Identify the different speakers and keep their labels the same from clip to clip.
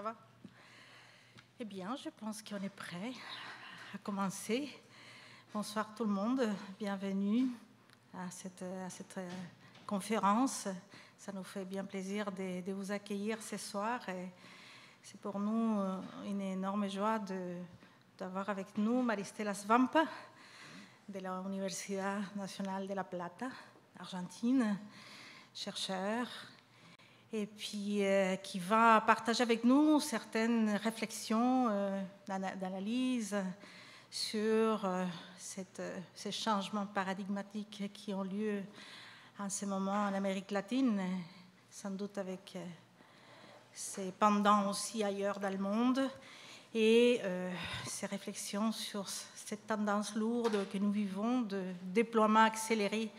Speaker 1: ça va Eh bien, je pense qu'on est prêt à commencer. Bonsoir tout le monde, bienvenue à cette, cette euh, conférence. Ça nous fait bien plaisir de, vous accueillir ce soir et c'est pour nous euh, une énorme joie d'avoir avec nous Maristela Svampa de la Universidad Nacional de La Plata, Argentine, chercheur, et puis euh, qui va partager avec nous certaines réflexions, euh, d'analyse sur euh, ces changements paradigmatiques qui ont lieu en ce moment en Amérique latine, sans doute avec ces pendants aussi ailleurs dans le monde, et ces réflexions sur cette tendance lourde que nous vivons de déploiement accéléré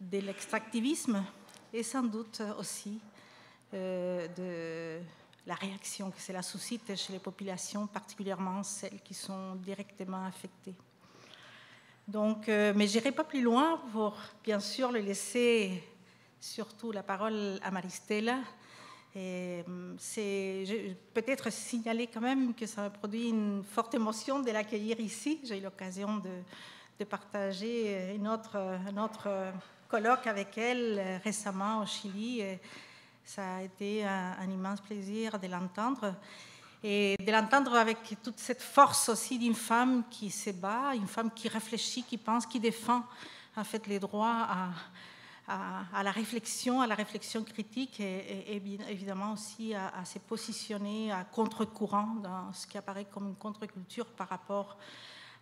Speaker 1: de l'extractivisme et sans doute euh, aussi euh, de la réaction que cela suscite chez les populations, particulièrement celles qui sont directement affectées. Donc, euh, mais je n'irai pas plus loin pour bien sûr le laisser surtout la parole à Maristella. Hum, c'est peut-être signaler quand même que ça me produit une forte émotion de l'accueillir ici. J'ai eu l'occasion de, partager une autre, autre colloque avec elle euh, récemment au Chili. Et euh, ça a été un, immense plaisir de l'entendre. Et de l'entendre avec toute cette force aussi d'une femme qui se bat, une femme qui réfléchit, qui pense, qui défend en fait les droits à, la réflexion, à la réflexion critique et, bien, évidemment aussi à, à, se positionner à contre-courant dans ce qui apparaît comme une contre-culture par rapport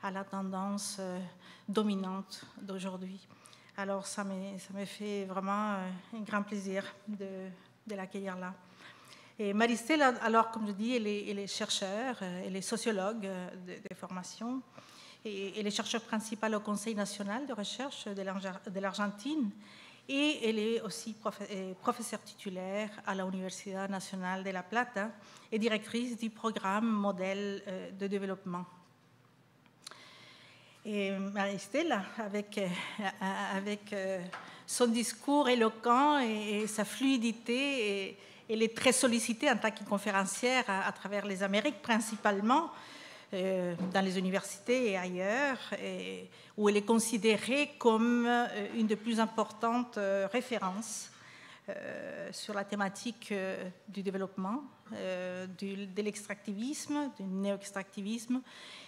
Speaker 1: à la tendance euh, dominante d'aujourd'hui. Alors, ça me, fait vraiment euh, un grand plaisir de, l'accueillir là. Et Maristelle, alors, comme je dis, elle est, chercheure, euh, elle est sociologue euh, de, formation. Et elle est chercheure principale au Conseil national de recherche de l'Argentine. Et elle est aussi professeure titulaire à l'Université nationale de La Plata et directrice du programme Modèle de développement et marie avec, euh, avec euh, son discours éloquent et, sa fluidité, elle est très sollicitée en tant que conférencière à, travers les Amériques principalement, euh, dans les universités et ailleurs, et, où elle est considérée comme une des plus importantes références sur la thématique du développement, de l'extractivisme, du néo-extractivisme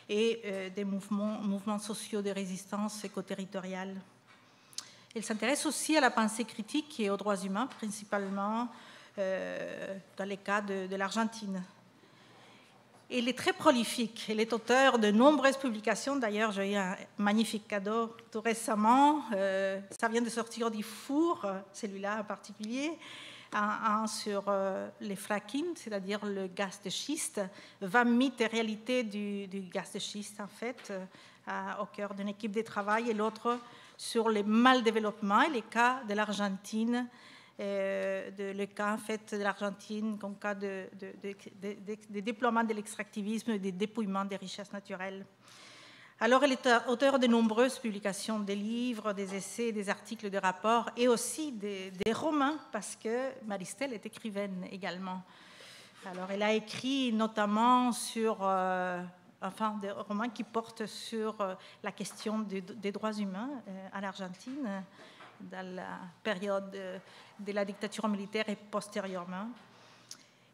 Speaker 1: et euh, des mouvements, mouvements sociaux de résistance éco-territoriale. Elle s'intéresse aussi à la pensée critique et aux droits humains, principalement euh, dans les cas de, l'Argentine. Elle est très prolifique. Elle est auteure de nombreuses publications. D'ailleurs, j'ai eu un magnifique cadeau tout récemment. Euh, ça vient de sortir du four, celui-là en particulier un, sur euh, les fracking, c'est-à-dire le gaz de schiste, 20 mythes et réalités du, gaz de schiste, en fait, euh, au cœur d'une équipe de travail, et l'autre sur les mal développements et les cas de l'Argentine, euh, le cas en fait de l'Argentine comme cas de, de déploiement de l'extractivisme et des dépouillements des richesses naturelles. Alors, elle est auteure de nombreuses publications, des livres, des essais, des articles de rapports et aussi des, romans, parce que Maristelle est écrivaine également. Alors, elle a écrit notamment sur, euh, enfin, des romans qui portent sur euh, la question des, droits humains en euh, Argentine, dans la période de la dictature militaire et postérieurement.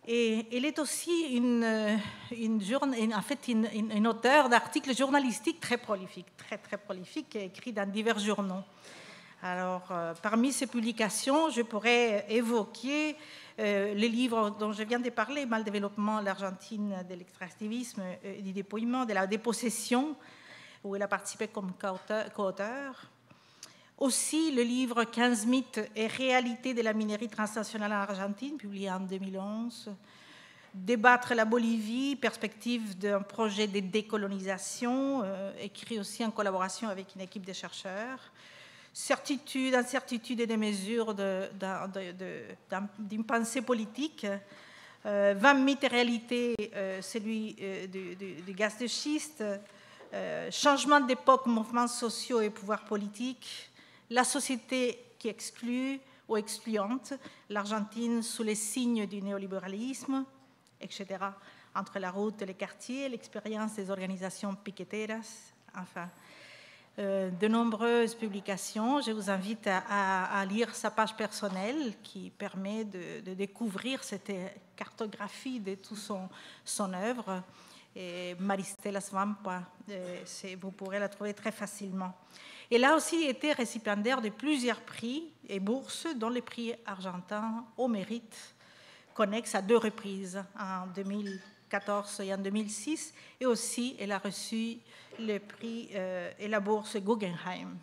Speaker 1: Et elle est aussi une, euh, en fait une, auteure d'articles journalistiques très prolifiques, très très prolifiques, écrits dans divers journaux. Alors, euh, parmi ces publications, je pourrais évoquer euh, les livres dont je viens de parler, Mal développement, l'Argentine de l'extractivisme, du dépouillement, de la dépossession, où elle a participé comme co-auteur, aussi, le livre 15 mythes et réalités de la minerie transnationale en Argentine, publié en 2011. Débattre la Bolivie, perspective d'un projet de décolonisation, euh, écrit aussi en collaboration avec une équipe de chercheurs. Certitude, incertitude et des mesures d'une pensée politique. 20 euh, mythes et réalités, euh, celui du, gaz de schiste. changement d'époque, mouvements sociaux et pouvoirs politiques la société qui exclut ou excluante, l'Argentine sous les signes du néolibéralisme, etc., entre la route les quartiers, l'expérience des organisations piqueteras, enfin. Euh, de nombreuses publications. Je vous invite à, lire sa page personnelle qui permet de, découvrir cette cartographie de toute son, son œuvre. Maristela Svampa, euh, vous pourrez la trouver très facilement. Elle a aussi été récipiendaire de plusieurs prix et bourses, dont le prix argentin au mérite connexe à deux reprises, en 2014 et en 2006, et aussi elle a reçu le prix euh, et la bourse Guggenheim.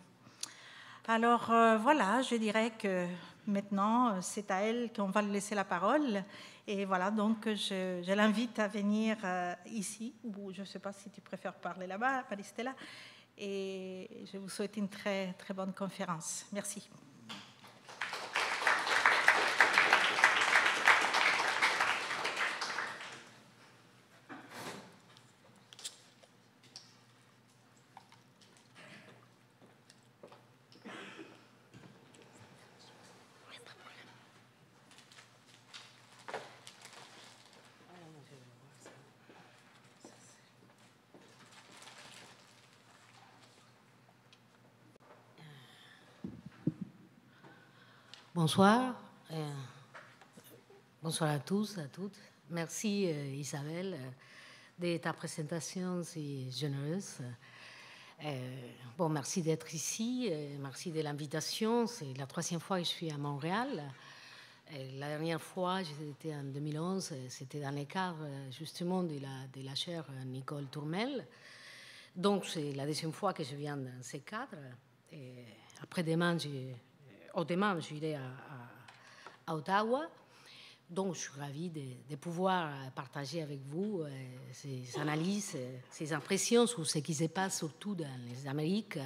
Speaker 1: Alors euh, voilà, je dirais que maintenant, c'est à elle qu'on va laisser la parole. Et voilà, donc je, l'invite à venir euh, ici, ou je ne sais pas si tu préfères parler là-bas, Palestella, et je vous souhaite une très, très bonne conférence. Merci.
Speaker 2: Bonsoir. Euh, bonsoir à tous, à toutes. Merci euh, Isabelle euh, de ta présentation si généreuse. bon, merci d'être ici, merci de l'invitation. C'est la troisième fois que je suis à Montréal. La dernière fois, j'étais en 2011, c'était dans les cadres justement de la, de la chère Nicole Tourmel. Donc, c'est la deuxième fois que je viens dans ces cadres. Après-demain, j'ai au demain, je à, à, Ottawa. Donc, je suis ravie de, pouvoir partager avec vous euh, ces analyses, euh, ces impressions sur ce qui se passe surtout dans les Amériques euh,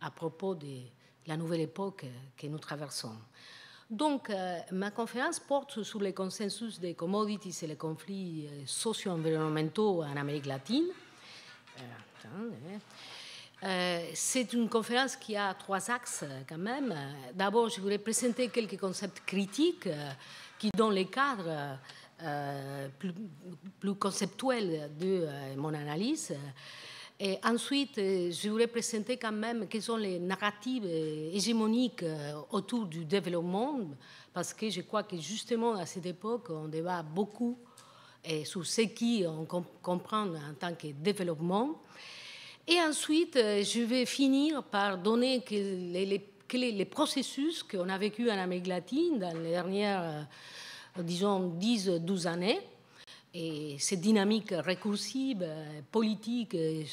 Speaker 2: à propos de la nouvelle époque que nous traversons. Donc, ma conférence porte sur les consensus des commodities et les conflits socio-environnementaux en Amérique latine. Euh, c'est une conférence qui a trois axes euh, quand même. Euh, d'abord, je voudrais présenter quelques concepts critiques qui donnent les cadres plus, conceptuel conceptuels de mon analyse. Et ensuite, je voudrais présenter quand même quelles sont les narratives hégémoniques autour du développement, parce que je crois que justement à cette époque, on débat beaucoup sur ce qu'on comprend en tant que développement. Et ensuite, euh, je vais finir par donner les, les, processus qu'on a vécu en Amérique latine dans les dernières, euh, disons, 10-12 années. Et ces dynamiques récursives, euh, politiques et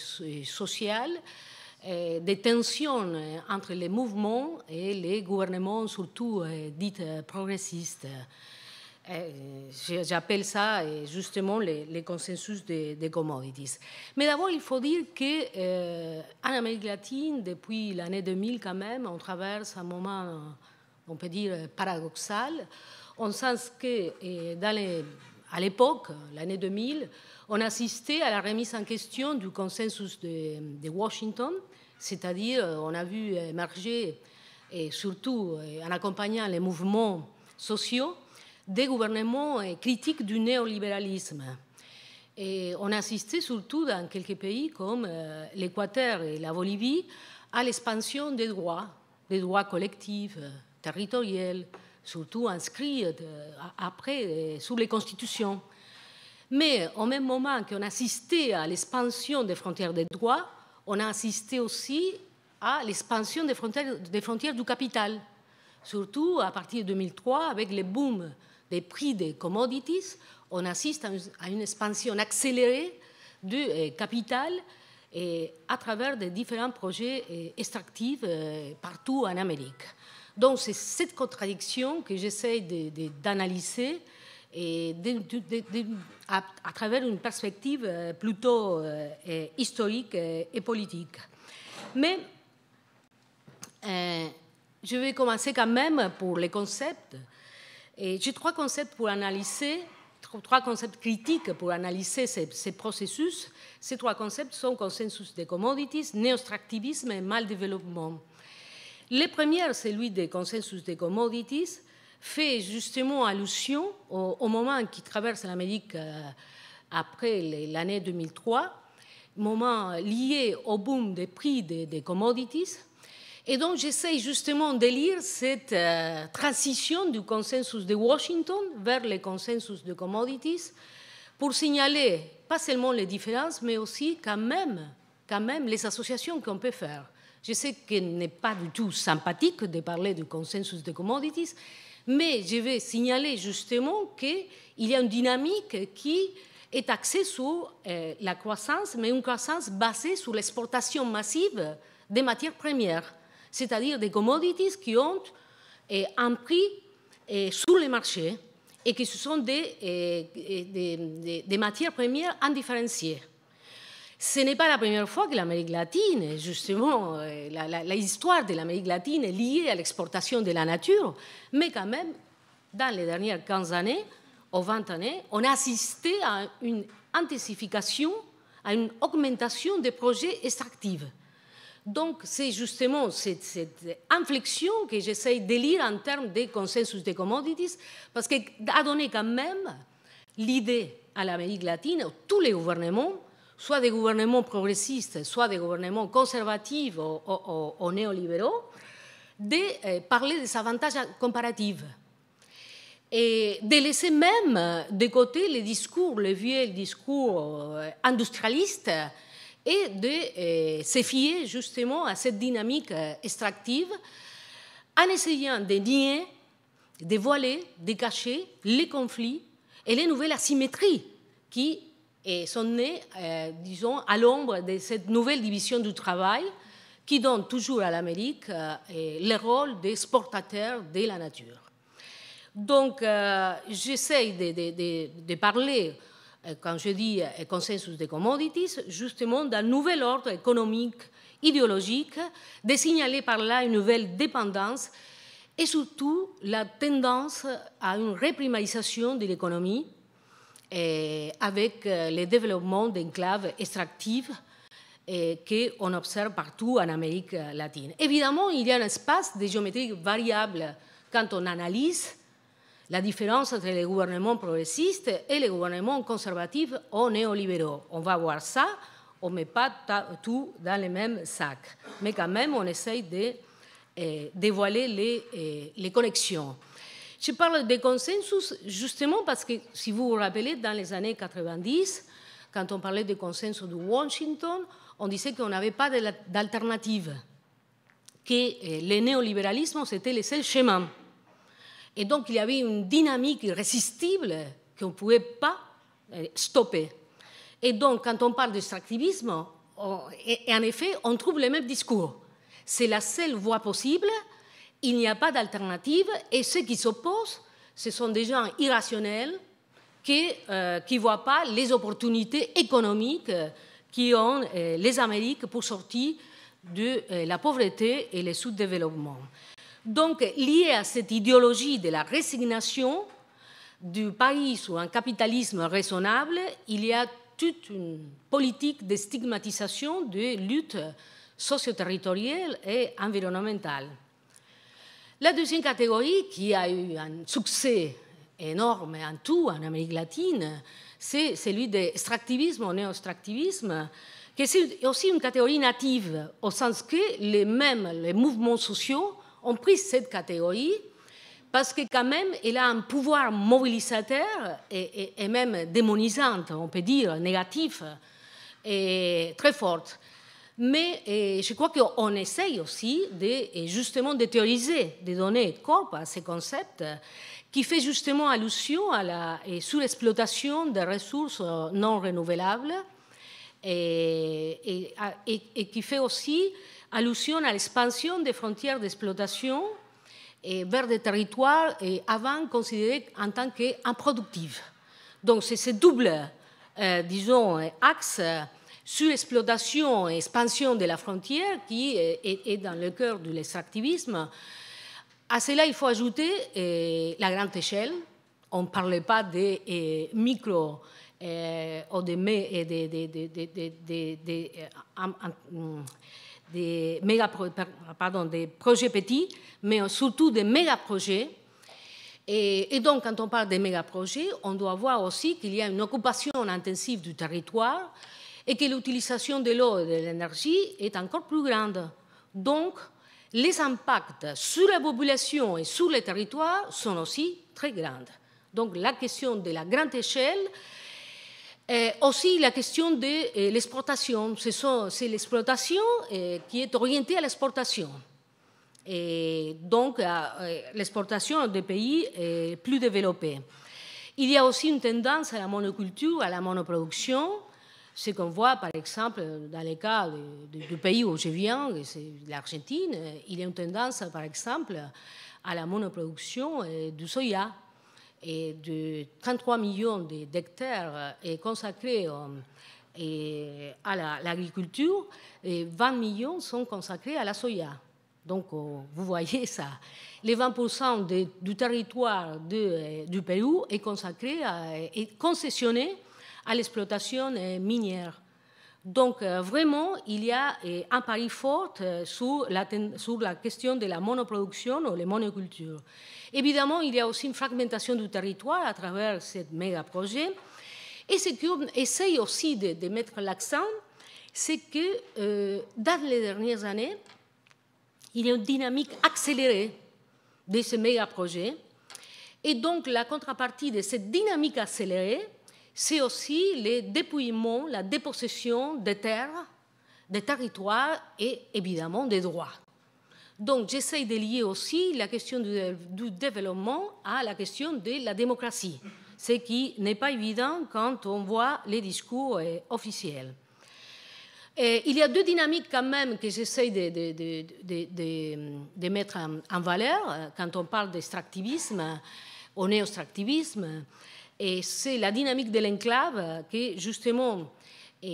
Speaker 2: sociales, des tensions entre les mouvements et les gouvernements, surtout dits progressistes. Eh, eh, j'appelle ça eh, justement les, consensus des, commodities. Mais d'abord, il faut dire que Amérique latine, depuis l'année 2000 quand même, on traverse un moment, on peut dire, paradoxal. On sens que à l'époque, l'année 2000, on assistait à la remise en question du consensus de, de Washington, c'est-à-dire on a vu émerger, et surtout en accompagnant les mouvements sociaux, des gouvernements euh, critiques du néolibéralisme. Et on assistait surtout dans quelques pays comme euh, l'Équateur et la Bolivie à l'expansion des droits, des droits collectifs, euh, territoriels, surtout inscrits après sous les constitutions. Mais au même moment qu'on assistait à l'expansion des frontières des droits, on a assisté aussi à l'expansion des frontières, des frontières du capital, surtout à partir de 2003 avec les booms des prix des commodities, on assiste à une, expansion accélérée du euh, capital et à travers des différents projets euh, extractifs euh, partout en Amérique. Donc c'est cette contradiction que j'essaie d'analyser et à, à, travers une perspective plutôt historique et politique. Mais je vais commencer quand même pour les concepts et j'ai trois concepts pour analyser, trois concepts critiques pour analyser ces, processus. Ces trois concepts sont consensus des commodities, néostractivisme et mal développement. Le premier, celui des consensus des commodities, fait justement allusion au, moment qui traverse l'Amérique euh, après l'année 2003, moment lié au boom des prix des commodities, et donc j'essaie justement de lire cette euh, transition du consensus de Washington vers le consensus de commodities pour signaler pas seulement les différences, mais aussi quand même, quand même les associations qu'on peut faire. Je sais qu'il n'est pas du tout sympathique de parler du consensus de commodities, mais je vais signaler justement qu'il y a une dynamique qui est axée sur euh, la croissance, mais une croissance basée sur l'exportation massive des matières premières c'est-à-dire des commodities qui ont eh, un prix eh, sur le marché et qui sont eh, des, matières premières indifférenciées. Ce n'est pas la première fois que l'Amérique latine, justement, l'histoire la, histoire de l'Amérique latine est liée à l'exportation de la nature, mais quand même, dans les dernières 15 années ou 20 années, on a assisté à une intensification, à une augmentation des projets extractifs. Donc, c'est justement cette, inflexion que j'essaie de lire en termes de consensus des commodities, parce qu'elle a donné quand même l'idée à l'Amérique latine, tous les gouvernements, soit des gouvernements progressistes, soit des gouvernements conservatifs ou, néolibéraux, de euh, parler des avantages comparatifs et de laisser même de côté les discours, les vieux discours euh, industrialistes et de euh, se fier justement à cette dynamique euh, extractive en essayant de nier, de voiler, de cacher les conflits et les nouvelles asymétries qui euh, sont nées, disons, à l'ombre de cette nouvelle division du travail qui donne toujours à l'Amérique le rôle d'exportateur de la nature. Donc, j'essaie de, de, parler eh, quand je dis eh, consensus des commodities, justement d'un nouvel ordre économique, idéologique, de signaler par là une nouvelle dépendance et surtout la tendance à une réprimarisation de l'économie eh, avec le développement d'enclaves extractives qu'on observe partout en Amérique latine. Évidemment, il y a un espace de géométrie variable quand on analyse la différence entre les gouvernements progressistes et les gouvernements conservatifs ou néolibéraux. On va voir ça, on ne met pas tout dans le même sac. mais quand même on essaye de euh, dévoiler les, euh, les connexions. Je parle de consensus justement parce que, si vous vous rappelez, dans les années 90, quand on parlait de consensus de Washington, on disait qu'on n'avait pas d'alternative, que euh, le néolibéralisme, c'était le seul chemin. Et donc, il y avait une dynamique irrésistible qu'on ne pouvait pas euh, stopper. Et donc, quand on parle d'extractivisme, en effet, on trouve le même discours. C'est la seule voie possible, il n'y a pas d'alternative, et ceux qui s'opposent, ce sont des gens irrationnels qui ne euh, voient pas les opportunités économiques euh, qui ont les Amériques pour sortir de la pauvreté et le sous-développement. Donc, lié à cette idéologie de la résignation du pays sous un capitalisme raisonnable, il y a toute une politique de stigmatisation des luttes socio-territoriales et environnementales. La deuxième catégorie, qui a eu un succès énorme en tout en Amérique latine, c'est celui de l'extractivisme ou néo-extractivisme, qui est aussi une catégorie native, au sens que les mêmes les mouvements sociaux ont pris cette catégorie parce que quand même, elle a un pouvoir mobilisateur et, même démonisant, on peut dire, négatif, et très forte. Mais je crois qu'on essaye aussi de, justement de théoriser, de donner corps à ces concepts qui fait justement allusion à la surexploitation des ressources non renouvelables et qui fait aussi allusion à l'expansion des frontières d'exploitation eh, vers des territoires eh, avant considérés en tant qu'improductifs. Donc c'est ce double, euh, disons, axe surexploitation et expansion de la frontière qui euh, est, dans le cœur de l'extractivisme. À cela, il faut ajouter euh, la grande échelle. On ne parlait pas des micro ou des, des, des, des des, méga, pardon, des projets petits, mais surtout des méga-projets. Et, donc, quand on parle des méga-projets, on doit voir aussi qu'il y a une occupation intensive du territoire et que l'utilisation de l'eau et de l'énergie est encore plus grande. Donc, les impacts sur la population et sur les territoires sont aussi très grands. Donc, la question de la grande échelle eh, aussi, la question de eh, l'exportation, c'est l'exploitation eh, qui est orientée à l'exportation. Et donc, l'exportation des pays plus développés. Il y a aussi une tendance à la monoculture, à la monoproduction. Ce qu'on voit, par exemple, dans le cas du pays où je viens, l'Argentine, il y a une tendance, par exemple, à la monoproduction du soya et de 33 millions d'hectares euh, est consacré euh, à l'agriculture et 20 millions sont consacrés à la soya. Donc, euh, vous voyez ça. Les 20% du territoire du Pérou est consacré et concessionné à l'exploitation minière. Donc euh, vraiment, il y a euh, un pari fort euh, sur la, question de la monoproduction ou les monocultures. Évidemment, il y a aussi une fragmentation du territoire à travers ces méga projets. Et ce qu'on essaye aussi de, mettre l'accent, c'est que dans les dernières années, il y a une dynamique accélérée de ces méga projets. Et donc, la contrepartie de cette dynamique accélérée, c'est aussi le dépouillement, la dépossession des terres, des territoires et évidemment des droits. Donc j'essaye de lier aussi la question du, développement à la question de la démocratie, ce qui n'est pas évident quand on voit les discours euh, officiels. il y a deux dynamiques quand même que j'essaye de, de, mettre en, valeur euh, quand on parle d'extractivisme, au néo-extractivisme. Et c'est la dynamique de l'enclave qui, justement,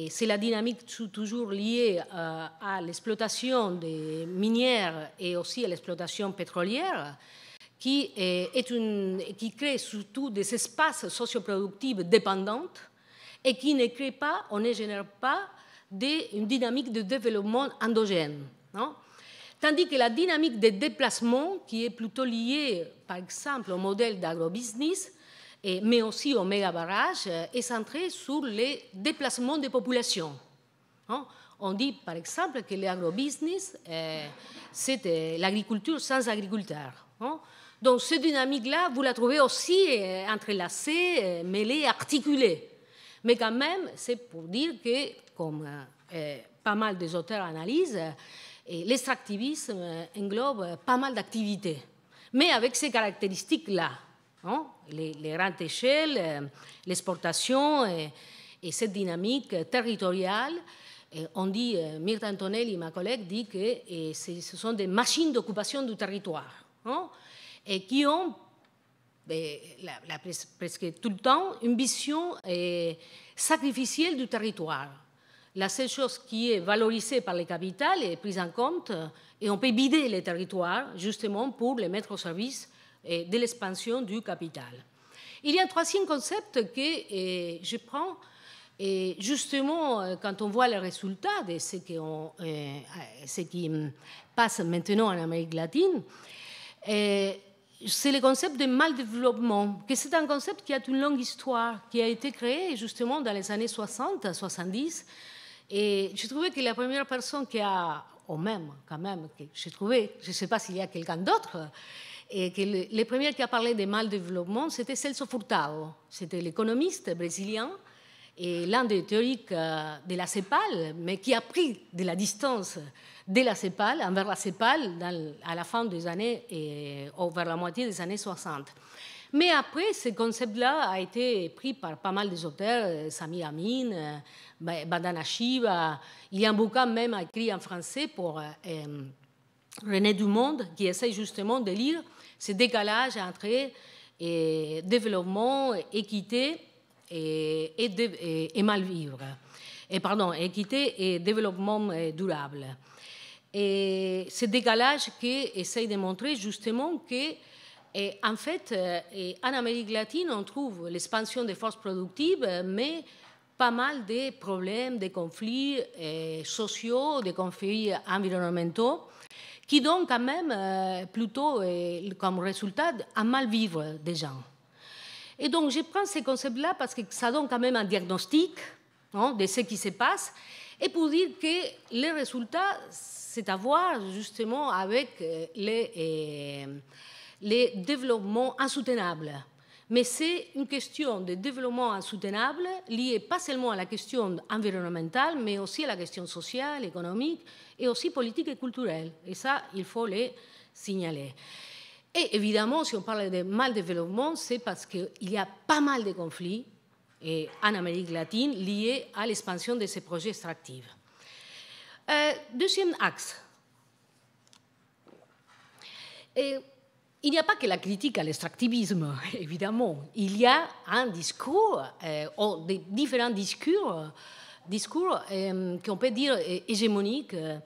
Speaker 2: c'est la dynamique toujours liée euh, à l'exploitation des minières et aussi à l'exploitation pétrolière qui, est qui crée surtout des espaces socioproductifs dépendants et qui ne crée pas, on ne génère pas une dynamique de développement endogène. Non Tandis que la dynamique des déplacements, qui est plutôt liée, par exemple, au modèle d'agrobusiness, mais aussi méga Barrage, euh, est centré sur les déplacements des populations. Hein? On dit par exemple que l'agrobusiness, euh, c'est euh, l'agriculture sans agriculteurs. Hein? Donc cette dynamique-là, vous la trouvez aussi entrelacée, mêlée, articulée. Mais quand même, c'est pour dire que, comme pas mal des auteurs analysent, l'extractivisme englobe pas mal d'activités, mais avec ces caractéristiques-là. Hein, les, grandes échelles, euh, l'exportation euh, et, cette dynamique territoriale. Euh, on dit, Myrthe Antonelli, ma collègue, dit que ce sont des machines d'occupation du territoire hein, et qui ont ben, presque tout le temps une vision sacrificielle du territoire. La seule chose qui est valorisée par les capitales est prise en compte et on peut bider les territoires justement pour les mettre au service et de l'expansion du capital. Il y a un troisième concept que euh, je prends et justement, euh, quand on voit les résultats de ce, euh, qui, passe maintenant en Amérique latine, c'est le concept de mal développement, que c'est un concept qui a une longue histoire, qui a été créé justement dans les années 60, 70. Et je trouvais que la première personne qui a, ou même quand même, j'ai trouvé, je ne sais pas s'il y a quelqu'un d'autre, et eh, que les premières qui a parlé de mal développement, c'était Celso Furtado. C'était l'économiste brésilien et l'un des théoriques euh, de la CEPAL, mais qui a pris de la distance de la CEPAL envers la CEPAL à la fin des années, et, eh, vers la moitié des années 60. Mais après, ce concept-là a été pris par pas mal des auteurs, euh, Sami Amin, euh, Badana Shiva. Il y a un bouquin même écrit en français pour euh, René Dumond qui essaye justement de lire ce décalage entre et développement, équité et, mal vivre. Et pardon, équité et développement euh, durable. Et ce décalage qui essaye de montrer justement que, en fait, euh, en Amérique latine, on trouve l'expansion des forces productives, mais pas mal de problèmes, de conflits euh, sociaux, de conflits environnementaux qui donne quand même euh, plutôt euh, comme résultat à mal vivre des gens. Et donc je prends ces concepts-là parce que ça donne quand même un diagnostic hein, de ce qui se passe, et pour dire que les résultats, c'est à voir justement avec euh, les, les développements insoutenables mais c'est une question de développement insoutenable liée pas seulement à la question environnementale, mais aussi à la question sociale, économique et aussi politique et culturelle. Et ça, il faut le signaler. Et évidemment, si on parle de mal développement, c'est parce qu'il y a pas mal de conflits en Amérique latine liés à l'expansion de ces projets extractifs. Euh, deuxième axe. Et il n'y a pas que la critique à l'extractivisme, évidemment. Il y a un discours, euh, ou des différents discours, discours euh, qu'on peut dire hégémoniques, euh,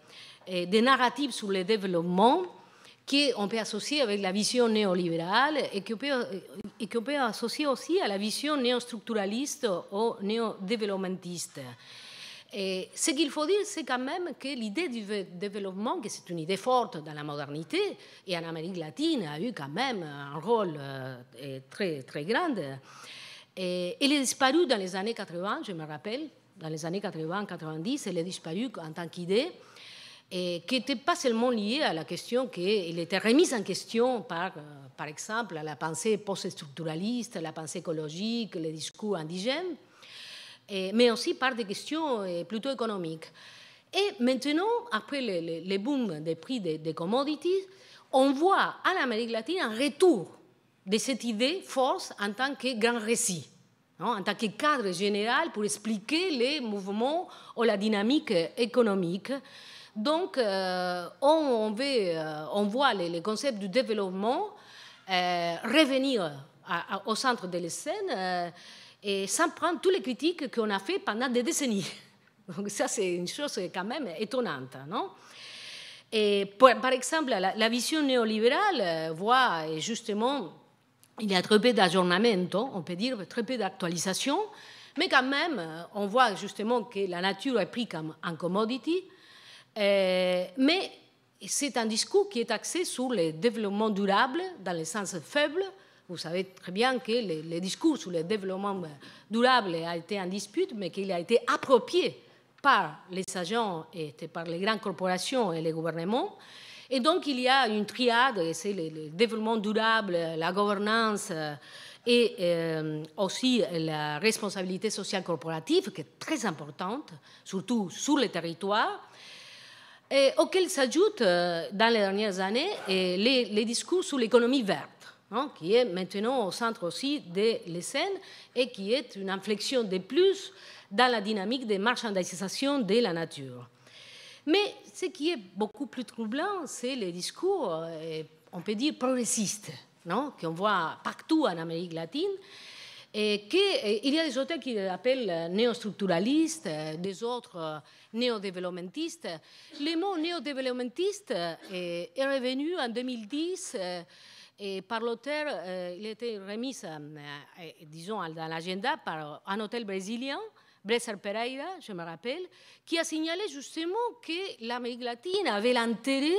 Speaker 2: des narratives sur le développement qu'on peut associer avec la vision néolibérale et peut, et qu'on peut associer aussi à la vision néostructuraliste ou néo-développementiste ce qu'il faut dire, c'est quand même que l'idée du développement, qui c'est une idée forte dans la modernité, et en Amérique latine, a eu quand même un rôle euh, très, très grand. Et, elle est disparue dans les années 80, je me rappelle, dans les années 80-90, elle est disparue en tant qu'idée, et qui n'était pas seulement liée à la question qu'elle était remise en question par, euh, par exemple, la pensée post-structuraliste, la pensée écologique, les discours indigènes, eh, mais aussi par des questions eh, plutôt économiques. Et maintenant, après le, boom des prix des, commodities, on voit en Amérique latine un retour de cette idée force en tant que grand récit, hein, en tant que cadre général pour expliquer les mouvements ou la dynamique économique. Donc, euh, on, on, euh, voit les, concepts du développement euh, revenir au centre de la scène et sans prendre toutes les critiques qu'on a fait pendant des décennies. Donc ça, c'est une chose quand même étonnante, non et par exemple, la, vision néolibérale euh, voit justement, il y a très peu d'ajournement, on peut dire très peu d'actualisation, mais quand même, euh, on voit justement que la nature est prise comme un commodity, euh, mais c'est un discours qui est axé sur le développement durable dans le sens faible, vous savez très bien que le, discours sur le développement durable a été en dispute, mais qu'il a été approprié par les agents, et par les grandes corporations et les gouvernements. Et donc, il y a une triade, c'est le, développement durable, la gouvernance euh, et euh, aussi la responsabilité sociale corporative, qui est très importante, surtout sur les territoires, et auquel s'ajoutent, euh, dans les dernières années, les discours sur l'économie verte Hein, qui est maintenant au centre aussi de scènes et qui est une inflexion de plus dans la dynamique de marchandisation de la nature. Mais ce qui est beaucoup plus troublant, c'est les discours, euh, on peut dire, progressistes, qu'on voit partout en Amérique latine. Et que, il y a des auteurs qui appellent néostructuralistes, euh, des autres euh, néo-développementistes. Le mot néo-développementiste est revenu en 2010 et par l'auteur, euh, il était remis, euh, euh, disons, dans l'agenda par un hôtel brésilien, Bresser Pereira, je me rappelle, qui a signalé justement que l'Amérique latine avait l'intérêt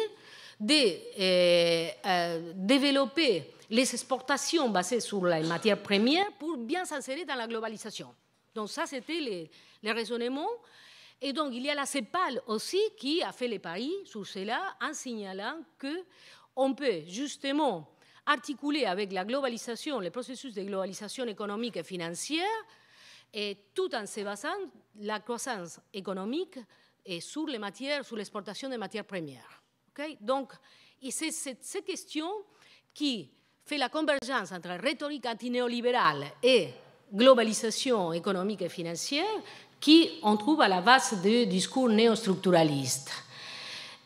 Speaker 2: de développer les exportations basées sur les matières premières pour bien s'insérer dans la globalisation. Donc ça, c'était les, raisonnement. Et donc, il y a la CEPAL aussi qui a fait les paris sur cela en signalant qu'on peut justement articuler avec la globalisation, les processus de globalisation économique et financière, et tout en se basant la croissance économique et sur sur l'exportation des matières premières. Donc, c'est cette question qui fait la convergence entre rhétorique antinéolibérale et globalisation économique et financière qui on trouve à la base du discours néostructuraliste.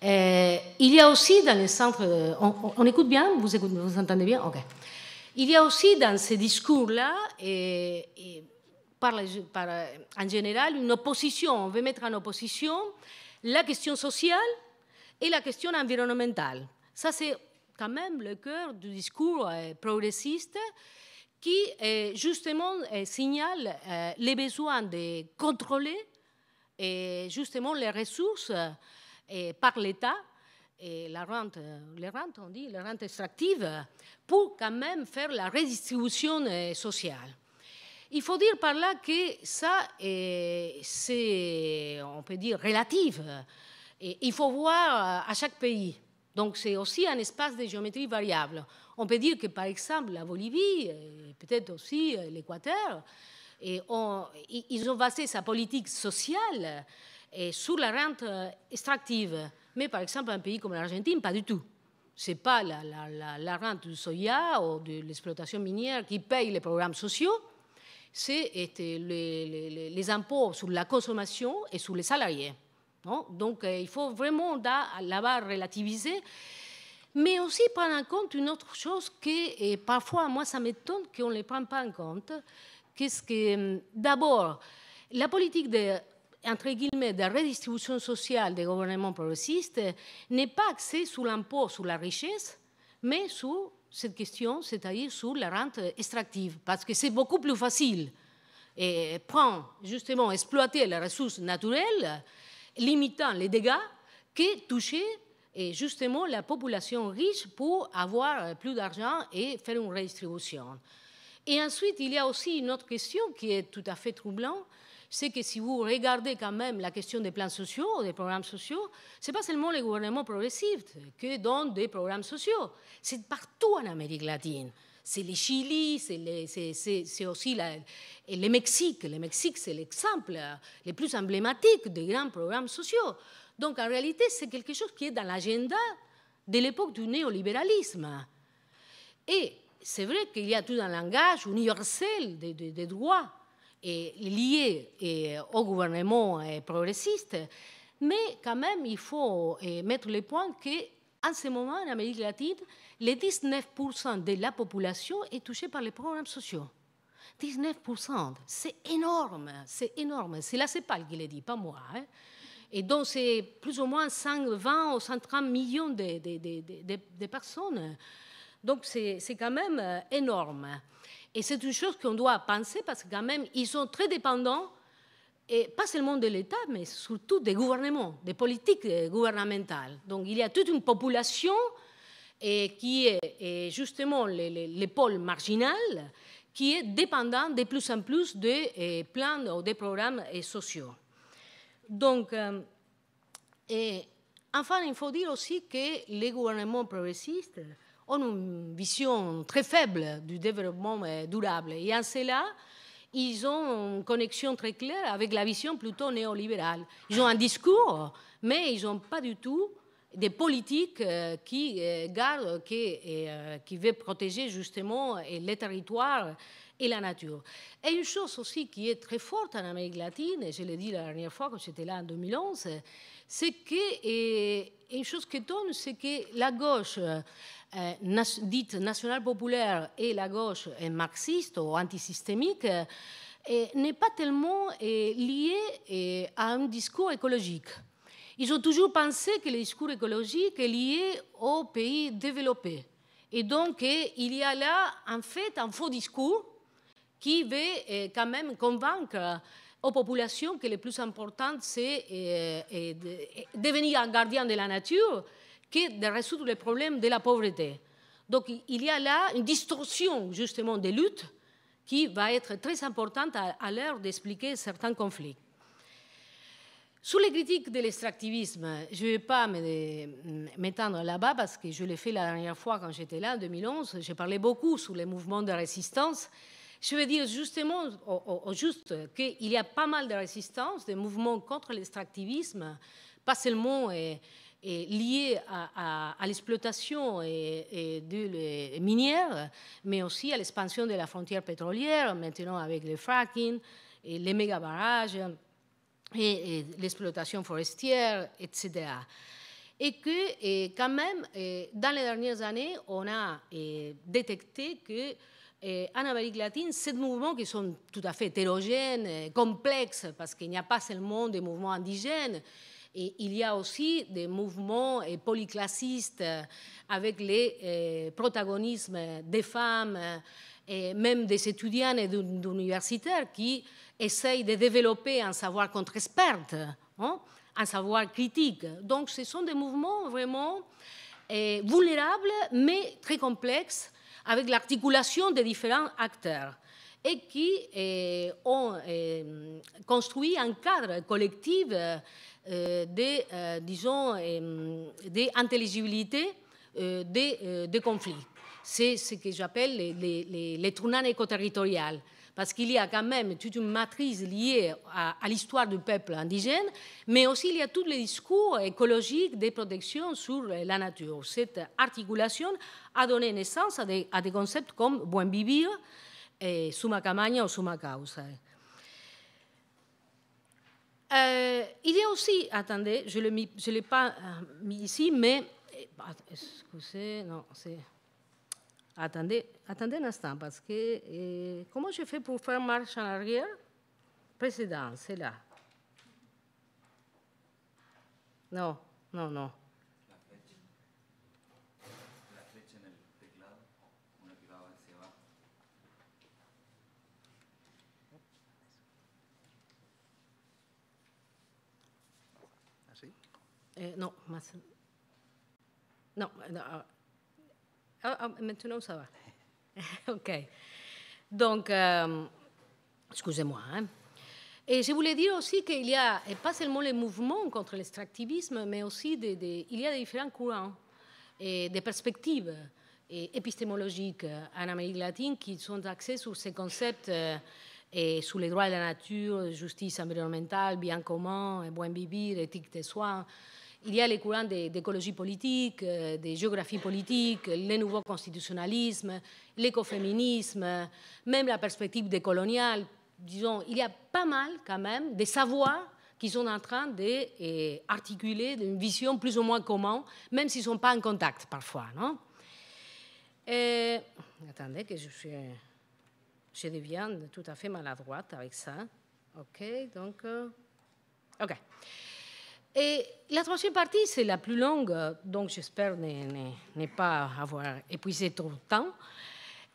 Speaker 2: Euh, il y a aussi dans les centres. On, écoute bien vous, vous entendez bien Ok. Il y a aussi dans ces discours-là, et, euh, en général, une opposition. On veut mettre en opposition la question sociale et la question environnementale. Ça, c'est quand même le cœur du discours euh, progressiste qui, justement, signale les besoins de contrôler et justement les ressources par l'État, et la rente, les rentes, on dit, la rente extractive, pour quand même faire la redistribution euh, sociale. Il faut dire par là que ça, euh, c'est, on peut dire, relatif. Et il faut voir euh, à chaque pays. Donc c'est aussi un espace de géométrie variable. On peut dire que par exemple la Bolivie, peut-être aussi l'Équateur, ils ont basé sa politique sociale et sur la rente euh, extractive. Mais par exemple, un pays comme l'Argentine, pas du tout. Ce n'est pas la, la, la, rente du soya ou de l'exploitation minière qui paye les programmes sociaux, c'est les, impôts sur la consommation et sur les salariés. Donc euh, il faut vraiment là-bas relativiser, mais aussi prendre en compte une autre chose que parfois, moi, ça m'étonne qu'on ne les prenne pas en compte. Qu'est-ce que, hum, d'abord, la politique de entre guillemets, de redistribution sociale des gouvernements progressistes n'est pas axée sur l'impôt sur la richesse, mais sur cette question, c'est-à-dire sur la rente extractive, parce que c'est beaucoup plus facile et prend justement exploiter les ressources naturelles, limitant les dégâts, que toucher et eh, justement la population riche pour avoir euh, plus d'argent et faire une redistribution. Et ensuite, il y a aussi une autre question qui est tout à fait troublante, c'est que si vous regardez quand même la question des plans sociaux, des programmes sociaux, ce n'est pas seulement les gouvernements progressistes qui donnent des programmes sociaux, c'est partout en Amérique latine. C'est le Chili, c'est aussi le Mexique. Le Mexique, c'est l'exemple le plus emblématique des grands programmes sociaux. Donc en réalité, c'est quelque chose qui est dans l'agenda de l'époque du néolibéralisme. Et c'est vrai qu'il y a tout un langage universel des droits est lié euh, au gouvernement euh, progressiste, mais quand même, il faut euh, mettre le point qu'en ce moment, en Amérique latine, les 19% de la population est touchée par les programmes sociaux. 19%, c'est énorme, c'est énorme. C'est la CEPAL qui le dit, pas moi. Hein. Et donc, c'est plus ou moins 120 ou 130 millions de personnes. Donc, c'est quand même énorme. Et c'est une chose qu'on doit penser parce que quand même, ils sont très dépendants, et pas seulement de l'État, mais surtout des gouvernements, des politiques euh, gouvernementales. Donc il y a toute une population et qui est et justement l'épaule marginale, qui est dépendant de plus en plus des euh, plans ou des programmes euh, sociaux. Donc, et enfin, il faut dire aussi que les gouvernements progressistes ont une vision très faible du développement durable. Et en cela, ils ont une connexion très claire avec la vision plutôt néolibérale. Ils ont un discours, mais ils n'ont pas du tout des politiques euh, qui euh, gardent, qui, euh, qui veulent protéger justement les territoires et la nature. Et une chose aussi qui est très forte en Amérique latine, et je l'ai dit la dernière fois quand j'étais là en 2011, c'est que, et, une chose qui c'est que la gauche euh, dite nationale populaire et la gauche euh, marxiste ou antisystémique euh, n'est pas tellement liée à un discours écologique. Ils ont toujours pensé que le discours écologique est lié aux pays développés. Et donc, il y a là, en fait, un faux discours qui veut quand même convaincre aux populations que le plus important, c'est eh, eh, de eh, devenir un gardien de la nature que de résoudre le problème de la pauvreté. Donc il y a là une distorsion justement des luttes qui va être très importante à, l'heure d'expliquer certains conflits. Sous les critiques de l'extractivisme, je ne vais pas mm, m'étendre là-bas parce que je l'ai fait la dernière fois quand j'étais là, en 2011. J'ai parlé beaucoup sur les mouvements de résistance je veux dire justement, juste, qu'il y a pas mal de résistance, de mouvements contre l'extractivisme, pas seulement et euh, euh, liés à, l'exploitation et, et minière, mais aussi à l'expansion de la frontière pétrolière, maintenant avec le fracking, et les méga-barrages, et l'exploitation forestière, etc et que quand même, euh, dans les dernières années, on a détecté que en eh, Amérique latine, ces mouvements qui sont tout à fait hétérogènes, euh, complexes, parce qu'il n'y a pas seulement des mouvements indigènes, et il y a aussi des mouvements euh, polyclassistes euh, avec les protagonismes des femmes et même des étudiantes et d'universitaires qui essayent de développer un savoir contre-experte, hein, un savoir critique. Donc ce sont des mouvements vraiment vulnérables mais très complexes avec l'articulation des différents acteurs et qui euh, ont euh, construit un cadre collectif euh, de, disons, d'intelligibilité des, conflits. C'est ce que j'appelle les, les, éco territoriales parce qu'il y a quand même toute une matrice liée à, l'histoire du peuple indigène, mais aussi il y a tous les discours écologiques des protections sur la nature. Cette articulation a donné naissance à des, concepts comme buen vivir, et summa camagna ou summa causa. Euh, il y a aussi, attendez, je ne l'ai pas euh, mis ici, mais... Eh, ah, excusez, non, c'est... Attendez, attendez un instant, parce que euh, comment je fais pour faire marche en arrière Président, c'est là. Non, non, non. Eh, Non, non No, no, ah, ah, ah, maintenant, ça va. OK. Donc, euh, excusez-moi. Hein. Et je voulais dire aussi qu'il y a, et pas seulement les mouvements contre l'extractivisme, mais aussi il y a différents courants et des perspectives épistémologiques euh, en Amérique latine qui sont axées sur ces concepts euh, et sur les droits de la nature, justice environnementale, bien commun, et bon vivre, éthique des soins il y a les courants d'écologie politique, euh, de géographie politique, le nouveau constitutionnalisme, l'écoféminisme, même la perspective décoloniale. Disons, il y a pas mal quand même de savoirs qui sont en train d'articuler eh, une vision plus ou moins commune, même s'ils ne sont pas en contact parfois. Non eh, attendez que je suis... Je deviens tout à fait maladroite avec ça. OK, donc... Euh, OK. Et la troisième partie, c'est la plus longue, donc j'espère ne, pas avoir épuisé trop de temps.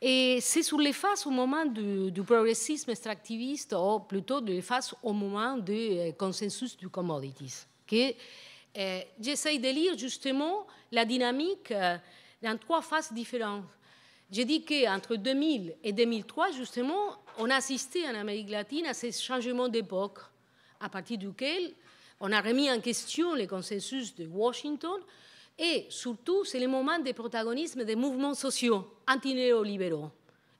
Speaker 2: Et c'est sur les phases au moment du, progressisme extractiviste, ou plutôt les phases au moment du euh, consensus du commodities, que euh, j'essaye de lire justement la dynamique dans euh, trois phases différentes. J'ai dit qu'entre 2000 et 2003, justement, on assistait en Amérique latine à ces changements d'époque, à partir duquel on a remis en question le consensus de Washington et surtout, c'est le moment des protagonisme des mouvements sociaux antinéolibéraux.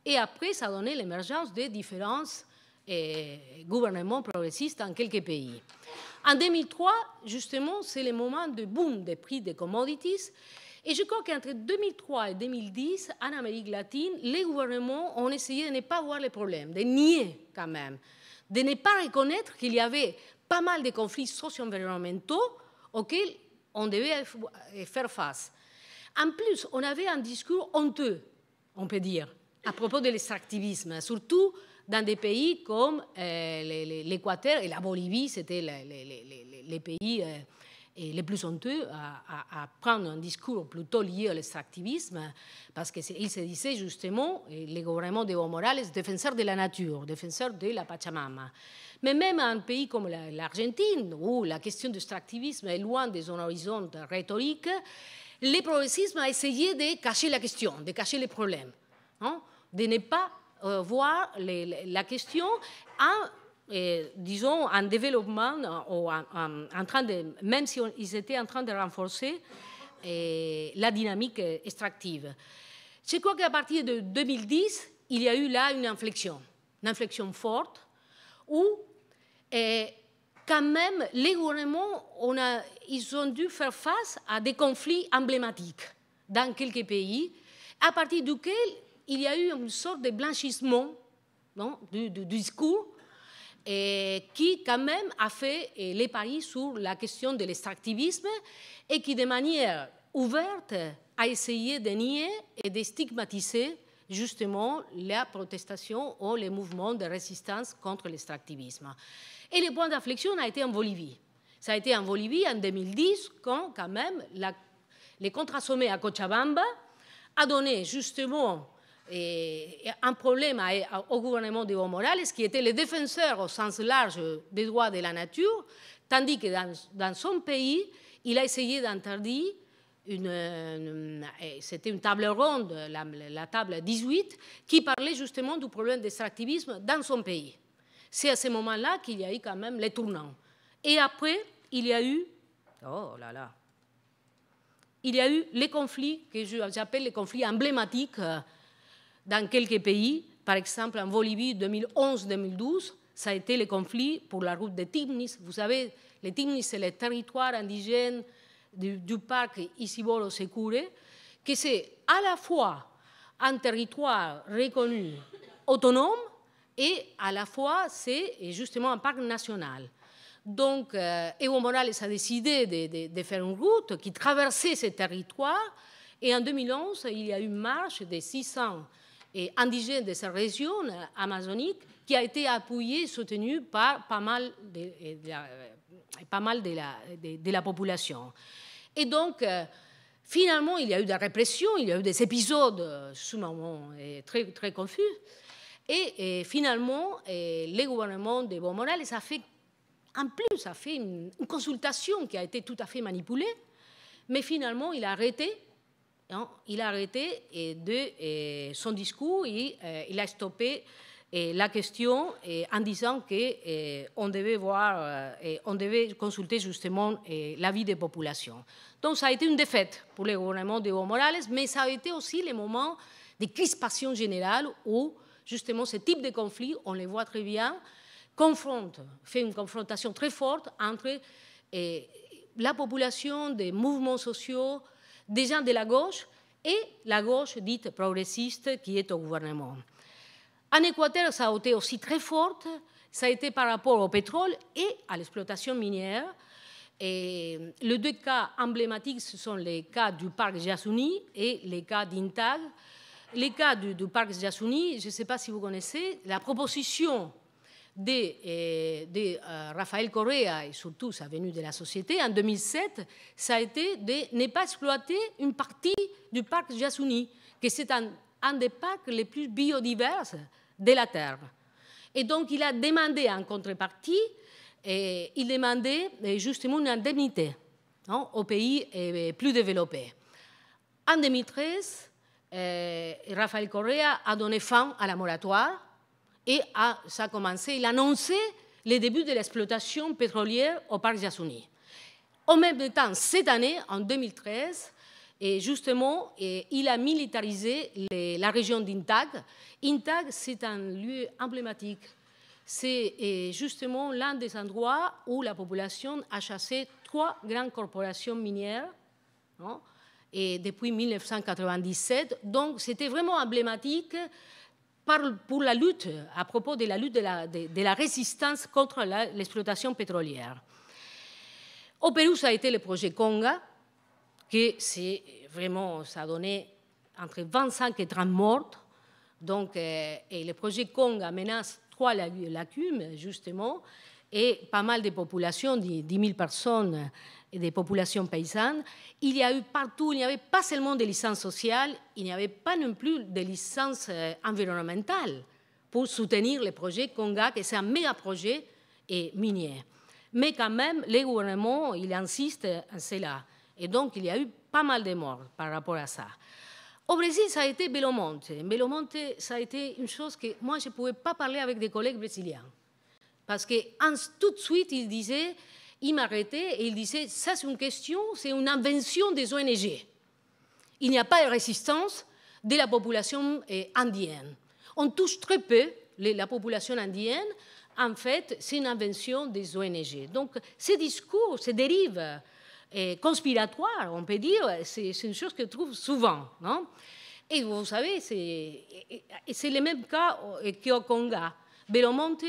Speaker 2: Et après, ça a donné l'émergence des différences et gouvernements progressistes en quelques pays. En 2003, justement, c'est le moment de boom des prix des commodities. Et je crois qu'entre 2003 et 2010, en Amérique latine, les gouvernements ont essayé de ne pas voir les problèmes, de nier quand même, de ne pas reconnaître qu'il y avait pas mal de conflits socio-environnementaux auxquels on devait euh, faire face. En plus, on avait un discours honteux, on peut dire, à propos de l'extractivisme, hein, surtout dans des pays comme euh, l'Équateur et la Bolivie, c'était les, pays euh, les plus honteux à, prendre un discours plutôt lié à l'extractivisme, parce qu'il se disait justement, le gouvernement de Evo Morales, défenseur de la nature, défenseur de la Pachamama. Mais même un pays comme l'Argentine, où la question de l'extractivisme est loin des horizons rhétoriques, le progressisme a essayé de cacher la question, de cacher les problèmes, hein, de ne pas euh, voir la question en, euh, disons, en développement, euh, en, train de, même si ils étaient en train de renforcer la dynamique extractive. Je crois qu'à partir de 2010, il y a eu là une inflexion, une inflexion forte, où et quand même, les gouvernements, ils ont dû faire face à des conflits emblématiques dans quelques pays, à partir duquel il y a eu une sorte de blanchissement du, discours et qui quand même a fait les paris sur la question de l'extractivisme et qui de manière ouverte a essayé de nier et de stigmatiser justement la protestation ou les mouvements de résistance contre l'extractivisme. Et le point d'inflexion a été en Bolivie. Ça a été en Bolivie en 2010, quand quand même la, les contrats à Cochabamba a donné justement eh, eh, un problème au gouvernement de Evo Morales, qui était le défenseur au sens large des droits de la nature, tandis que dans son pays, il a essayé d'interdire eh, c'était une table ronde, la, table 18, qui parlait justement du problème d'extractivisme dans son pays. C'est à ce moment-là qu'il y a eu quand même les tournants. Et après, il y a eu, oh là là, il y a eu les conflits que j'appelle les conflits emblématiques euh, dans quelques pays. Par exemple, en Bolivie, 2011-2012, ça a été les conflits pour la route de Timnis. Vous savez, les Timnis, c'est les territoires indigènes du, parc Isibolo Secure, que c'est à la fois un territoire reconnu autonome et à la fois c'est justement un parc national. Donc, euh, Evo Morales a décidé de, faire une route qui traversait ce territoire. Et en 2011, il y a eu une marche des 600 indigènes de cette région euh, amazonique qui a été appuyée, soutenue par pas mal de, pas mal de la, population. Et donc, euh, finalement, il y a eu de la répression, il y a eu des épisodes, ce euh, moment euh, très, très confus. Et, finalement, le gouvernement de Bon Morales a fait, en plus, a fait une, consultation qui a été tout à fait manipulée, mais finalement, il a arrêté. Hein, il a arrêté de, son discours et il a stoppé eh, la question en eh, disant qu'on eh, devait, voir, on devait consulter justement l'avis des populations. Donc ça a été une défaite pour le gouvernement de Evo Morales, mais ça a été aussi le moment de crispation générale où justement ce type de conflit, on les voit très bien, confronte, fait une confrontation très forte entre la population des mouvements sociaux, des gens de la gauche et la gauche dite progressiste qui est au gouvernement. En Équateur, ça a été aussi très fort. Ça a été par rapport au pétrole et à l'exploitation minière. Et les deux cas emblématiques, ce sont les cas du parc Jasuni et les cas d'Intag. Les cas du, parc Jassouni, je ne sais pas si vous connaissez, la proposition de, euh, de euh, Raphaël Correa, et surtout ça venue de la société, en 2007, ça a été de ne pas exploiter une partie du parc Jassouni, que c'est un, un des parcs les plus biodiverses de la terre. Et donc il a demandé en contrepartie, il demandait eh, justement une indemnité hein, aux pays eh, plus développés. En 2013, eh, Rafael Correa a donné fin à la moratoire et ça a commencé, il a annoncé le début de l'exploitation pétrolière au parc Yasuni. Au même temps, cette année, en 2013, et justement, eh, il a militarisé la région d'Intag. Intag, c'est un lieu emblématique. C'est eh, justement l'un des endroits où la population a chassé trois grandes corporations minières hein, et depuis 1997. Donc, c'était vraiment emblématique pour la lutte, à propos de la lutte de la, de la résistance contre l'exploitation pétrolière. Au Pérou, ça a été le projet Conga, que c'est vraiment, ça donnait donné entre 25 et 30 morts. Donc, euh, et le projet Conga menace trois lacunes, justement, et pas mal de populations, 10 000 personnes et des populations paysannes. Il y a eu partout, il n'y avait pas seulement des licences sociales, il n'y avait pas non plus de licences euh, environnementales pour soutenir le projet Conga, qui c'est un méga projet et minier. Mais quand même, le gouvernement, il insiste en euh, cela. Et donc, il y a eu pas mal de morts par rapport à ça. Au Brésil, ça a été Belomonte. Belomonte, ça a été une chose que moi, je ne pouvais pas parler avec des collègues brésiliens. Parce que tout de suite, il disaient, ils m'arrêtaient et ils disaient, ça c'est une question, c'est une invention des ONG. Il n'y a pas de résistance de la population eh, indienne. On touche très peu la population indienne. En fait, c'est une invention des ONG. Donc, ces discours, ces dérives eh, conspiratoire, on peut dire, c'est une chose que trouve souvent. et vous savez, c'est le même cas qu'au Conga. Belomonte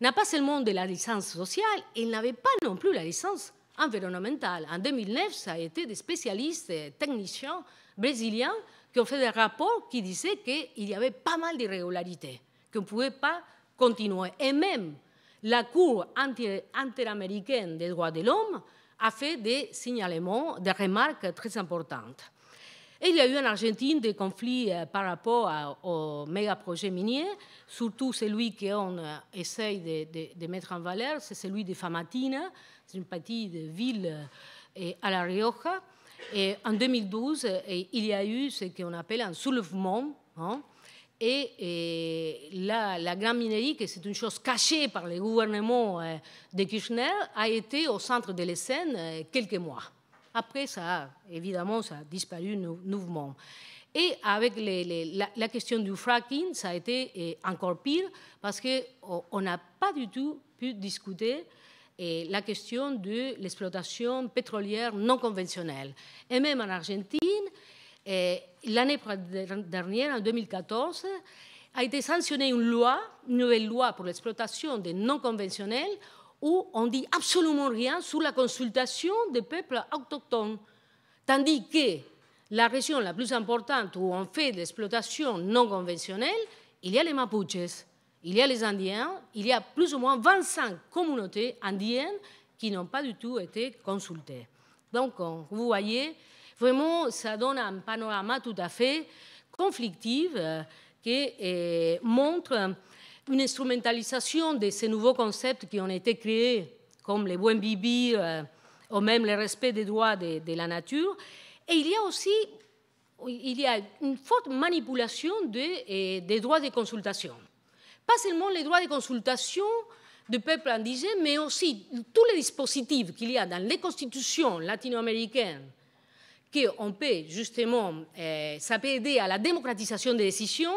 Speaker 2: n'a pas seulement de la licence sociale, il n'avait pas non plus la licence environnementale. En 2009, ça a été des spécialistes, euh, techniciens brésiliens qui ont fait des rapports qui disaient qu'il y avait pas mal d'irrégularités, qu'on ne pouvait pas continuer. Et même la Cour interaméricaine des droits de l'homme a fait des signalements, des remarques très importantes. Et il y a eu en Argentine des conflits euh, par rapport au méga projet minier, surtout celui qu'on euh, essaye de, de, de, mettre en valeur, c'est celui de Famatina, c'est une petite ville euh, à La Rioja. Et en 2012, il y a eu ce qu'on appelle un soulèvement hein, et, la, Grande Minerie, que c'est une chose cachée par le gouvernement euh, de Kirchner, a été au centre de la euh, quelques mois. Après, ça évidemment, ça a disparu nouvellement Et avec la, question du fracking, ça a été euh, encore pire parce qu'on oh, n'a pas du tout pu discuter et la question de l'exploitation pétrolière non conventionnelle. Et même en Argentine, eh, l'année dernière, en 2014, a été sanctionnée une loi, une nouvelle loi pour l'exploitation des non-conventionnels, où on dit absolument rien sur la consultation des peuples autochtones. Tandis que la région la plus importante où on fait l'exploitation non conventionnelle, il y a les Mapuches, il y a les Indiens, il y a plus ou moins 25 communautés indiennes qui n'ont pas du tout été consultées. Donc, vous voyez, Vraiment, ça donne un panorama tout à fait conflictif euh, qui euh, montre une instrumentalisation de ces nouveaux concepts qui ont été créés, comme les bons bibis euh, ou même le respect des droits de, la nature. Et il y a aussi il y a une forte manipulation des, des droits de consultation. Pas seulement les droits de consultation du peuple indigène, mais aussi tous les dispositifs qu'il y a dans les constitutions latino-américaines qu'on peut justement, euh, ça aider à la démocratisation des décisions,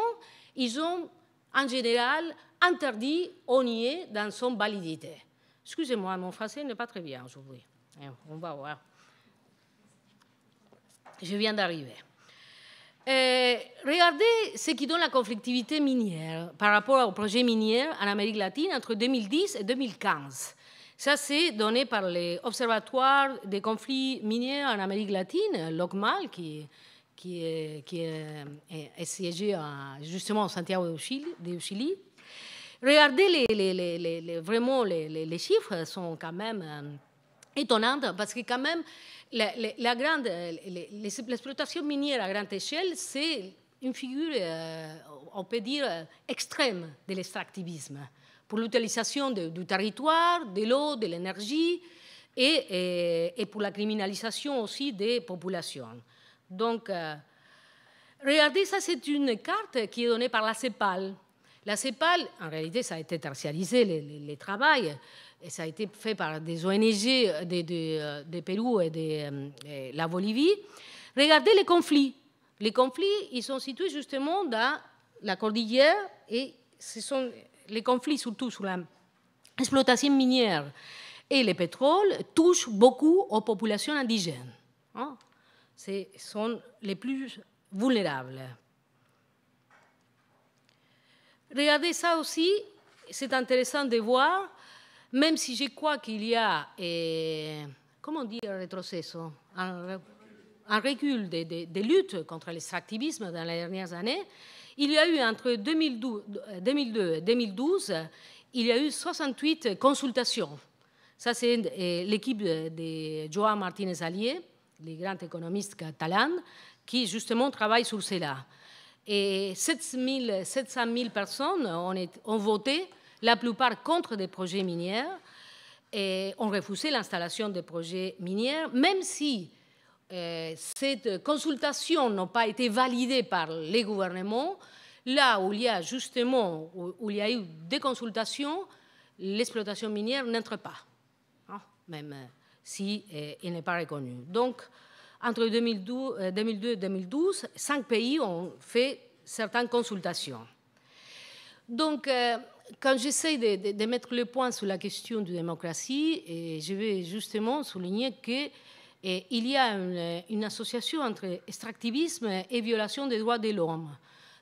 Speaker 2: ils ont en général interdit au nier dans son validité. Excusez-moi, mon français n'est pas très bien aujourd'hui. Hein, on va voir. Je viens d'arriver. Euh, regardez ce qui donne la conflictivité minière par rapport au projet minier en Amérique latine entre 2010 et 2015. Ça, c'est donné par l'Observatoire des conflits miniers en Amérique latine, l'OCMAL, qui, est, siégé justement à Santiago de Chili. Chili. Regardez les, vraiment les, chiffres sont quand même euh, étonnants parce que quand même la, grande l'exploitation minière à grande échelle c'est une figure euh, on peut dire euh, extrême de l'extractivisme pour l'utilisation du territoire, de l'eau, de l'énergie euh, et, pour la criminalisation aussi des populations. Donc, euh, regardez, ça c'est une carte qui est donnée par la CEPAL. La CEPAL, en réalité, ça a été tertialisé, les, les, travail, et ça a été fait par des ONG euh, de, Pérou et de la Bolivie. Regardez les conflits. Les conflits, ils sont situés justement dans la cordillère et ce sont les conflits, surtout sur l'exploitation minière et le pétrole, touchent beaucoup aux populations indigènes. Hein. Ce sont les plus vulnérables. Regardez ça aussi, c'est intéressant de voir, même si je crois qu'il y a, eh, comment dire, un rétrocesso, un, recul des luttes contre l'extractivisme dans les dernières années, il y a eu entre 2002 et 2012, il y a eu 68 consultations. Ça, c'est euh, l'équipe euh, de Joao Martinez Allier, le grand économiste catalan, qui justement travaille sur cela. Et 700 000, personnes ont, voté, la plupart contre des projets miniers, et ont refusé l'installation des projets miniers, même si euh, ces consultations n'ont pas été validées par les gouvernements, là où il y a justement où il y a eu des consultations, l'exploitation minière n'entre pas, hein, même euh, si elle euh, n'est pas reconnue. Donc, entre 2002, et 2012, cinq pays ont fait certaines consultations. Donc, quand j'essaie de, mettre le point sur la question de démocratie, et je vais justement souligner que eh, il y a une, association entre extractivisme et violation des droits de l'homme.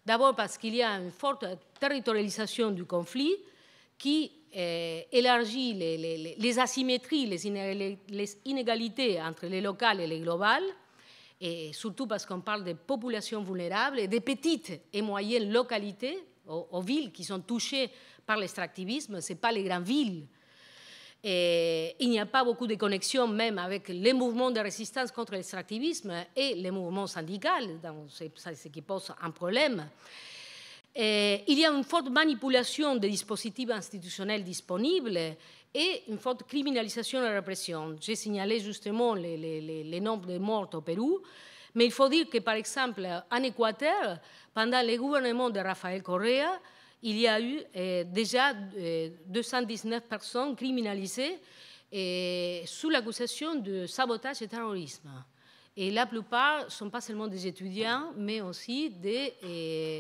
Speaker 2: D'abord parce qu'il y a une forte territorialisation du conflit qui eh, élargit les, asymétries, les, inégalités entre les locales et les globales, et surtout parce qu'on parle de populations vulnérables et des petites et moyennes localités, aux, villes qui sont touchées par l'extractivisme, ce n'est pas les grandes villes il n'y a pas beaucoup de connexions même avec les mouvements de résistance contre l'extractivisme et les mouvements syndicaux, c'est ce qui pose un problème. il y a une forte manipulation des dispositifs institutionnels disponibles et une forte criminalisation de la répression. J'ai signalé justement les, nombre nombres de morts au Pérou, mais il faut dire que, par exemple, en Équateur, pendant le gouvernement de Rafael Correa, il y a eu euh, déjà 219 euh, personnes criminalisées euh, sous l'accusation de sabotage et terrorisme. Et la plupart ne sont pas seulement des étudiants, mais aussi des,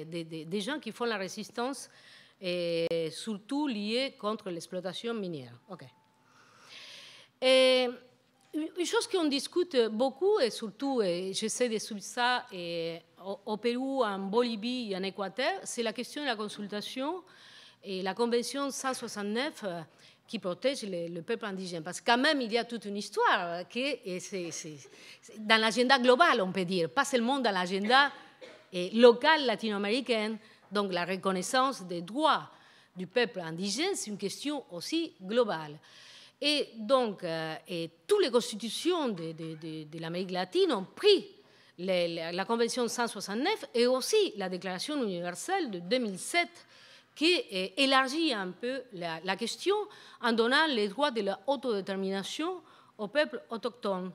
Speaker 2: des, gens qui font la résistance, et surtout liés contre l'exploitation minière. OK. une chose qu'on discute beaucoup, et surtout, et j'essaie de suivre ça et au, Pérou, en Bolivie et en Équateur, c'est la question de la consultation et la Convention 169 euh, qui protège le, peuple indigène. Parce que quand même, il y a toute une histoire euh, qui est, dans l'agenda global, on peut dire, pas seulement dans l'agenda local latino-américain. Donc la reconnaissance des droits du peuple indigène, c'est une question aussi globale. Et donc, euh, et toutes les constitutions de, de l'Amérique latine ont pris la Convention 169 et aussi la Déclaration universelle de 2007 qui élargit un peu la, question en donnant les droits de l'autodétermination aux peuples autochtones.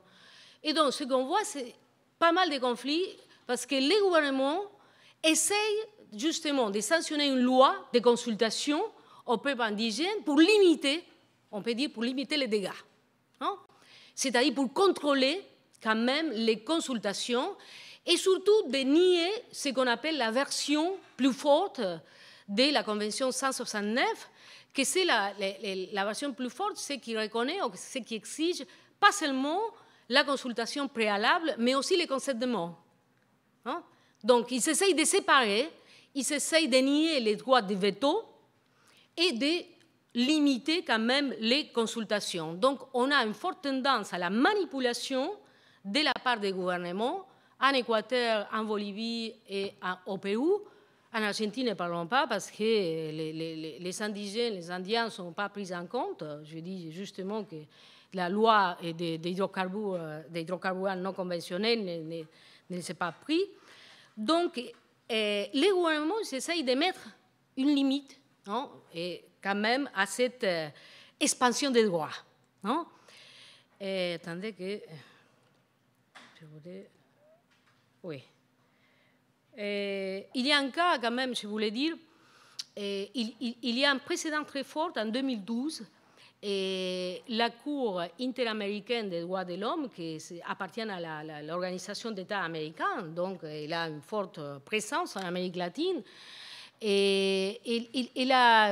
Speaker 2: Et donc, ce qu'on voit, c'est pas mal de conflits parce que les gouvernements essayent justement de sanctionner une loi de consultation aux peuples indigènes pour limiter, on peut dire, pour limiter les dégâts. Hein. C'est-à-dire pour contrôler quand même les consultations et surtout de nier ce qu'on appelle la version plus forte de la Convention 169, que c'est la, version plus forte, ce qui reconnaît ou ce qui exige pas seulement la consultation préalable, mais aussi les concepts de hein. Donc, ils essayent de séparer, ils essayent de nier les droits de veto et de limiter quand même les consultations. Donc, on a une forte tendance à la manipulation de la part des gouvernements en Équateur, en Bolivie et au Pérou. En Argentine, ne parlons pas parce que les, indigènes, les Indiens ne sont pas pris en compte. Je dis justement que la loi des, euh, des, hydrocarbures, non conventionnels ne, s'est pas prise. Donc, euh, les gouvernements essayent de mettre une limite hein, et quand même à cette euh, expansion des droits. Non hein. attendez que... Oui. il y a un cas, quand même, je voulais dire, il, y a un précédent très fort en 2012. Et la Cour interaméricaine des droits de l'homme, qui appartient à l'organisation d'État américain, donc elle a une forte présence en Amérique latine, et elle a,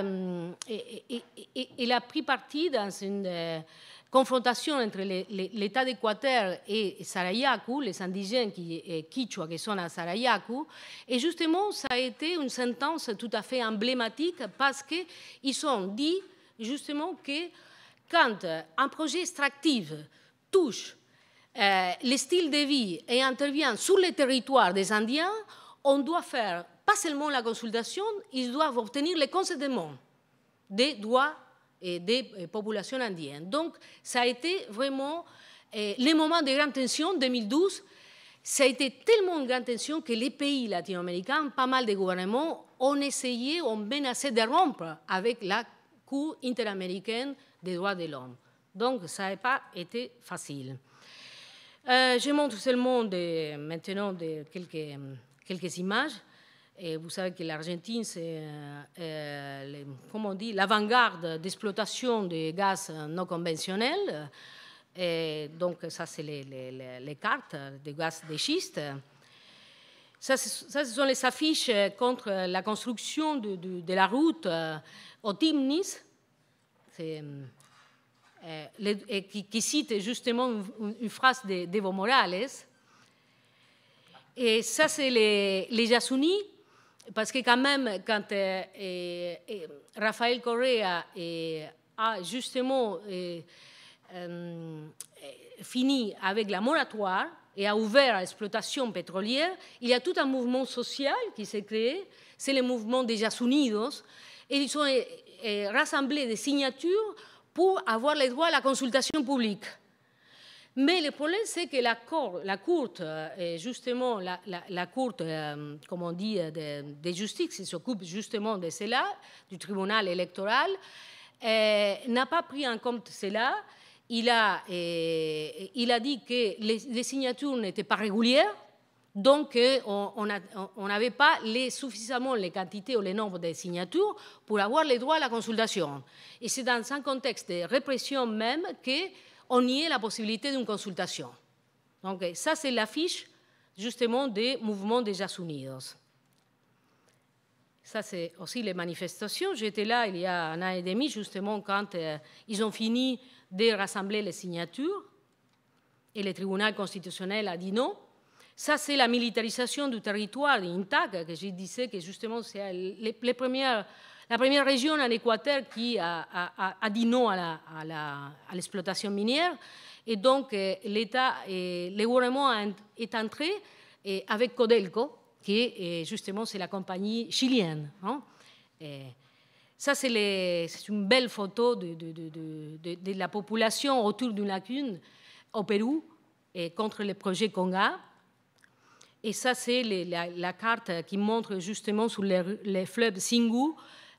Speaker 2: a, pris parti dans une confrontation entre l'État d'Équateur et Sarayaku, les indigènes qui, euh, quichua qui sont à Sarayaku. Et justement, ça a été une sentence tout à fait emblématique parce qu'ils ont dit justement que quand un projet extractif touche euh, le style de vie et intervient sur le territoire des Indiens, on doit faire pas seulement la consultation, ils doivent obtenir les consentements des droits des euh, populations indiennes. Donc, ça a été vraiment euh, le moment de grande tension 2012. Ça a été tellement de grande tension que les pays latino-américains, pas mal de gouvernements, ont essayé, ont menacé de rompre avec la Cour interaméricaine des droits de l'homme. Donc, ça n'a pas été facile. Euh, je montre seulement maintenant quelques, quelques images. Et vous savez que l'Argentine, c'est euh, euh, on dit, l'avant-garde d'exploitation des gaz non conventionnels. donc, ça, c'est les, cartes des gaz de schiste. Ça, ce sont les affiches contre la construction de, la route au Timnis, euh, euh qui, cite justement une, phrase d'Evo Morales. Et ça, c'est les, les Yasunis parce que quand même, quand euh, Raphaël Correa euh, a justement euh, fini avec la moratoire et a ouvert l'exploitation pétrolière, il y a tout un mouvement social qui s'est créé, c'est le mouvement des Unidos, et ils ont rassemblé des signatures pour avoir les droits à la consultation publique. Mais le problème, c'est que la, cour, la Courte, euh, justement, la, Courte, euh, comme on dit, euh, de, de justice, qui s'occupe justement de cela, du tribunal électoral, n'a pas pris en compte cela. Il a, il a dit que les, signatures n'étaient pas régulières, donc on n'avait pas les, suffisamment les quantités ou les nombres de signatures pour avoir les droits à la consultation. Et c'est dans un contexte de répression même que on nie la possibilité d'une consultation. Donc ça, c'est l'affiche justement des mouvements déjà unis Ça, c'est aussi les manifestations. J'étais là il y a un an et demi, justement, quand euh, ils ont fini de rassembler les signatures. Et le tribunal constitutionnel a dit non. Ça, c'est la militarisation du territoire intact, que je disais que justement, c'est les premières la première région en Équateur qui a, dit non à l'exploitation minière. Et donc, eh, l'État, eh, le gouvernement est entré eh, avec Codelco, qui est justement c'est la compagnie chilienne. Hein. Ça, c'est une belle photo de, la population autour d'une lacune au Pérou et contre le projet Conga. Et ça, c'est la, carte qui montre justement sur les, les fleuves Singu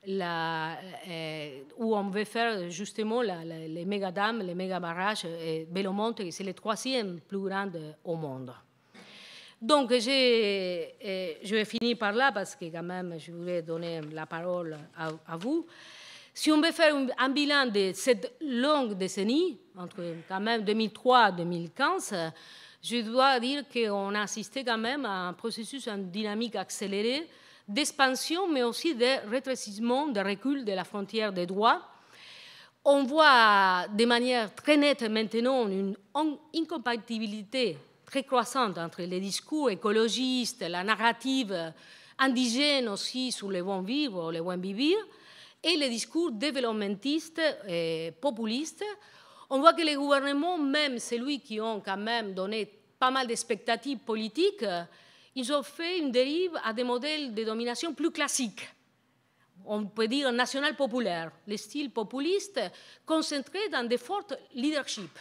Speaker 2: euh, où on veut faire justement les méga dames, les méga barrages, et euh, qui c'est le troisième plus grand au monde. Donc, euh, je vais finir par là parce que quand même, je voulais donner la parole à, vous. Si on veut faire un bilan de cette longue décennie, entre quand même 2003 2015, je dois dire qu'on a assisté quand même à un processus, à une dynamique accélérée d'expansion, mais aussi de rétrécissement, de recul de la frontière des droits. On voit de manière très nette maintenant une incompatibilité très croissante entre les discours écologistes, la narrative euh, indigène aussi sur les bons vivre, les bon vivre, et les discours développementistes et populistes. On voit que les gouvernements, même celui qui ont quand même donné pas mal d'expectatives politiques, ils ont fait une dérive à des modèles de domination plus classiques. On peut dire national populaire, les styles populistes concentrés dans des fortes leaderships.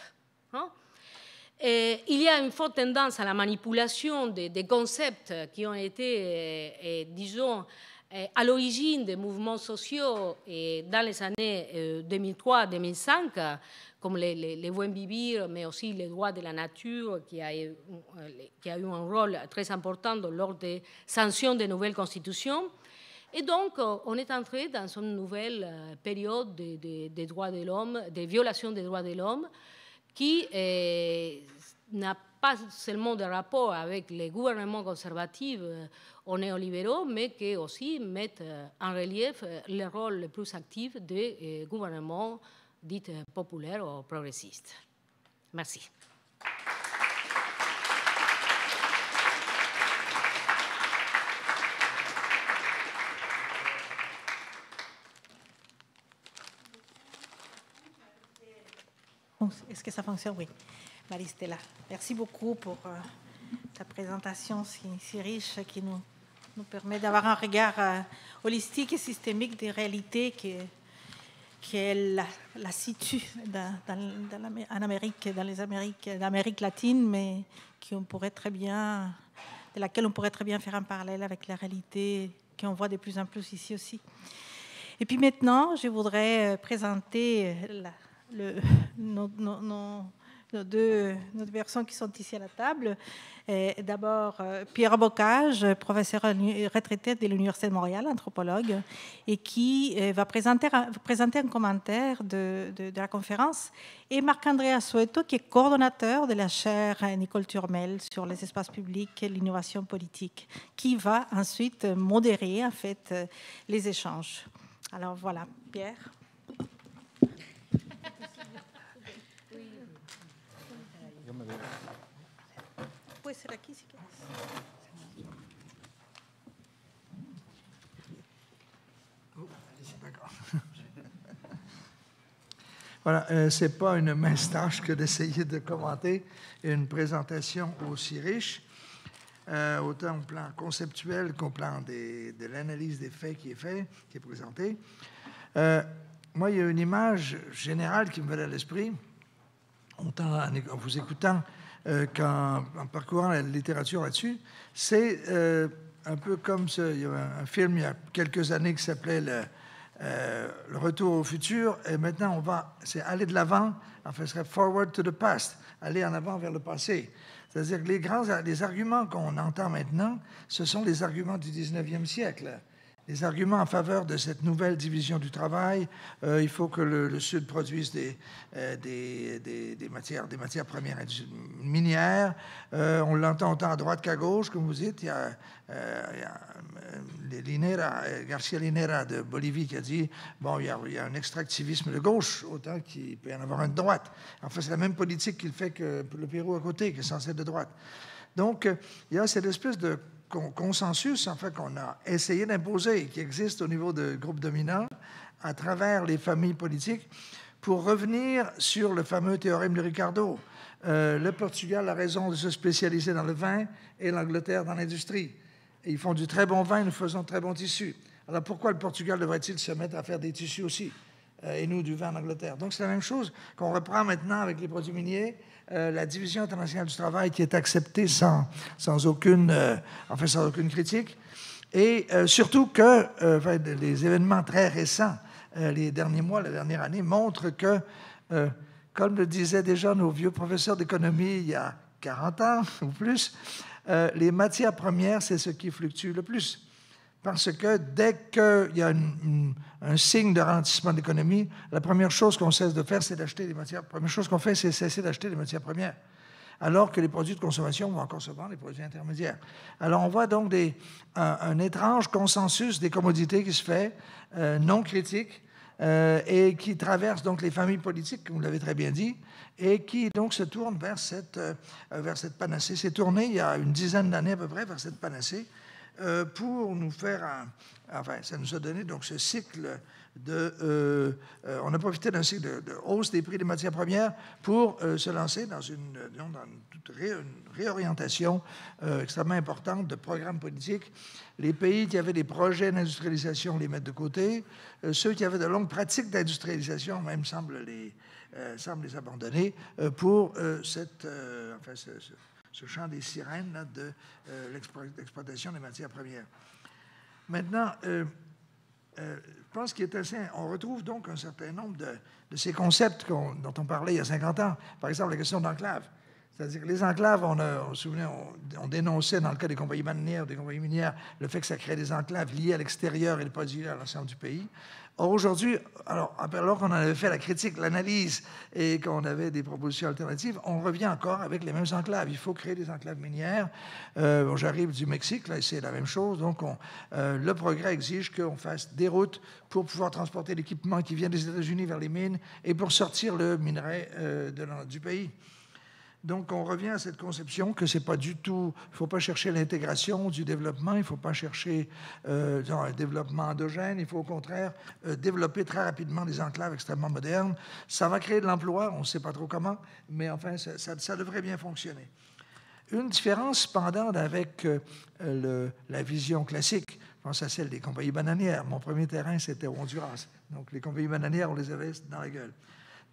Speaker 2: Hein. il y a une forte tendance à la manipulation des, concepts qui ont été, euh, disons, eh, à l'origine des mouvements sociaux eh, dans les années 2003-2005, eh, comme les, les, les mais aussi les droits de la nature, qui a, eu, euh, un rôle très important lors des sanctions des nouvelles constitutions. Et donc, euh, on est entré dans une nouvelle euh, période des, droits de l'homme, des violations des droits de l'homme, qui n'a pas seulement de rapport avec les gouvernements conservatifs aux néolibéraux, mais qui aussi mettent en relief euh, le rôle le plus actif des euh, gouvernements dits euh, populaires ou progressistes. Merci.
Speaker 1: Est-ce que ça fonctionne Oui. Maristella, merci beaucoup pour ta présentation si, si riche qui nous nous permet d'avoir un regard euh, holistique et systémique des réalités qui, qui la, la situe dans, en Amérique, dans les Amériques, l'Amérique latine, mais qui on pourrait très bien, de laquelle on pourrait très bien faire un parallèle avec la réalité qu'on voit de plus en plus ici aussi. Et puis maintenant, je voudrais euh, présenter euh, le, nos, nos deux, personnes qui sont ici à la table. D'abord, euh, Pierre Bocage, professeur retraité de l'Université de Montréal, anthropologue, et qui euh, va présenter, présenter un commentaire de, la conférence. Et Marc-André Assueto, qui est coordonnateur de la chaire Nicole Turmel sur les espaces publics et l'innovation politique, qui va ensuite modérer en fait euh, les échanges. Alors voilà, Pierre. si uh,
Speaker 3: Voilà, euh, ce n'est pas une mince tâche que d'essayer de commenter une présentation aussi riche, euh, autant au plan conceptuel qu'au plan de l'analyse des faits qui est fait, qui est présenté. Euh, moi, il y a une image générale qui me venait à l'esprit en vous écoutant, euh, en parcourant la littérature là-dessus, c'est euh, un peu comme un, film il y a quelques années qui s'appelait euh, le, Retour au futur, et maintenant on va, c'est aller de l'avant, enfin ce serait forward to the past, aller en avant vers le passé. C'est-à-dire que les grands les arguments qu'on entend maintenant, ce sont les arguments du 19e siècle les arguments en faveur de cette nouvelle division du travail, euh, il faut que le, Sud produise euh, des, des, des, matières, des matières premières minières. Euh, on l'entend autant à droite qu'à gauche, comme vous dites. Il y a, il Garcia Linera de Bolivie qui a dit bon, il y a, y a un extractivisme de gauche autant qu'il peut y en avoir un de droite. En fait, c'est la même politique qu'il fait que le Pérou à côté, qui est censé être de droite. Donc, il y a cette espèce de consensus, en fait, qu'on a essayé d'imposer, qui existe au niveau de groupes dominants, à travers les familles politiques, pour revenir sur le fameux théorème de Ricardo. Euh, le Portugal a raison de se spécialiser dans le vin et l'Angleterre dans l'industrie. Ils font du très bon vin, nous faisons très bon tissu Alors pourquoi le Portugal devrait-il se mettre à faire des tissus aussi euh, et nous du vin en Angleterre Donc c'est la même chose qu'on reprend maintenant avec les produits miniers. Euh, la division internationale du travail qui est acceptée sans, sans, aucune, euh, enfin, sans aucune critique. Et euh, surtout que les événements très récents, les derniers mois, la dernière année, montrent que, comme le disaient déjà nos vieux professeurs d'économie il y a 40 ans ou plus, les matières premières, c'est ce qui fluctue le plus parce que dès qu'il y a un signe de ralentissement de l'économie, la première chose qu'on cesse de faire, c'est d'acheter des matières. La première chose qu'on fait, c'est cesser d'acheter des matières premières, alors que les produits de consommation vont encore se vendre, les produits intermédiaires. Alors on voit donc un, étrange consensus des commodités qui se fait, euh, non critique, euh, et qui traverse donc les familles politiques, comme vous l'avez très bien dit, et qui donc se tourne vers euh, vers cette panacée. C'est tourné il y a une dizaine d'années à peu près vers cette panacée euh, pour nous faire un, Enfin, ça nous a donné donc ce cycle de. Euh, euh, on a profité d'un cycle de, hausse des prix des matières premières pour se lancer dans une, dans une, réorientation extrêmement importante de programmes politiques. Les pays qui avaient des projets d'industrialisation les mettent de côté. ceux qui avaient de longues pratiques d'industrialisation, même, semblent les, semblent les abandonner pour cette. Enfin, ce ce chant des sirènes de euh, l'exploitation des matières premières. Maintenant, euh, euh, je pense qu'il est assez. On retrouve donc un certain nombre de, ces concepts dont on parlait il y a 50 ans. Par exemple, la question d'enclave. C'est-à-dire que les enclaves, on, a, on, souvenait, on, dénonçait dans le cas des compagnies minières, des compagnies minières, le fait que ça crée des enclaves liées à l'extérieur et pas liées à l'ensemble du pays. Or, aujourd'hui, alors, alors qu'on avait fait la critique, l'analyse et qu'on avait des propositions alternatives, on revient encore avec les mêmes enclaves. Il faut créer des enclaves minières. Euh, j'arrive du Mexique, là, c'est la même chose. Donc, euh, le progrès exige qu'on fasse des routes pour pouvoir transporter l'équipement qui vient des États-Unis vers les mines et pour sortir le minerai euh, du pays. Donc, on revient à cette conception que c'est pas du tout. Il faut pas chercher l'intégration du développement. Il faut pas chercher euh, un développement endogène. Il faut au contraire euh, développer très rapidement des enclaves extrêmement modernes. Ça va créer de l'emploi. On ne sait pas trop comment, mais enfin, ça, devrait bien fonctionner. Une différence, cependant, avec euh, la vision classique, je pense à celle des compagnies bananières. Mon premier terrain, c'était au Honduras. Donc, les compagnies bananières, on les avait dans la gueule.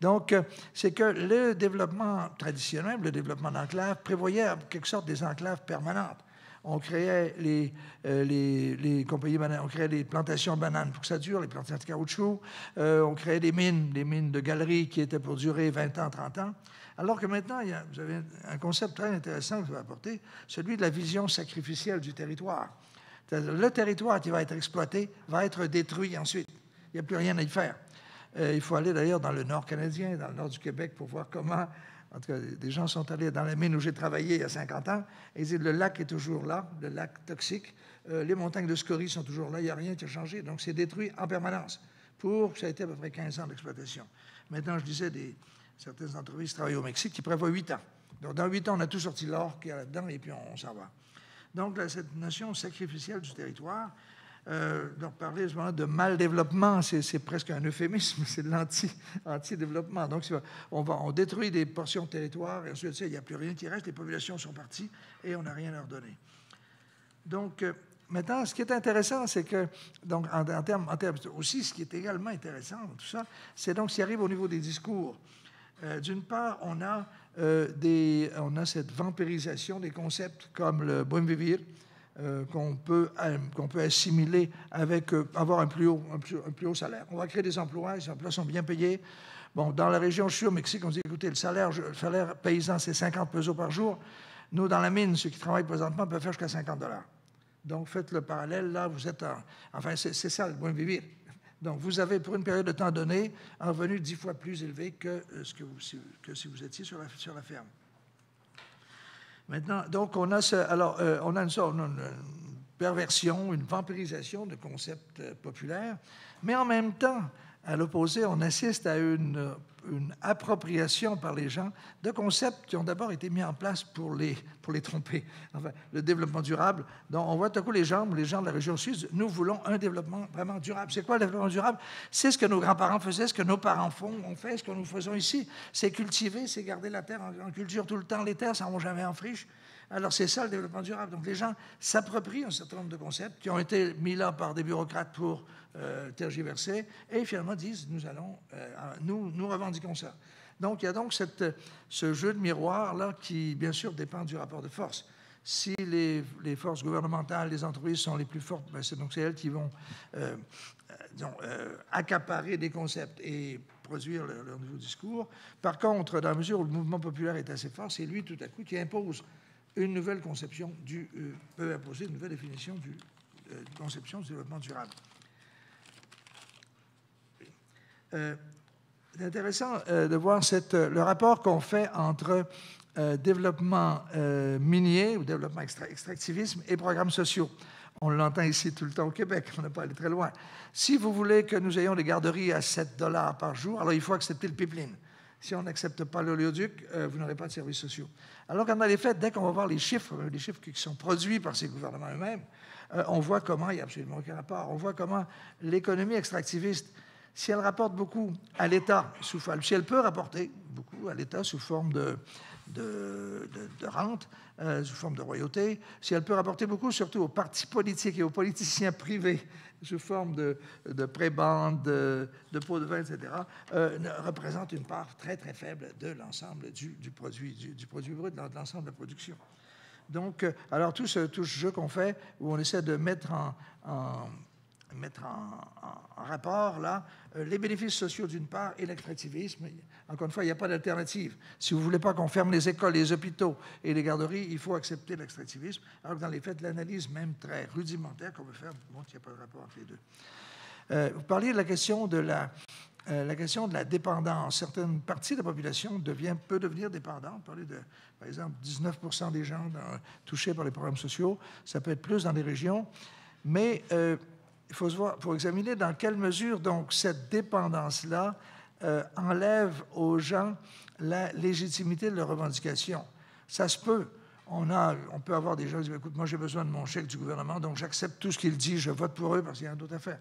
Speaker 3: Donc, euh, c'est que le développement traditionnel, le développement d'enclaves, prévoyait en quelque sorte des enclaves permanentes. On créait les, euh, les, on créait plantations de bananes pour que ça dure, les plantations de caoutchouc, euh, on créait des mines, des mines de galeries qui étaient pour durer 20 ans, 30 ans. Alors que maintenant, il vous avez un concept très intéressant que vous apporter, celui de la vision sacrificielle du territoire. Le territoire qui va être exploité va être détruit ensuite. Il n'y a plus rien à y faire. Euh, il faut aller d'ailleurs dans le nord canadien, dans le nord du Québec, pour voir comment. En tout des gens sont allés dans la mine où j'ai travaillé il y a 50 ans, et ils disent le lac est toujours là, le lac toxique. Euh, les montagnes de scories sont toujours là, il n'y a rien qui a changé. Donc, c'est détruit en permanence. Pour, ça a été à peu près 15 ans d'exploitation. Maintenant, je disais, des, certaines entreprises travaillent au Mexique qui prévoient 8 ans. Donc, dans 8 ans, on a tout sorti l'or qu'il y a là-dedans, et puis on, s'en va. Donc, cette notion sacrificielle du territoire, donc, euh, parler de mal développement, c'est presque un euphémisme, c'est de l'anti-développement. Donc, on, on détruit des portions de territoire et ensuite, il n'y a plus rien qui reste, les populations sont parties et on n'a rien à leur donner. Donc, euh, maintenant, ce qui est intéressant, c'est que, donc, en, termes aussi, ce qui est également intéressant tout ça, c'est donc ce qui arrive au niveau des discours. Euh, d'une part, on a, des, on a cette vampirisation des concepts comme le bon vivir, euh, qu'on peut, euh, peut assimiler avec euh, avoir un plus, haut, plus, haut salaire. On va créer des emplois, ces emplois sont bien payés. Bon, dans la région, je suis au Mexique, on dit écoutez, le salaire, le salaire paysan, c'est 50 pesos par jour. Nous, dans la mine, ceux qui travaillent présentement peuvent faire jusqu'à 50 dollars. Donc, faites le parallèle, là, vous êtes en, Enfin, c'est ça le bon vivre. Donc, vous avez, pour une période de temps donnée, un revenu dix fois plus élevé que, ce que, si vous étiez sur la, sur la ferme. Maintenant, donc on a ce, alors euh, on a une perversion, une vampirisation de concepts euh, populaires, mais en même temps, à l'opposé, on assiste à une une appropriation par les gens de concepts qui ont d'abord été mis en place pour les, pour les tromper. Enfin, le développement durable. dont on voit tout à coup les gens, les gens de la région suisse, nous voulons un développement vraiment durable. C'est quoi le développement durable? C'est ce que nos grands-parents faisaient, ce que nos parents font, on fait, ce que nous faisons ici. C'est cultiver, c'est garder la terre en, culture tout le temps. Les terres, ça ne jamais en friche. Alors, c'est ça le développement durable. Donc, les gens s'approprient un certain nombre de concepts qui ont été mis là par des bureaucrates pour euh, tergiversé, et finalement disent, nous allons, euh, nous, nous revendiquons ça. Donc, il y a donc ce jeu de miroir-là qui, bien sûr, dépend du rapport de force. Si les, forces gouvernementales, les entreprises sont les plus fortes, ben, c'est donc elles qui vont euh, euh, accaparer des concepts et produire leur, nouveau discours. Par contre, dans la mesure où le mouvement populaire est assez fort, c'est lui tout à coup qui impose une nouvelle conception du, peut imposer une nouvelle définition du conception du développement durable. Euh, c'est intéressant euh, de voir cette, euh, le rapport qu'on fait entre développement minier ou développement extractivisme et programmes sociaux. On l'entend ici tout le temps au Québec, on n'a pas allé très loin. Si vous voulez que nous ayons des garderies à 7 dollars par jour, alors il faut accepter le pipeline. Si on n'accepte pas l'oléoduc, vous n'aurez pas de services sociaux. Alors qu'en les faits, dès qu'on va voir les chiffres, les chiffres qui sont produits par ces gouvernements eux-mêmes, on voit comment il n'y a absolument aucun rapport. On voit comment l'économie extractiviste si elle rapporte beaucoup à l'État, si elle peut rapporter beaucoup à l'État sous forme de, de, rente, euh, sous forme de royauté, si elle peut rapporter beaucoup surtout aux partis politiques et aux politiciens privés sous forme de, de prébandes, de, pots de vin, etc., euh, représente une part très très faible de l'ensemble du, du, produit, du, produit brut, de l'ensemble de la production. Donc, euh, alors tout ce, tout jeu qu'on fait, où on essaie de mettre en mettre en, rapport là euh, les bénéfices sociaux d'une part et l'extractivisme. Encore une fois, il n'y a pas d'alternative. Si vous ne voulez pas qu'on ferme les écoles, les hôpitaux et les garderies, il faut accepter l'extractivisme. Alors que dans les faits, l'analyse même très rudimentaire qu'on veut faire montre qu'il n'y a pas de rapport entre les deux. Euh, vous parliez de la question de la, euh, la question de la dépendance. Certaines parties de la population devient, peut devenir dépendante. Vous parlez de, par exemple, 19 des gens touchés par les programmes sociaux. Ça peut être plus dans les régions. Mais il faut, se voir, pour examiner dans quelle mesure donc cette dépendance-là euh, enlève aux gens la légitimité de leurs revendications. Ça se peut. On, a, on peut avoir des gens qui disent Écoute, moi j'ai besoin de mon chèque du gouvernement, donc j'accepte tout ce qu'il dit, je vote pour eux parce qu'il y a d'autres affaires.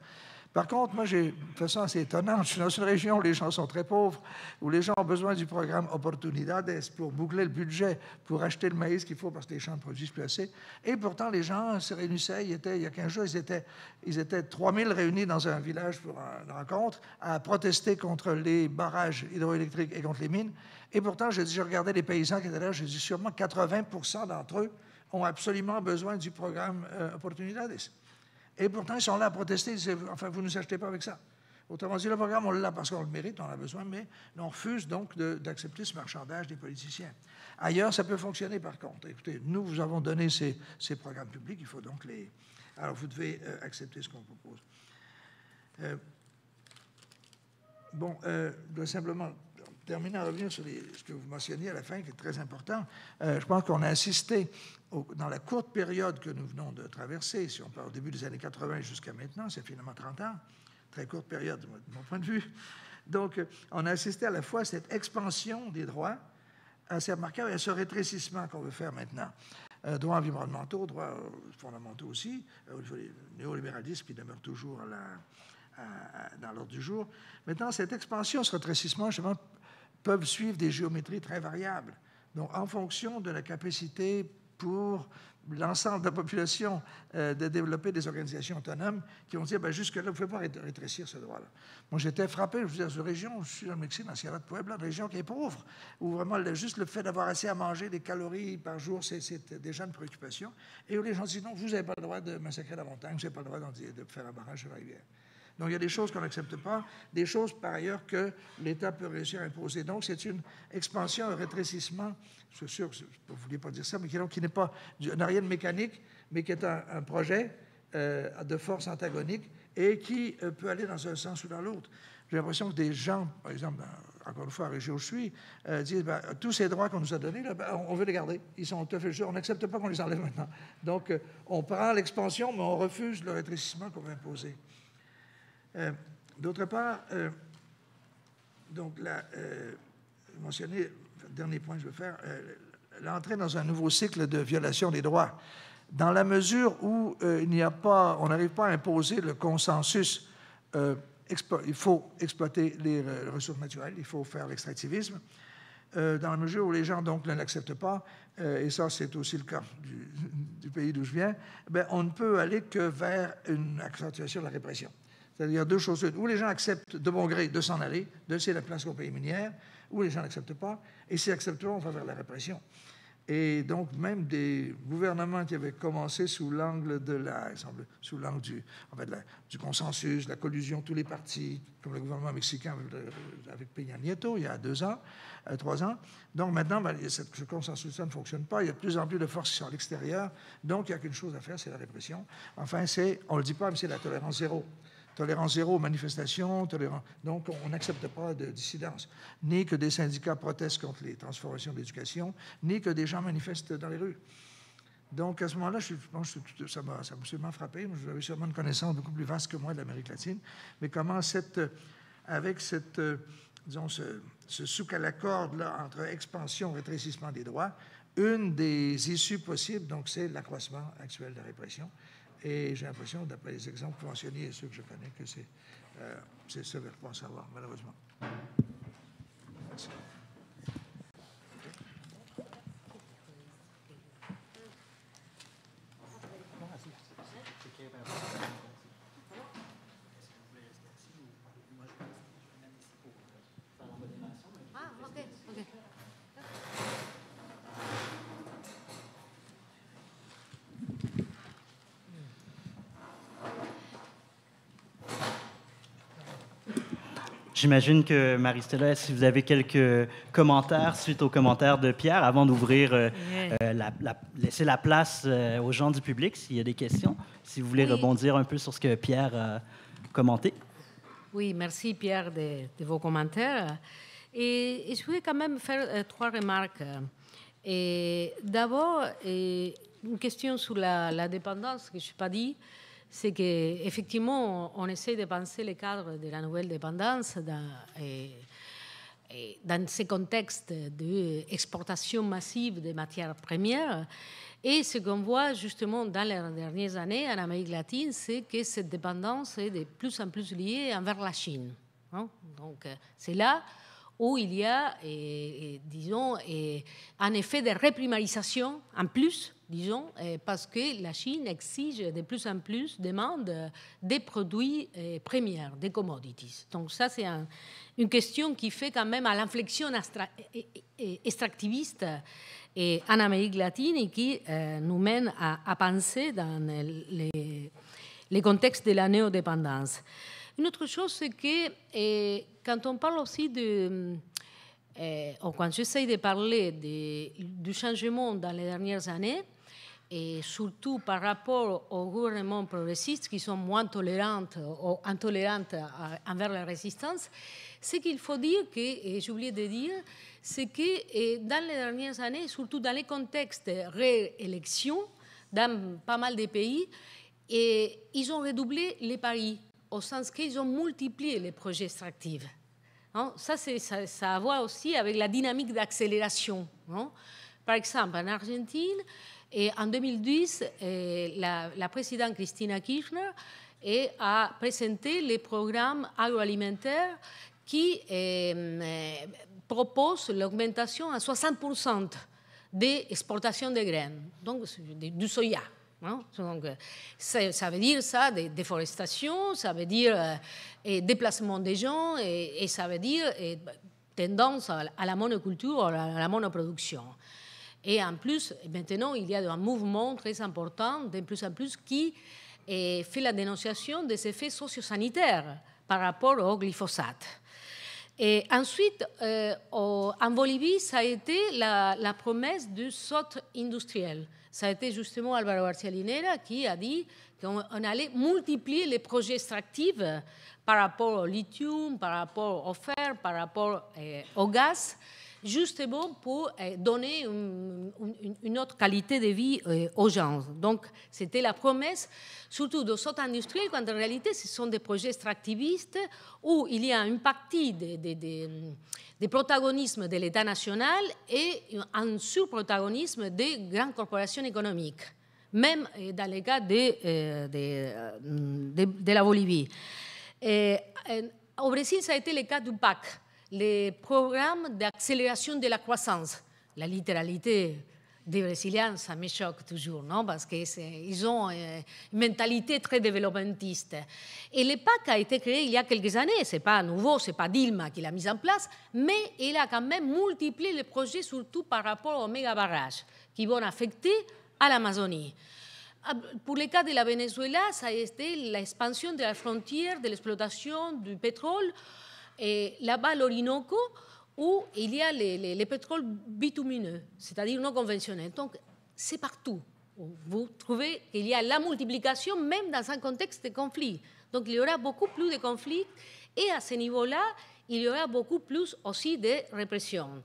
Speaker 3: Par contre, moi, j'ai, de façon assez étonnante, je suis dans une région où les gens sont très pauvres, où les gens ont besoin du programme Opportunidades pour boucler le budget, pour acheter le maïs qu'il faut parce que les champs ne produisent plus assez. Et pourtant, les gens se réunissaient, il y a 15 jours, ils étaient, ils étaient réunis dans un village pour une rencontre, à protester contre les barrages hydroélectriques et contre les mines. Et pourtant, j'ai regardé regardais les paysans qui étaient là, J'ai dit sûrement 80 d'entre eux ont absolument besoin du programme euh, Opportunidades. Et pourtant, ils sont là à protester. Enfin, vous ne nous achetez pas avec ça. Autrement dit, le programme, on l'a parce qu'on le mérite, on en a besoin, mais on refuse donc d'accepter ce marchandage des politiciens. Ailleurs, ça peut fonctionner par contre. Écoutez, nous vous avons donné ces, programmes publics, il faut donc les. Alors, vous devez euh, accepter ce qu'on propose. Euh, bon, euh, je dois simplement terminer à revenir sur ce que vous mentionniez à la fin, qui est très important. Euh, je pense qu'on a assisté, dans la courte période que nous venons de traverser, si on parle au début des années 80 jusqu'à maintenant, c'est finalement 30 ans, très courte période de mon point de vue. Donc, euh, on a assisté à la fois à cette expansion des droits assez remarquable et à ce rétrécissement qu'on veut faire maintenant. Euh, droits environnementaux, droits fondamentaux aussi, euh, du néolibéralisme qui demeure toujours dans l'ordre du jour. Maintenant, cette expansion, ce rétrécissement, justement, peuvent suivre des géométries très variables. Donc, en fonction de la capacité pour l'ensemble de la population euh, de développer des organisations autonomes qui vont dire ben, jusque-là, vous ne pouvez pas rétrécir ce droit-là. Moi, j'étais frappé, je vous disais, région, je suis dans Mexique, dans Sierra de Puebla, une région qui est pauvre, où vraiment juste le fait d'avoir assez à manger, des calories par jour, c'est déjà une préoccupation, et où les gens disent non, vous n'avez pas le droit de massacrer la montagne, vous n'avez pas le droit de faire un barrage sur la rivière. Donc il y a des choses qu'on n'accepte pas, des choses par ailleurs que l'État peut réussir à imposer. Donc c'est une expansion, un rétrécissement, suis sûr, que vous ne vouliez pas dire ça, mais qui, n'est pas, n'a rien de mécanique, mais qui est un, projet euh, de force antagonique et qui euh, peut aller dans un sens ou dans l'autre. J'ai l'impression que des gens, par exemple, ben, encore une fois, à région où je suis, euh, disent ben, tous ces droits qu'on nous a donnés, ben, on veut les garder. Ils sont tout à fait sûrs. On n'accepte pas qu'on les enlève maintenant. Donc, on prend l'expansion, mais on refuse le rétrécissement qu'on veut imposer. Euh, d'autre part, euh, donc là, euh, dernier point je veux faire, euh, l'entrée dans un nouveau cycle de violation des droits, dans la mesure où il n'y a pas, on n'arrive pas à imposer le consensus. il faut exploiter les ressources naturelles, il faut faire l'extractivisme. dans la mesure où les gens donc ne l'acceptent pas, et ça c'est aussi le cas du, pays d'où je viens, ben, on ne peut aller que vers une accentuation de la répression. C'est-à-dire deux choses. Ou les gens acceptent de bon gré de s'en aller, de laisser la place aux pays minières, ou les gens n'acceptent pas, et s'ils accepteront, on va vers la répression. Et donc, même des gouvernements qui avaient commencé sous l'angle de la, sous l'angle du, en fait, du consensus, la collusion, tous les partis, comme le gouvernement mexicain avec euh, Peña Nieto, il y a deux ans, euh, trois ans. Donc, maintenant, ben, ce consensus-là ne fonctionne pas. Il y a de plus en plus de forces qui sont à l'extérieur. Donc, il n'y a qu'une chose à faire, c'est la répression. Enfin, c'est, on ne le dit pas, mais c'est la tolérance zéro. Tolérance zéro aux manifestations, donc on n'accepte pas de dissidence, ni que des syndicats protestent contre les transformations de l'éducation, ni que des gens manifestent dans les rues. Donc à ce moment-là, je, ça m'a absolument frappé. Vous avez sûrement une connaissance beaucoup plus vaste que moi de l'Amérique latine, mais comment cette, avec cette, euh, disons, ce, ce souk à la corde là, entre expansion, et rétrécissement des droits, une des issues possibles, donc c'est l'accroissement actuel de la répression. Et j'ai l'impression, d'après les exemples mentionnés et ceux que je connais, que c'est ce que je pense avoir, malheureusement.
Speaker 4: J'imagine que, Marie-Stella, si vous avez quelques commentaires suite aux commentaires de Pierre, avant d'ouvrir, euh, euh, la, laisser la place euh, aux gens du public s'il y a des questions, si vous voulez rebondir un peu sur ce que Pierre a commenté.
Speaker 2: Oui, merci Pierre de, vos commentaires. Et, je voulais quand même faire trois remarques. Et d'abord, une question sur la, dépendance que je n'ai pas dit c'est qu'effectivement, on essaie de penser le cadre de la nouvelle dépendance dans, euh, euh, ce contexte d'exportation massive des matières premières. Et ce qu'on voit justement dans les dernières années en Amérique latine, c'est que cette dépendance est de plus en plus liée envers la Chine. Hein. Donc euh, c'est là où il y a, disons, et, un effet de réprimarisation en plus, disons, parce que la Chine exige de plus en plus, demande des produits euh, premiers, des commodities. Donc ça, c'est une question qui fait quand même à l'inflexion extractiviste et en Amérique latine et qui euh, nous mène à, penser dans les, les contextes de la néodépendance. Une autre chose, c'est que eh, quand on parle aussi de... Mm, eh, ou quand j'essaie de parler du changement dans les dernières années, et surtout par rapport aux gouvernements progressistes qui sont moins tolérants euh, ou intolérants envers la résistance, ce qu'il faut dire, que, et j'ai oublié de dire, c'est que eh, dans les dernières années, surtout dans les contextes réélections, réélection, dans pas mal de pays, et ils ont redoublé les paris au sens qu'ils ont multiplié les projets extractifs. Hein. Ça, ça, ça, a à voir aussi avec la dynamique d'accélération. Hein. Par exemple, en Argentine, et en 2010, eh, la, présidente Christina Kirchner eh, a présenté les programmes agroalimentaires qui eh, proposent l'augmentation à 60% des exportations de graines, donc du soya. Hein? Donc, ça veut dire ça, des déforestation, ça veut dire euh, déplacement des gens et, ça veut dire bah, tendance à, la monoculture, à la monoproduction. Et en plus, maintenant, il y a un mouvement très important, de plus en plus, qui eh, fait la dénonciation des effets sociosanitaires par rapport au glyphosate. Et ensuite, euh, en Bolivie, ça a été la, la promesse du saut industriel ça a été justement Alvaro Linera qui a dit qu'on allait multiplier les projets extractifs par rapport au lithium, par rapport au fer, par rapport eh, au gaz justement pour eh, donner une, autre qualité de vie euh, aux gens. Donc, c'était la promesse, surtout de sortes industriel, quand en réalité, ce sont des projets extractivistes où il y a une partie des de, de, protagonismes de l'État national et un surprotagonisme des grandes corporations économiques, même eh, dans le cas euh, euh, de, la Bolivie. au Brésil, ça a été le cas du PAC les programmes d'accélération de la croissance. La littéralité des Brésiliens, ça me choque toujours, non Parce qu'ils ont euh, une mentalité très développementiste. Et l'EPAC a été créé il y a quelques années, c'est pas nouveau, c'est pas Dilma qui l'a mis en place, mais il a quand même multiplié les projets, surtout par rapport aux méga-barrages qui vont affecter à l'Amazonie. Ah, pour le cas de la Venezuela, ça a été l'expansion de la frontière de l'exploitation du pétrole et là-bas l'Orinoco où il y a les, les, pétroles bitumineux, c'est-à-dire non conventionnels. Donc, c'est partout. Vous trouvez qu'il y a la multiplication même dans un contexte de conflit. Donc, il y aura beaucoup plus de conflits et à ce niveau-là, il y aura beaucoup plus aussi de répression.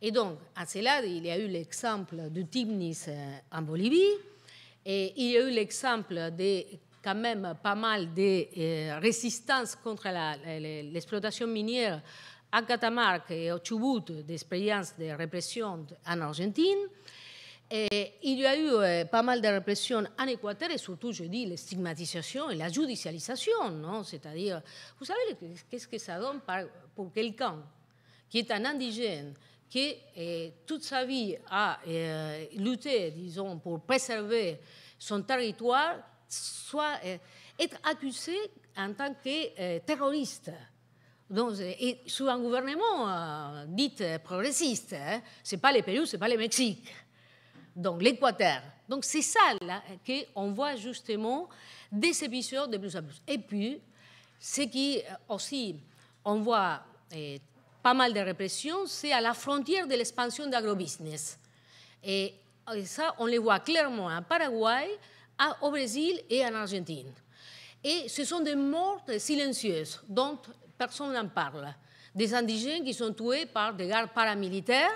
Speaker 2: Et donc, à cela, il y a eu l'exemple du Timnis euh, en Bolivie, et il y a eu l'exemple des quand même pas mal de euh, résistance contre l'exploitation minière à Catamarca et au Chubut, d'expérience de répression en Argentine. Et il y a eu euh, pas mal de répression en Équateur et surtout, je dis, la stigmatisation et la judicialisation, non C'est-à-dire, vous savez qu'est-ce que ça donne pour quelqu'un qui est un indigène, qui euh, toute sa vie a lutté, disons, pour préserver son territoire, soit, euh, être accusé en tant que euh, terroriste. Euh, sous un gouvernement dit progressiste, hein. ce n'est pas les Pérou, ce n'est pas le Mexique, donc l'Équateur. Donc c'est ça là qu'on voit justement des épisodes de plus en plus. Et puis, ce qui aussi, on voit pas mal de répression, c'est à la frontière de l'expansion d'agrobusiness. Et, et ça, on le voit clairement en Paraguay, au Brésil et en Argentine. Et ce sont des morts silencieuses dont personne n'en parle. Des indigènes qui sont tués par des gardes paramilitaires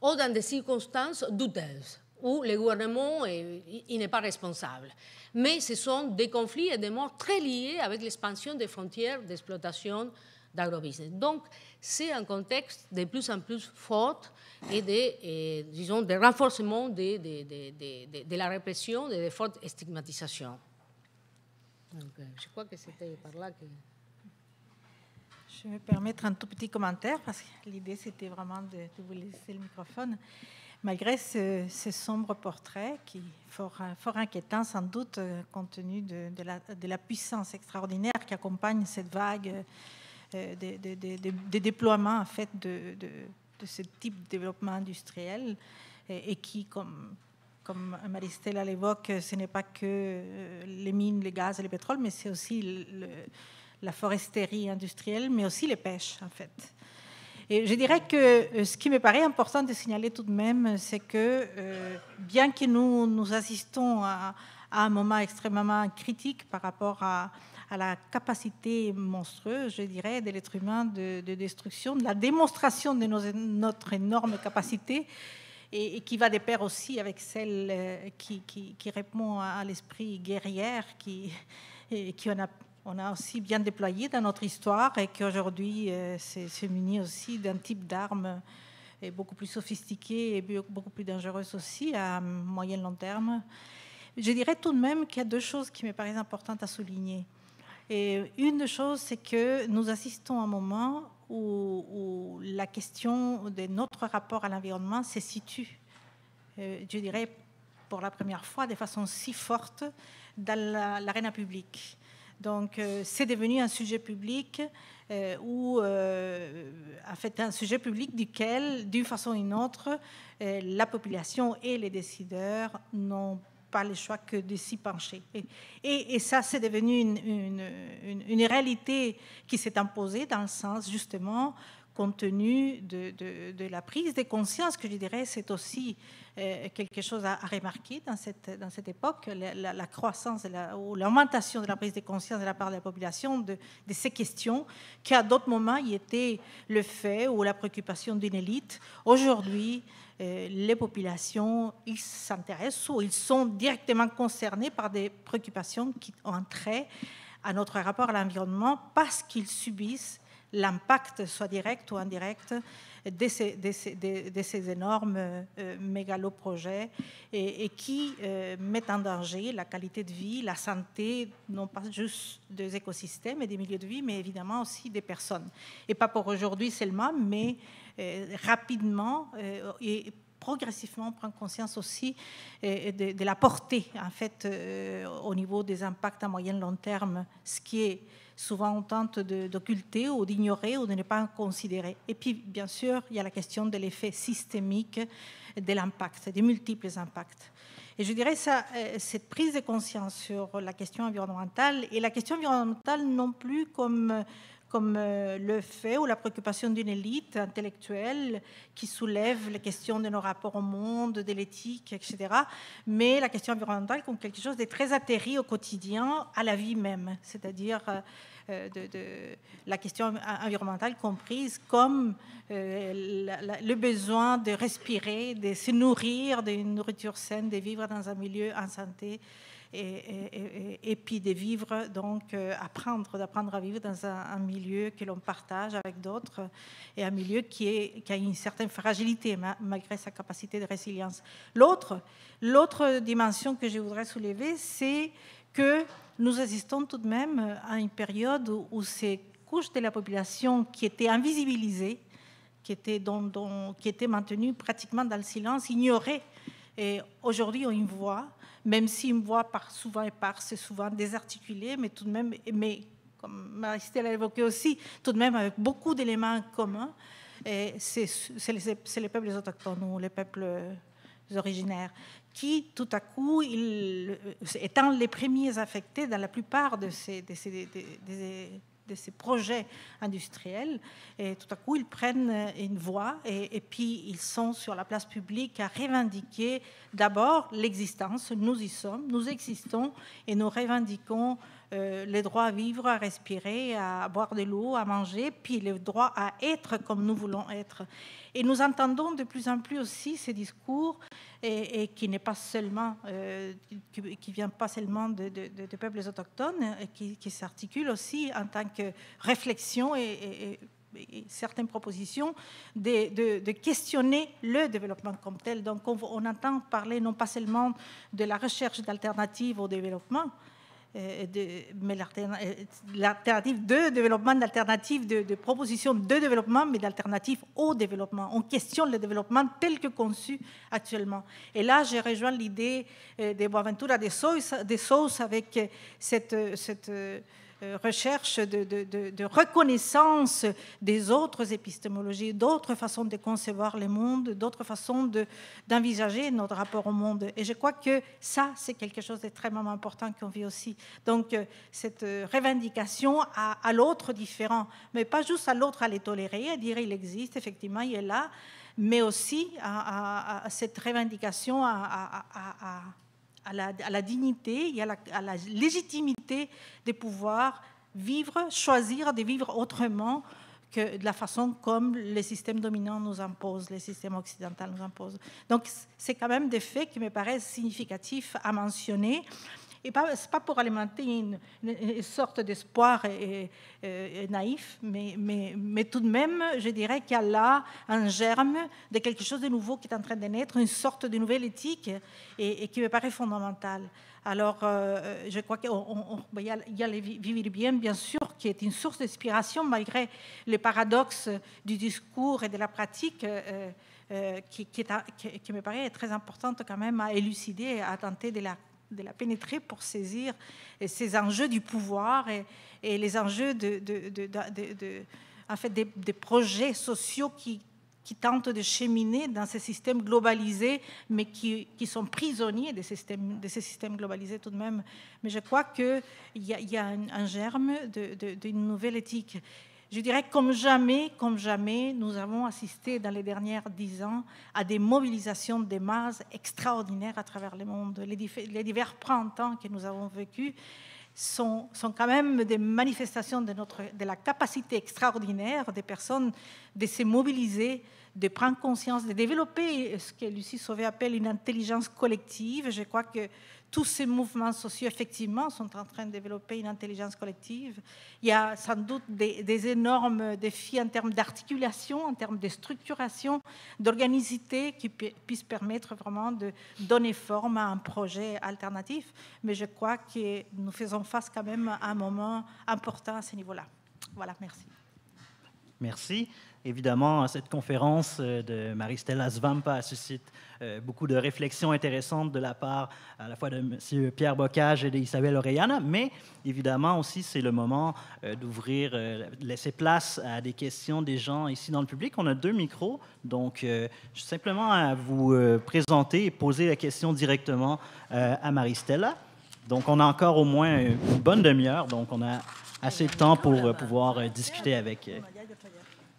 Speaker 2: ou dans des circonstances douteuses où le gouvernement n'est pas responsable. Mais ce sont des conflits et des morts très liés avec l'expansion des frontières d'exploitation d'agrobusiness. Donc, c'est un contexte de plus en plus fort et de, disons, de renforcement de, de, la répression, de la forte stigmatisation. Euh, je crois que c'était par là que...
Speaker 1: Je vais me permettre un tout petit commentaire parce que l'idée c'était vraiment de, vous laisser le microphone. Malgré ce, sombre portrait qui est fort, fort inquiétant sans doute euh, compte tenu de, de, la, de la, puissance extraordinaire qui accompagne cette vague des, déploiements en fait de, ce type de développement industriel et, qui, comme, comme Maristella l'évoque, ce n'est pas que euh, les mines, les gaz et les pétroles mais c'est aussi la foresterie industrielle, mais aussi les pêches en fait. Et je dirais que euh, ce qui me paraît important de signaler tout de même, c'est que euh, bien que nous, nous assistons à, un moment extrêmement critique par rapport à, à la capacité monstrueuse, je dirais, de l'être humain de, destruction, de la démonstration de nos, notre énorme capacité, et, qui va de pair aussi avec celle euh, qui, qui, répond à, l'esprit guerrière, qui, et qui on a on a aussi bien déployé dans notre histoire et qu'aujourd'hui aujourd'hui, euh, se muni aussi d'un type d'armes euh, beaucoup plus sophistiquées et beaucoup plus dangereuses aussi à moyen long terme. Je dirais tout de même qu'il y a deux choses qui me paraissent importantes à souligner. Et une chose, c'est que nous assistons à un moment où, la question de notre rapport à l'environnement se situe, euh, je dirais, pour la première fois de façon si forte dans l'arène publique. Donc, euh, c'est devenu un sujet public euh, ou en fait un sujet public duquel, d'une façon ou d'une autre, la population et les décideurs n'ont par le choix que de s'y pencher. Et, ça, c'est devenu une, réalité qui s'est imposée dans le sens, justement, compte tenu de, la prise de conscience, que je dirais, c'est aussi euh, quelque chose à, remarquer dans cette, dans cette époque, la, croissance ou l'augmentation de la prise de conscience de la part de la population de, de ces questions, qui à d'autres moments y étaient le fait ou la préoccupation d'une élite. Aujourd'hui, euh, les populations, ils s'intéressent ou ils sont directement concernés par des préoccupations qui ont trait à notre rapport à l'environnement parce qu'ils subissent l'impact, soit direct ou indirect, de ces, énormes euh, mégaloprojets et, qui euh, mettent en danger la qualité de vie, la santé, non pas juste des écosystèmes et des milieux de vie, mais évidemment aussi des personnes. Et pas pour aujourd'hui seulement, mais euh, rapidement euh, et progressivement prendre conscience aussi euh, de, la portée, en fait, au niveau des impacts à moyen long terme, ce qui est souvent on tente d'occulter ou d'ignorer ou de ne pas considérer. Et puis, bien sûr, il y a la question de l'effet systémique de l'impact, des multiples impacts. Et je dirais ça, cette prise de conscience sur la question environnementale et la question environnementale non plus comme comme euh, le fait ou la préoccupation d'une élite intellectuelle qui soulève les questions de nos rapports au monde, de l'éthique, etc. Mais la question environnementale comme quelque chose de très atterri au quotidien, à la vie même, c'est-à-dire euh, euh, de, la question environnementale comprise comme le besoin de respirer, de se nourrir d'une nourriture saine, de vivre dans un milieu en santé et, puis de vivre, donc euh, apprendre, d'apprendre à vivre dans un, milieu que l'on partage avec d'autres et un milieu qui, est, qui a une certaine fragilité malgré sa capacité de résilience. L'autre, l'autre dimension que je voudrais soulever, c'est que nous assistons tout de même à une période où ces couches de la population qui étaient invisibilisées, qui étaient, qui étaient maintenues pratiquement dans le silence, ignorées, et aujourd'hui ont une voix si une voix par souvent et par c'est souvent désarticulée, mais tout de même, mais comme Maristelle l'a évoqué aussi, tout de même avec beaucoup d'éléments communs. Et c'est, les, les, peuples autochtones ou les peuples euh, originaires qui, tout à coup, euh, étant les premiers affectés dans la plupart de ces, de ces projets industriels. Et tout à coup, ils prennent une voix et, et puis ils sont sur la place publique à revendiquer d'abord l'existence. Nous y sommes, nous existons et nous revendiquons euh, le droit à vivre, à respirer, à boire de l'eau, à manger, puis le droit à être comme nous voulons être. Et nous entendons de plus en plus aussi ces discours et, qui n'est pas seulement, euh, qui, vient pas seulement de, peuples autochtones, et euh, qui, s'articule aussi en tant que réflexion et, certaines propositions de, questionner le développement comme tel. Donc on entend parler non pas seulement de la recherche d'alternatives au développement, euh, mais euh, l'alternative de développement, l'alternative de, de proposition de développement, mais d'alternative au développement. On questionne le développement tel que conçu actuellement. Et là, je rejoins l'idée euh, de Boaventura des sauces, des sauces avec cette, cette euh, recherche de, reconnaissance des autres épistémologies, d'autres façons de concevoir le monde, d'autres façons d'envisager notre rapport au monde. Et je crois que ça, c'est quelque chose de d'extrêmement important qu'on vit aussi. Donc, euh, cette euh, revendication à, l'autre différent, mais pas juste à l'autre à les tolérer, à dire il existe, effectivement, il est là, mais aussi à cette revendication à à la, dignité et à la, à la, légitimité de pouvoir vivre, choisir de vivre autrement que de la façon comme les systèmes dominants nous imposent, les systèmes occidentaux nous imposent. Donc c'est quand même des faits qui me paraissent significatifs à mentionner. Et ce n'est pas pour alimenter une, sorte d'espoir naïf, mais, mais, mais, tout de même, je dirais qu'il y a là un germe de quelque chose de nouveau qui est en train de naître, une sorte de nouvelle éthique et, qui me paraît fondamentale. Alors, euh, je crois qu'il ben, y, a le vivre bien, bien sûr, qui est une source d'inspiration malgré les paradoxes du discours et de la pratique. Euh, euh, qui, est, qui, me paraît très importante quand même à élucider, à tenter de la de la pénétrer pour saisir ces enjeux du pouvoir et, les enjeux de, en fait, des, projets sociaux qui, qui, tentent de cheminer dans ces systèmes globalisés, mais qui, qui sont prisonniers de, systèmes, de ces systèmes globalisés tout de même. Mais je crois qu'il y, y, a un germe d'une nouvelle éthique. Je dirais comme jamais, comme jamais, nous avons assisté dans les dernières dix ans à des mobilisations de masses extraordinaires à travers le monde. Les, divers printemps que nous avons vécus sont, quand même des manifestations de, de la capacité extraordinaire des personnes de se mobiliser, de prendre conscience, de développer ce que Lucie Sauvé appelle une intelligence collective. Je crois que tous ces mouvements sociaux, effectivement, sont en train de développer une intelligence collective. Il y a sans doute des, énormes défis en termes d'articulation, en termes de structuration, d'organicité qui puissent permettre vraiment de donner forme à un projet alternatif. Mais je crois que nous faisons face quand même à un moment important à ce niveau-là. Voilà, merci.
Speaker 4: Merci. Évidemment, cette conférence euh, de Maristella Svampa suscite euh, beaucoup de réflexions intéressantes de la part à la fois de M. Pierre Bocage et d'Isabelle Orellana, mais évidemment aussi, c'est le moment euh, d'ouvrir, laisser place à des questions des gens ici dans le public. On a deux micros, donc je suis simplement à vous présenter et poser la question directement à Maristella. Donc, on a encore au moins une bonne demi-heure, donc on a assez de temps pour pouvoir discuter avec.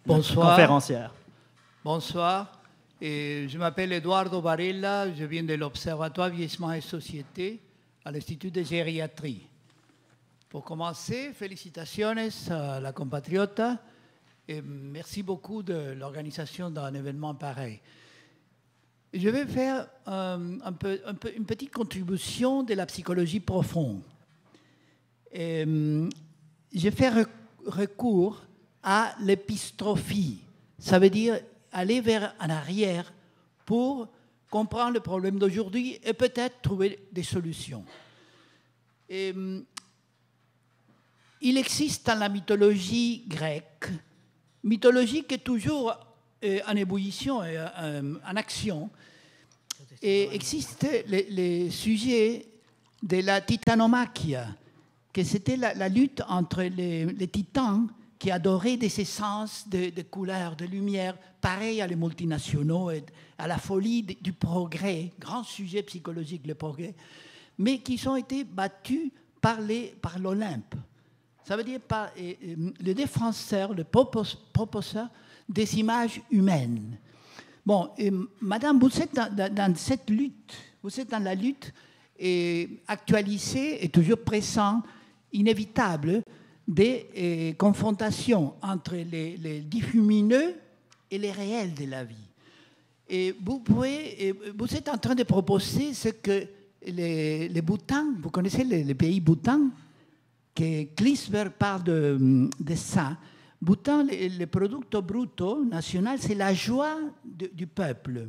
Speaker 5: Bonsoir. Conférencière. Bonsoir. Et je m'appelle Eduardo Varela je viens de l'Observatoire Vieillissement et Société à l'Institut de Gériatrie. Pour commencer, félicitations à la compatriote et merci beaucoup de l'organisation d'un événement pareil. Je vais faire euh, une petite contribution de la psychologie profonde. Euh, je fais recours à l'épistrophie. Ça veut dire aller vers en arrière pour comprendre le problème d'aujourd'hui et peut-être trouver des solutions. Hum, il existe dans la mythologie grecque, mythologie qui est toujours euh, en ébullition et euh, en action, et existe les, les sujets de la titanomachia, que c'était la, lutte entre les titans qui adoraient des essences, de, couleurs, de lumière, pareil à les multinationaux et à la folie du progrès, grand sujet psychologique, le progrès, mais qui ont été battus par l'Olympe. Par Ça veut dire par le défenseur, le proposeur des images humaines. Bon, Madame, vous êtes dans, cette lutte, vous êtes dans la lutte et actualisée et toujours présente, inévitable, des euh, confrontations entre les, diffumineux et les réels de la vie. Et vous, êtes en train de proposer ce que les, les vous connaissez le pays Bhoutan, que Klisberg parle de, de ça. Bhoutan, le, le producto national, c'est la joie du peuple.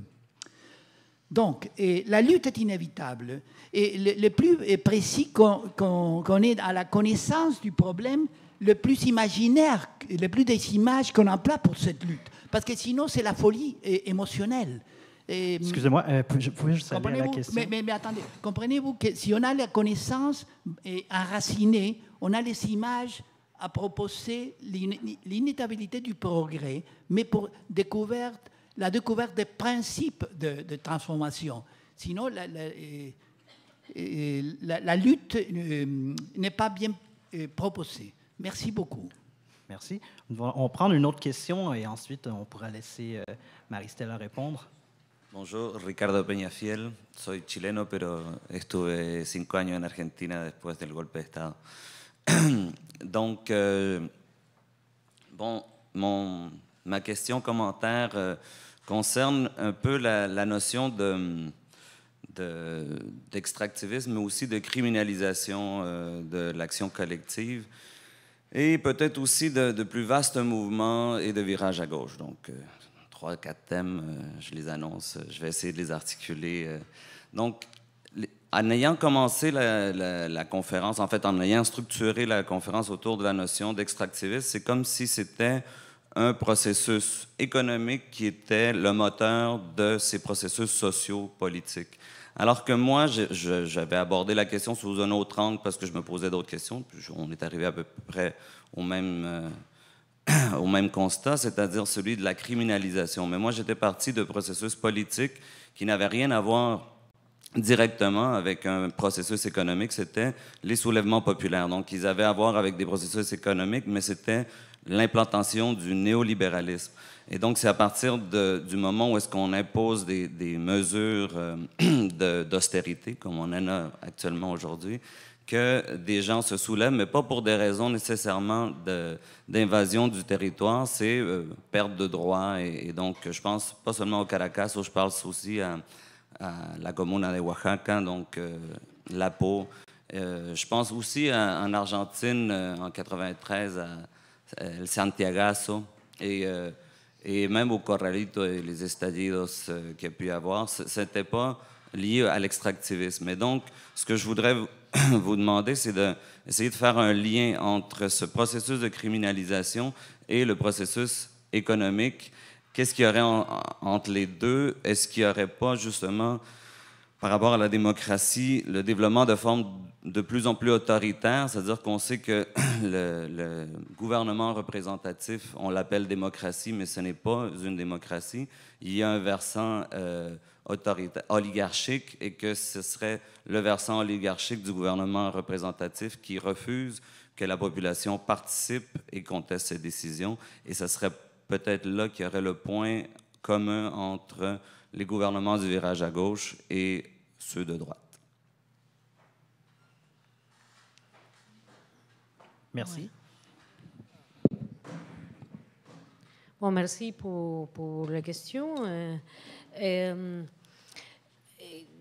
Speaker 5: Donc, la lutte est inévitable. Et le, plus précis qu'on ait à la connaissance du problème, le plus imaginaire, le plus des images qu'on emploie pour cette lutte. Parce que sinon, c'est la folie émotionnelle. Excusez-moi, euh, pouvez je répondre à la question mais, attendez, comprenez-vous que si on a la connaissance et enracinée, on a les images à proposer l'inévitabilité du progrès, mais pour découverte la découverte des principes de, transformation. Sinon, la, euh, euh, lutte euh, n'est pas bien proposée. Merci beaucoup.
Speaker 4: Merci. On va prendre une autre question et ensuite on pourra laisser Maristella répondre.
Speaker 6: Bonjour, Ricardo Peñafiel. Soy chileno, pero estuve cinq ans en Argentina après le golpe d'État. Donc, bon, mon, ma question, commentaire concerne un peu la, notion de d'extractivisme, mais aussi de criminalisation euh, de l'action collective et peut-être aussi de, plus vastes mouvements et de virages à gauche. Donc, euh, trois, quatre thèmes, euh, je les annonce, je vais essayer de les articuler. Donc, en ayant commencé la, conférence, en fait, en ayant structuré la conférence autour de la notion d'extractivisme, c'est comme si c'était un processus économique qui était le moteur de ces processus sociaux politiques. Alors que moi, j'avais abordé la question sous un autre angle parce que je me posais d'autres questions, puis on est arrivé à peu près au même, euh, au même constat, c'est-à-dire celui de la criminalisation. Mais moi, j'étais parti de processus politiques qui n'avaient rien à voir directement avec un processus économique, c'était les soulèvements populaires. Donc, ils avaient à voir avec des processus économiques, mais c'était l'implantation du néolibéralisme. Et donc, c'est à partir du moment où est-ce qu'on impose des, mesures euh, d'austérité, comme on en a actuellement aujourd'hui, que des gens se soulèvent, mais pas pour des raisons nécessairement d'invasion du territoire, c'est euh, perte de droits. Et, donc, je pense pas seulement au Caracas, où je parle aussi à, la comuna de Oaxaca, donc euh, la peau. je pense aussi en Argentine, en 93, le Santiago et, et eh, même au Corralito et les estallidos euh, qu'il y a pu avoir, n'était pas lié à l'extractivisme. Et donc, ce que je voudrais vous demander, c'est d'essayer de, faire un lien entre ce processus de criminalisation et le processus économique. Qu'est-ce qu'il y aurait entre les deux? Est-ce qu'il n'y aurait pas justement, par rapport à la démocratie, le développement de formes de plus en plus autoritaire, c'est-à-dire qu'on sait que le, gouvernement représentatif, on l'appelle démocratie, mais ce n'est pas une démocratie. Il y a un versant euh, oligarchique et que ce serait le versant oligarchique du gouvernement représentatif qui refuse que la population participe et conteste ses décisions. Et ce serait peut-être là qu'il y aurait le point commun entre les gouvernements du virage à gauche et ceux de droite.
Speaker 4: Merci.
Speaker 2: Bon, merci pour, pour la question. Euh, euh,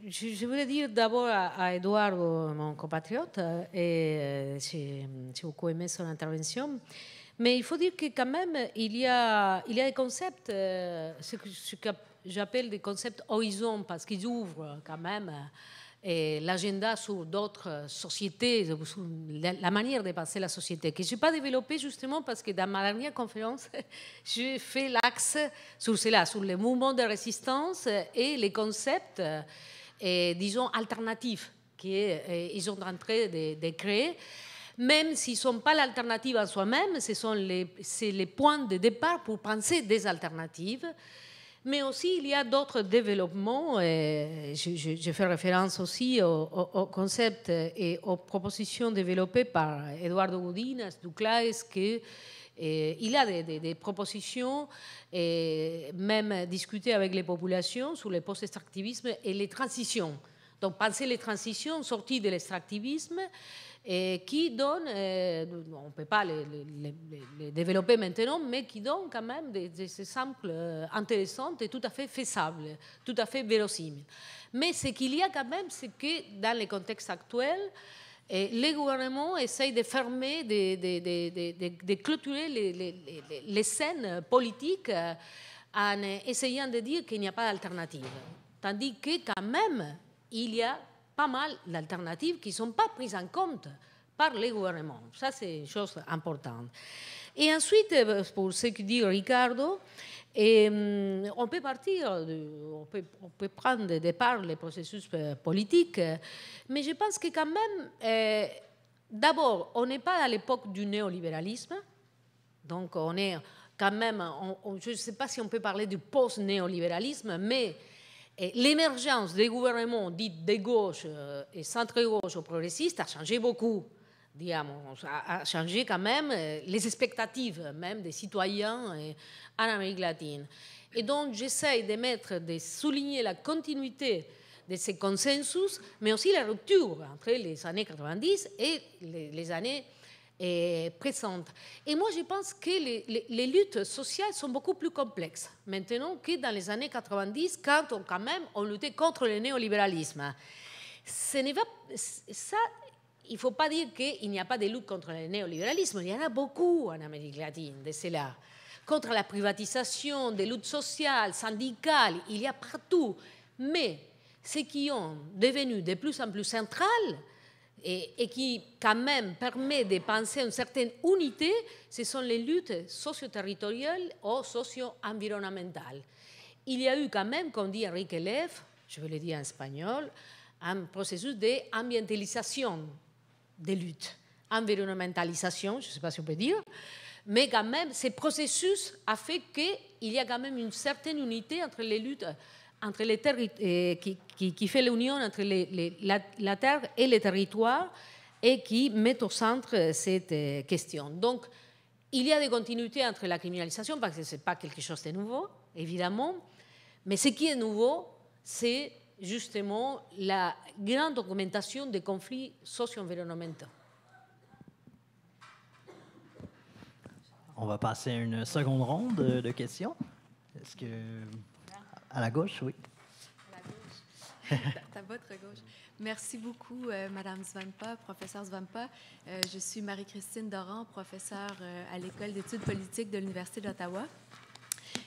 Speaker 2: je, voulais dire d'abord à, Eduardo, Edouard, mon compatriote, et j'ai beaucoup aimé son intervention. Mais il faut dire que quand même, il y a, il y a des concepts, euh, ce que, ce que j'appelle des concepts horizons, parce qu'ils ouvrent quand même l'agenda sur d'autres sociétés, la manière de penser la société, que je n'ai pas développé justement parce que dans ma dernière conférence, j'ai fait l'axe sur cela, sur les mouvements de résistance et les concepts, euh, disons, alternatifs qu'ils euh, sont en train de, créer. Même s'ils ne sont pas l'alternative en soi-même, ce sont les points de départ pour penser des alternatives. Mais aussi, il y a d'autres développements. Et je, fais référence aussi au, concept et aux propositions développées par Eduardo Gudinas, Duclaes, que il a des, propositions, et même discutées avec les populations, sur le post-extractivisme et les transitions. Donc, penser les transitions, sorties de l'extractivisme, qui eh, donne, eh, on ne peut pas les, développer maintenant, mais qui donne quand même des, exemples euh, intéressants et tout à fait faisables, tout à fait vérosimiles. Mais ce qu'il y a quand même, c'est que dans le contexte actuel, et eh, les gouvernements essayent de fermer, de, clôturer les, les, scènes politiques euh, en essayant de dire qu'il n'y a pas d'alternative. Tandis que quand même, il y a pas mal d'alternatives qui ne sont pas prises en compte par les gouvernements. Ça, c'est une chose importante. Et ensuite, euh, pour ce que dit Ricardo, euh, on peut partir, on peut, prendre des départ les processus euh, politiques, mais je pense que quand même, d'abord, on n'est pas à l'époque du néolibéralisme, donc on est quand même, je ne sais pas si on peut parler du post-néolibéralisme, mais l'émergence des gouvernements dits de gauche euh, et centre-gauche progressistes a changé beaucoup. a changé quand même euh, les expectatives même des citoyens euh, en Amérique latine. Et donc j'essaye de mettre, de souligner la continuité de ces consensus, mais aussi la rupture entre les années 90 et les, années et présente. Et moi, je pense que les, luttes sociales sont beaucoup plus complexes maintenant que dans les années 90, quand on, quand même, on luttait contre le néolibéralisme. Ce ça, il ne faut pas dire qu'il n'y a pas de lutte contre le néolibéralisme. Il y en a beaucoup en Amérique latine de cela. Contre la privatisation, des luttes sociales, syndicales, il y a partout. Mais ce qui ont devenu de plus en plus central, et, qui quand même permet de penser une certaine unité, ce sont les luttes socio-territoriales ou socio-environnementales. Il y a eu quand même, comme dit Enrique Lef, je vais le dire en espagnol, un processus d'ambientalisation des luttes, environnementalisation, je ne sais pas si on peut dire, mais quand même, ce processus a fait qu'il y a quand même une certaine unité entre les luttes entre les eh, qui, qui, fait l'union entre les, la, terre et les territoires et qui met au centre euh, cette euh, question. Donc, il y a des continuités entre la criminalisation, parce que ce n'est pas quelque chose de nouveau, évidemment, mais ce qui est nouveau, c'est justement la grande augmentation des conflits socio-environnementaux.
Speaker 4: On va passer à une seconde ronde de questions. Est-ce que à la gauche, oui. À
Speaker 7: gauche. votre gauche. Merci beaucoup, euh, Madame Svampa, professeur Svampa. Euh, je suis Marie-Christine Doran, professeure euh, à l'École d'études politiques de l'Université d'Ottawa.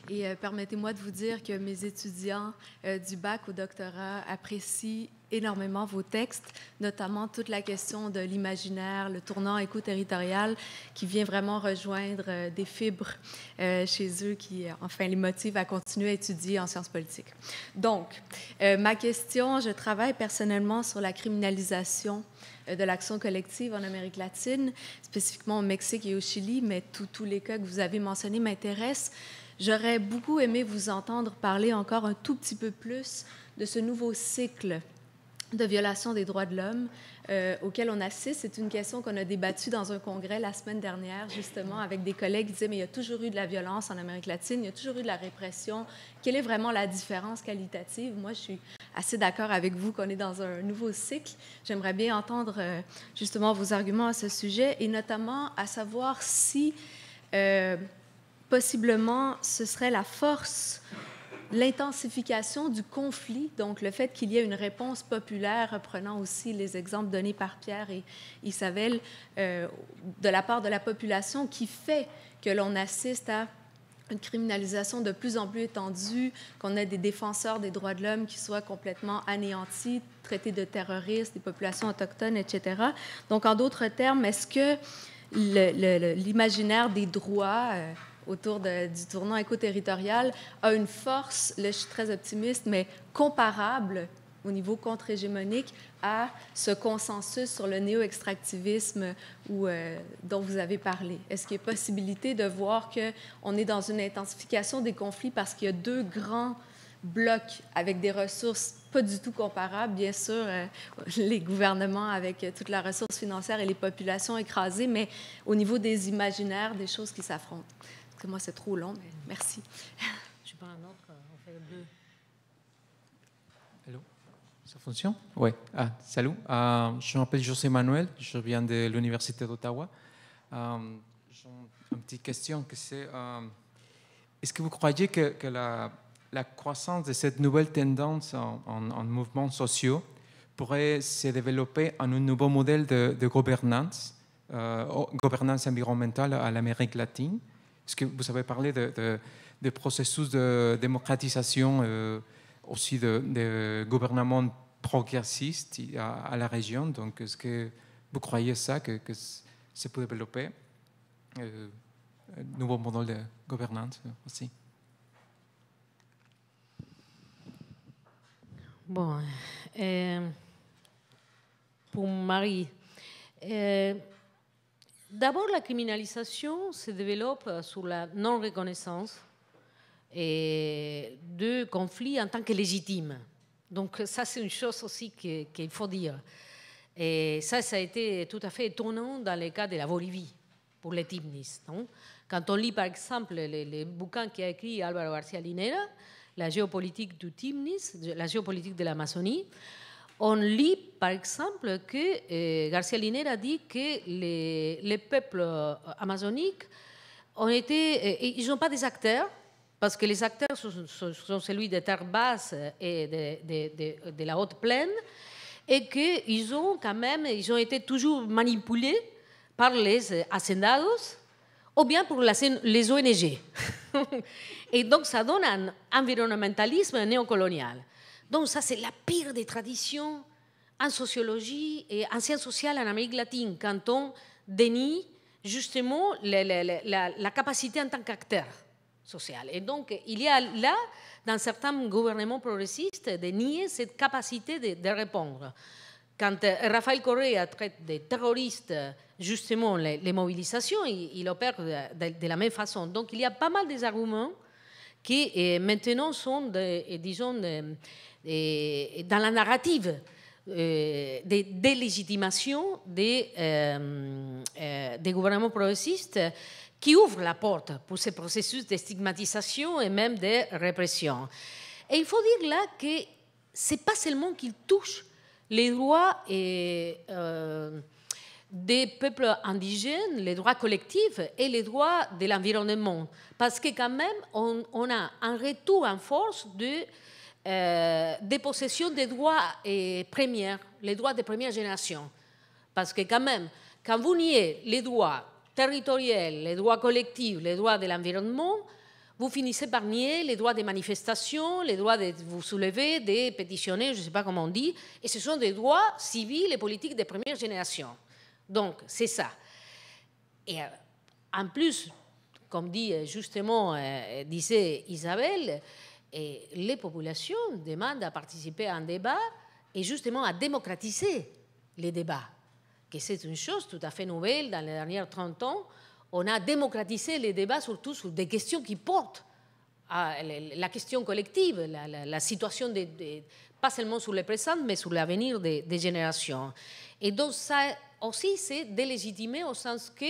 Speaker 7: Et euh, permettez-moi de vous dire que mes étudiants euh, du bac au doctorat apprécient énormément vos textes, notamment toute la question de l'imaginaire, le tournant éco-territorial qui vient vraiment rejoindre euh, des fibres chez eux qui, enfin, les motivent à continuer à étudier en sciences politiques. Donc, ma question, je travaille personnellement sur la criminalisation de l'action collective en Amérique latine, spécifiquement au Mexique et au Chili, mais tous les cas que vous avez mentionnés m'intéressent. J'aurais beaucoup aimé vous entendre parler encore un tout petit peu plus de ce nouveau cycle de violation des droits de l'homme euh, auquel on assiste. C'est une question qu'on a débattue dans un congrès la semaine dernière, justement, avec des collègues qui disaient, mais il y a toujours eu de la violence en Amérique latine, il y a toujours eu de la répression. Quelle est vraiment la différence qualitative? Moi, je suis assez d'accord avec vous qu'on est dans un nouveau cycle. J'aimerais bien entendre euh, justement vos arguments à ce sujet et notamment à savoir si... Euh, possiblement, ce serait la force, l'intensification du conflit, donc le fait qu'il y ait une réponse populaire, reprenant aussi les exemples donnés par Pierre et Isabelle, euh, de la part de la population qui fait que l'on assiste à une criminalisation de plus en plus étendue, qu'on ait des défenseurs des droits de l'homme qui soient complètement anéantis, traités de terroristes, des populations autochtones, etc. Donc, en d'autres termes, est-ce que l'imaginaire des droits, euh, autour du tournant éco-territorial a une force, là je suis très optimiste, mais comparable au niveau contre-hégémonique à ce consensus sur le néo-extractivisme euh, dont vous avez parlé? Est-ce qu'il y a possibilité de voir qu'on est dans une intensification des conflits parce qu'il y a deux grands blocs avec des ressources pas du tout comparables, bien sûr, euh, les gouvernements avec toute la ressource financière et les populations écrasées, mais au niveau des imaginaires, des choses qui s'affrontent? que moi, c'est trop long, mais merci. Je prends un autre,
Speaker 4: Allô
Speaker 8: Ça fonctionne Oui. Ah, salut. Euh, je m'appelle José Manuel, je viens de l'Université d'Ottawa. Euh, j'ai une petite question que c'est euh, est-ce que vous croyez que, la, croissance de cette nouvelle tendance en, mouvements sociaux pourrait se développer en un nouveau modèle de, de gouvernance, gouvernance environnementale à l'Amérique latine est-ce que vous avez parlé de, processus de démocratisation, euh, aussi de, de, gouvernement progressiste à, la région Donc, est-ce que vous croyez ça, que, que ça peut développer euh, un nouveau modèle de gouvernance aussi
Speaker 2: Bon, euh, pour Marie, D'abord, la criminalisation se développe sur la non-reconnaissance de conflits en tant que légitimes. Donc ça, c'est une chose aussi qu'il faut dire. Et ça, ça a été tout à fait étonnant dans le cas de la Bolivie, pour les Timnis. Hein. Quand on lit, par exemple, les, bouquin bouquins qu'a écrit Álvaro García Linera, La géopolitique du Timnis, la géopolitique de l'Amazonie, on lit, par exemple, que eh, Garcia Linera dit que les, peuples euh, amazoniques ont été, eh, ils n'ont pas des acteurs, parce que les acteurs sont, celui des terres basses et de, la haute plaine, et qu'ils ont quand même, ils ont été toujours manipulés par les hacendados ou bien pour la, les ONG. et donc ça donne un environnementalisme néocolonial. Donc ça, c'est la pire des traditions en sociologie et en sciences sociales en Amérique latine, quand on dénie justement la, capacité en tant qu'acteur social. Et donc, il y a là, dans certains gouvernements progressistes, de nier cette capacité de, répondre. Quand euh, Raphaël Correa traite des terroristes justement les, mobilisations, il, opère de, la même façon. Donc il y a pas mal des arguments qui euh, maintenant sont, euh, disons, euh, dans la narrative de délégitimation des, des gouvernements progressistes qui ouvrent la porte pour ces processus de stigmatisation et même de répression. Et il faut dire là que ce n'est pas seulement qu'ils touchent les droits et, des peuples indigènes, les droits collectifs et les droits de l'environnement. Parce que quand même, on, a un retour en force de, dépossession euh, des des droits premiers, les droits des premières générations. Parce que quand même, quand vous niez les droits territoriaux, les droits collectifs, les droits de l'environnement, vous finissez par nier les droits des manifestations, les droits de vous soulever, de pétitionner, je ne sais pas comment on dit, et ce sont des droits civils et politiques des premières générations. Donc, c'est ça. Et euh, en plus, comme dit euh, justement, euh, disait Isabelle, les populations demandent à participer à un débat et justement à démocratiser les débats, que c'est une chose tout à fait nouvelle dans les dernières 30 ans. On a démocratisé les débats surtout sur des questions qui portent à la question collective, la, situation, de, pas seulement sur le présent, mais sur l'avenir des, des générations. Et donc ça aussi, c'est délégitimer au sens qu'on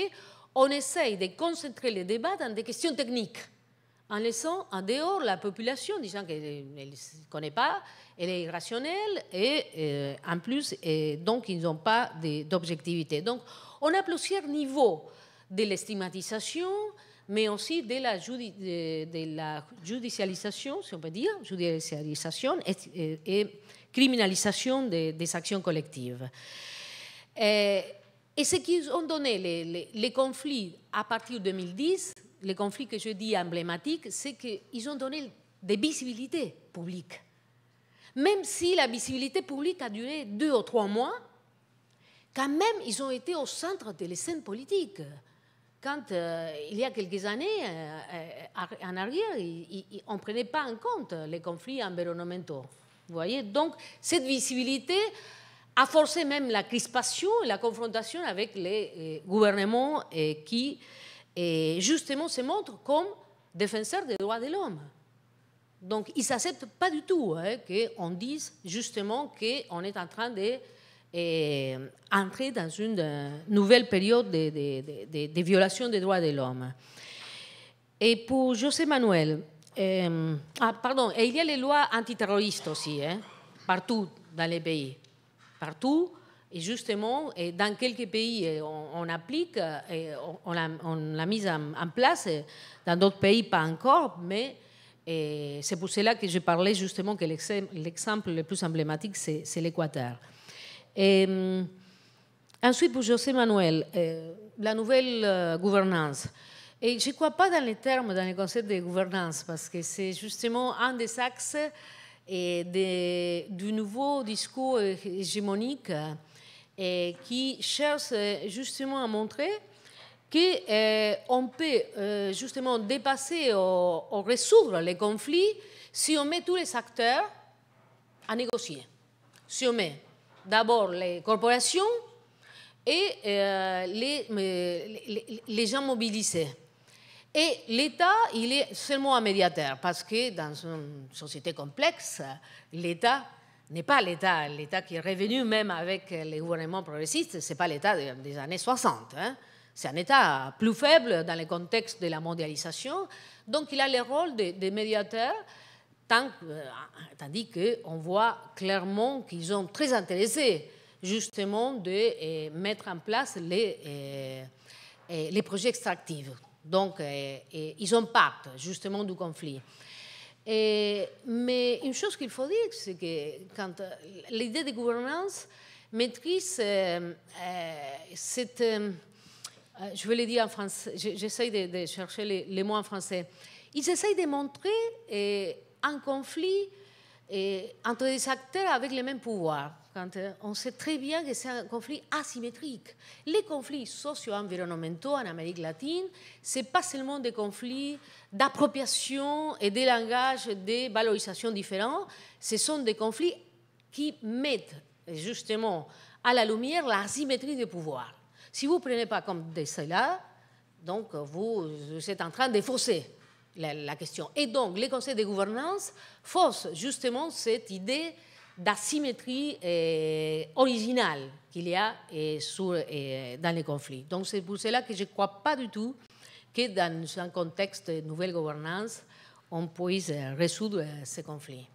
Speaker 2: on essaye de concentrer les débats dans des questions techniques, en laissant en dehors la population, disant qu'elle ne connaît pas, elle est irrationnelle, et euh, en plus, et donc, ils n'ont pas d'objectivité. Donc, on a plusieurs niveaux de l'estigmatisation, mais aussi de la, de, la, judicialisation, si on peut dire, judicialisation et, criminalisation de des actions collectives. Eh, et ce qu'ils ont donné, les, conflits à partir de 2010, les conflits que je dis emblématiques, c'est qu'ils ont donné des visibilités publiques. Même si la visibilité publique a duré deux ou trois mois, quand même, ils ont été au centre des de scènes politiques. Quand, euh, il y a quelques années, euh, euh, en arrière, on ne prenait pas en compte les conflits environnementaux. Vous voyez Donc, cette visibilité a forcé même la crispation et la confrontation avec les euh, gouvernements euh, qui, euh, justement, se montrent comme défenseurs des droits de l'homme. Donc, ils n'acceptent pas du tout hein, qu'on dise justement qu'on est en train d'entrer dans une nouvelle période de, de, violation des droits de l'homme. Et pour José Manuel, ah, pardon, et il y a les lois antiterroristes aussi, hein, partout dans les pays partout. Et justement, et dans quelques pays, on, applique, on, l'a mise en, place, dans d'autres pays, pas encore, mais c'est pour cela que je parlais justement que l'exemple le plus emblématique, c'est l'Équateur. Hum, ensuite, pour José Manuel, euh, la nouvelle euh, gouvernance. Et je ne crois pas dans les termes, dans les concepts de gouvernance, parce que c'est justement un des axes et du nouveau discours euh, hégémonique euh, et qui cherche euh, justement à montrer qu'on peut justement dépasser ou, résoudre les conflits si on met tous les acteurs à négocier. Si on met d'abord les corporations et les, les, gens mobilisés. Et l'État, il est seulement un médiateur, parce que dans une société complexe, l'État n'est pas l'État, l'État qui est revenu même avec les gouvernements progressistes, ce n'est pas l'État des années 60. Hein. C'est un État plus faible dans le contexte de la mondialisation, donc il a le rôle de, médiateur, tant, euh, tandis qu'on voit clairement qu'ils sont très intéressés justement de mettre en place les, euh, les projets extractifs donc euh, euh, ils ont pacte justement du conflit. Euh, mais une chose qu'il faut dire, c'est que quand l'idée de gouvernance maîtrise je vais le dire en français, j'essaie de, chercher les, les, mots en français, ils essayent de montrer un conflit entre des acteurs avec les mêmes pouvoirs on sait très bien que c'est un conflit asymétrique. Les conflits socio-environnementaux en Amérique latine, ce n'est pas seulement des conflits d'appropriation et des langages des valorisations différents, ce sont des conflits qui mettent justement à la lumière l'asymétrie des pouvoir. Si vous ne prenez pas comme de cela, donc vous, êtes en train de fausser la, question. Et donc les conseils de gouvernance faussent justement cette idée d'asymétrie euh, originale qu'il y a euh, euh, dans les conflits. Donc c'est pour cela que je ne crois pas du tout que dans un contexte de nouvelle gouvernance, on puisse résoudre ces conflits.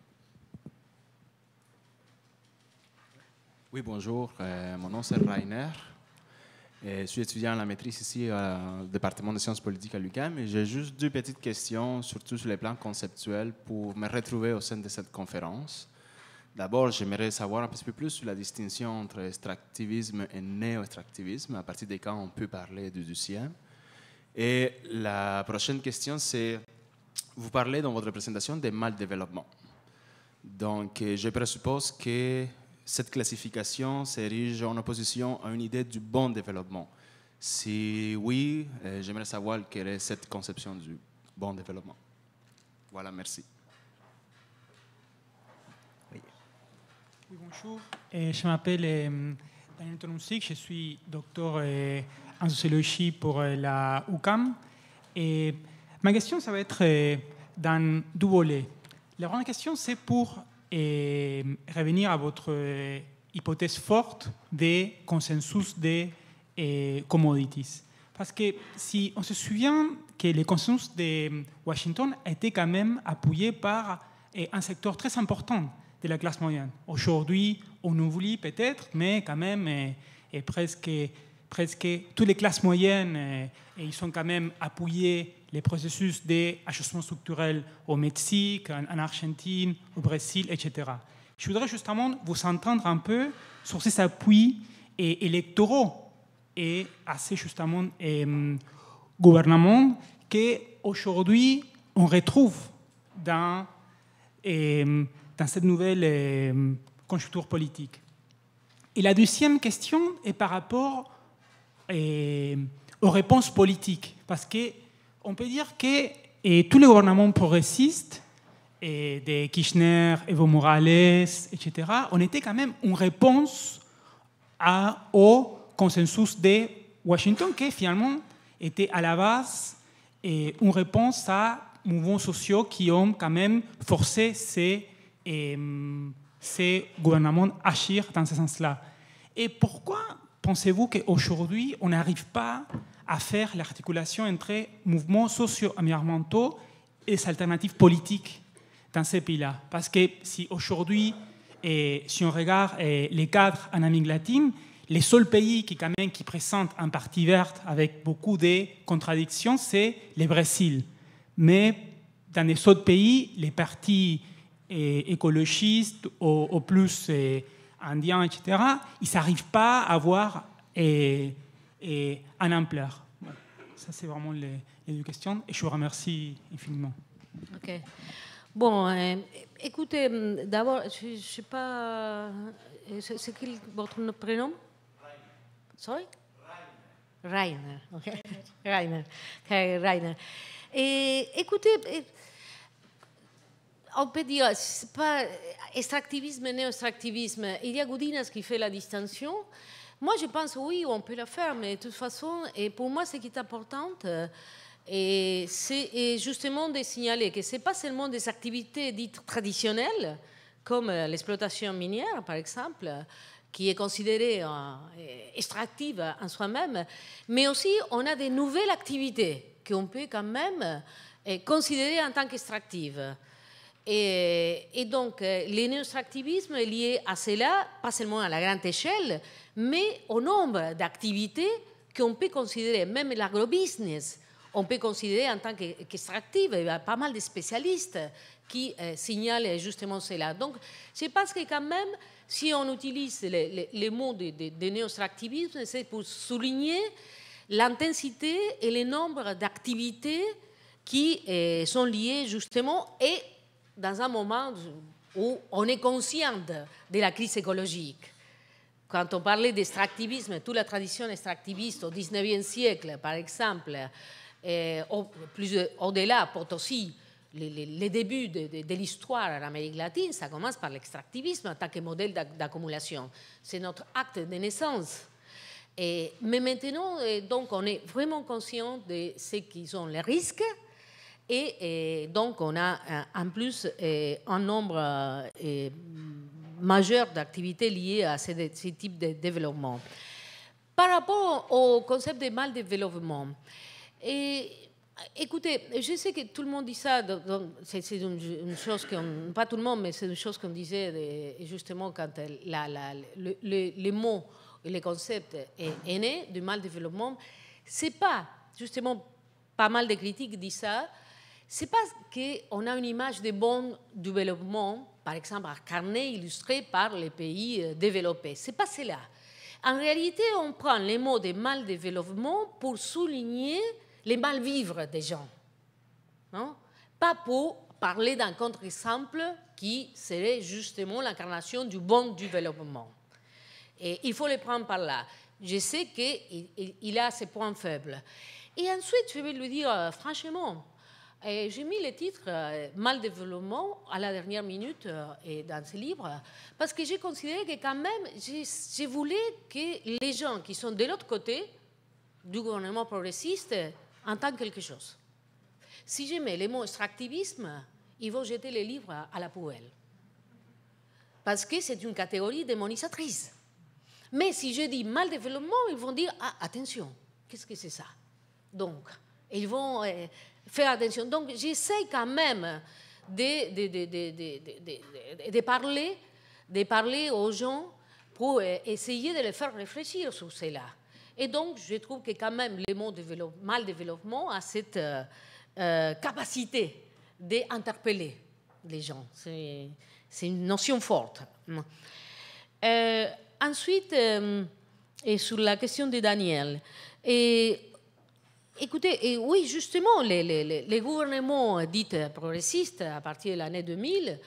Speaker 8: Oui, bonjour. mon nom c'est Rainer. je suis étudiant à la maîtrise ici au département des sciences politiques à l'UQAM et j'ai juste deux petites questions, surtout sur les plans conceptuels, pour me retrouver au sein de cette conférence. D'abord, j'aimerais savoir un petit peu plus sur la distinction entre extractivisme et néo-extractivisme, à partir desquels quand on peut parler du sien. Et la prochaine question, c'est, vous parlez dans votre présentation des mal-développements. Donc, euh, je présuppose que cette classification s'érige en opposition à une idée du bon développement. Si oui, euh, j'aimerais savoir quelle est cette conception
Speaker 6: du bon développement. Voilà, merci.
Speaker 4: Bonjour,
Speaker 8: je m'appelle euh, Daniel Tonousik, je suis docteur euh, en sociologie pour euh, la UCAM. Et ma question, ça va être dans deux volets. La première question, c'est pour revenir à votre hypothèse forte des consensus des commodities. Parce que si on se souvient que les consensus de Washington étaient quand même appuyés par un secteur très important, de la classe moyenne. Aujourd'hui, on oublie peut-être, mais quand même, euh, et, presque, presque toutes les classes moyennes, euh, et, ils sont quand même appuyés les processus d'ajustement structurel au Mexique, en, Argentine, au Brésil, etc. Je voudrais justement vous entendre un peu sur ces appuis électoraux et à ces justement euh, gouvernements qu'aujourd'hui on retrouve dans dans cette nouvelle euh, conjoncture politique. Et la deuxième question est par rapport euh, aux réponses politiques, parce qu'on peut dire que et, tous les gouvernements progressistes, et des Kirchner, Evo Morales, etc., on était quand même une réponse à, au consensus de Washington, qui finalement était à la base et une réponse à mouvements sociaux qui ont quand même forcé ces et mm, ces gouvernements agir dans ce sens-là. Et pourquoi pensez-vous qu'aujourd'hui, on n'arrive pas à faire l'articulation entre mouvements socio-environnementaux et les alternatives politiques dans ces pays-là Parce que si aujourd'hui, si on regarde les cadres en Amérique latine, les seuls pays qui, quand même, qui présentent un parti vert avec beaucoup de contradictions, c'est le Brésil. Mais dans les autres pays, les partis écologistes, au, plus euh, indiens, etc., ils n'arrivent pas à avoir et, euh, et euh, un ampleur. Ça, c'est vraiment les, deux questions. Et je vous remercie infiniment.
Speaker 2: OK. Bon, écoutez, hum, d'abord, je ne sais pas. C'est quel votre prénom Rainer. Sorry Rainer. OK. Rainer. Et, écoutez on peut dire, c'est pas extractivisme, néo-extractivisme. Il y a Goudinas qui fait la distinction. Moi, je pense, oui, on peut la faire, mais de toute façon, et pour moi, ce qui est important, euh, et c'est justement de signaler que ce n'est pas seulement des activités dites traditionnelles, comme euh, l'exploitation minière, par exemple, qui est considérée euh, extractive en soi-même, mais aussi on a des nouvelles activités qu'on peut quand même considérer en tant qu'extractives. Et, donc, euh, le néo-extractivisme est lié à cela, pas seulement à la grande échelle, mais au nombre d'activités qu'on peut considérer, même l'agrobusiness, on peut considérer en tant qu'extractive. Il y a pas mal de spécialistes qui euh, signalent justement cela. Donc, c'est parce que quand même, si on utilise les, mot mots de, de, néo c'est pour souligner l'intensité et le nombre d'activités qui euh, sont liées justement et dans un moment où on est conscient de, la crise écologique. Quand on parlait d'extractivisme, toute la tradition extractiviste au 19e siècle, par exemple, au, plus au-delà, porte les, les, les, débuts de, l'histoire en Amérique latine, ça commence par l'extractivisme en tant que modèle d'accumulation. C'est notre acte de naissance. Et, mais maintenant, donc, on est vraiment conscient de ce qu'ils sont les risques et, donc, on a euh, en plus euh, un nombre euh, majeur d'activités liées à ce, type de développement. Par rapport au concept de mal développement, écoutez, je sais que tout le monde dit ça, c'est une, chose que, pas tout le monde, mais c'est une chose qu'on disait justement quand la, le, le, les et les concepts est, est né du mal développement. C'est pas, justement, pas mal de critiques disent ça, c'est pas qu'on a une image de bon développement, par exemple incarnée, illustrée par les pays euh, développés. C'est pas cela. En réalité, on prend les mots de mal développement pour souligner les mal vivre des gens, non pas pour parler d'un contre-exemple qui serait justement l'incarnation du bon développement. Et il faut les prendre par là. Je sais qu'il a ses points faibles. Et ensuite, je vais lui dire, euh, franchement, j'ai mis le titre euh, Mal développement à la dernière minute euh, et dans ce livre parce que j'ai considéré que quand même, j'ai voulu que les gens qui sont de l'autre côté du gouvernement progressiste entendent quelque chose. Si je mets les mots extractivisme, ils vont jeter les livres à la poubelle parce que c'est une catégorie démonisatrice. Mais si je dis mal développement, ils vont dire ah, attention, qu'est-ce que c'est ça Donc, ils vont euh, faire attention. Donc j'essaie quand même de, de, de, de, parler, de parler aux gens pour essayer de les faire réfléchir sur cela. Et donc, je trouve que quand même, le mot mal développement a cette euh, euh, capacité d'interpeller les gens. C'est une notion forte. Euh, ensuite, et sur la question de Daniel, et Écoutez, et oui, justement, les, gouvernements euh, dits euh, progressistes, à partir de l'année 2000,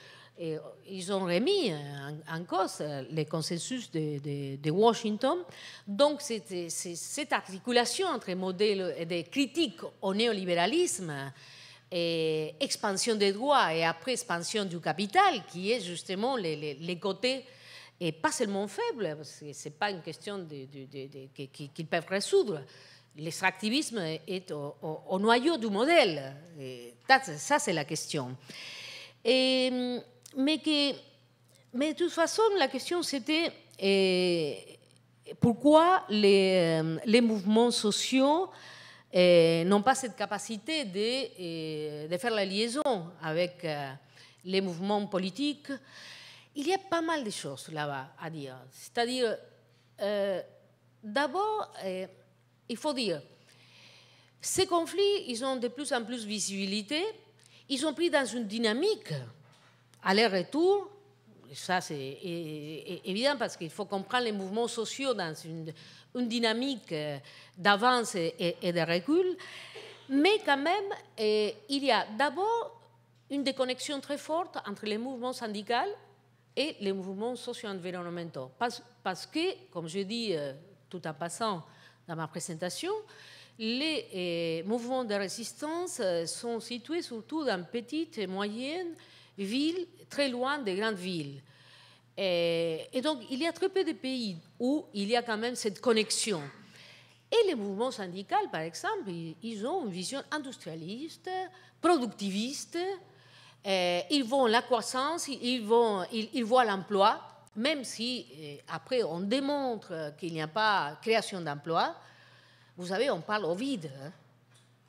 Speaker 2: euh, ils ont remis en, cause les consensus de, Washington. Donc, cette articulation entre modèle des critiques au néolibéralisme expansion des droits et après expansion du capital, qui est justement les, les côtés, et pas seulement faibles, parce que ce n'est pas une question qu'ils peuvent résoudre, l'extractivisme est au, noyau du modèle. Eh, ça, c'est la question. mais, que, mais de toute façon, la question, c'était eh, pourquoi les, mouvements sociaux eh, n'ont pas cette capacité de, faire la liaison avec euh, les mouvements politiques. Il y a pas mal de choses là-bas à dire. C'est-à-dire, euh, d'abord, euh, il faut dire, ces conflits, ils ont de plus en plus visibilité, ils ont pris dans une dynamique aller-retour. Ça, c'est évident parce qu'il faut comprendre les mouvements sociaux dans une, dynamique euh, d'avance et, de recul. Mais quand même, euh, il y a d'abord une déconnexion très forte entre les mouvements syndicaux et les mouvements socio-environnementaux. Parce, que, comme je dis euh, tout en passant, dans ma présentation, les eh, mouvements de résistance euh, sont situés surtout dans petites et moyennes villes, très loin des grandes villes. Eh, et, donc, il y a très peu de pays où il y a quand même cette connexion. Et les mouvements syndicaux, par exemple, ils ont une vision industrialiste, productiviste, eh, ils vont la croissance, ils, vont, ils, ils voient l'emploi, même si euh, après on démontre euh, qu'il n'y a pas création d'emplois, vous savez, on parle au vide. Hein.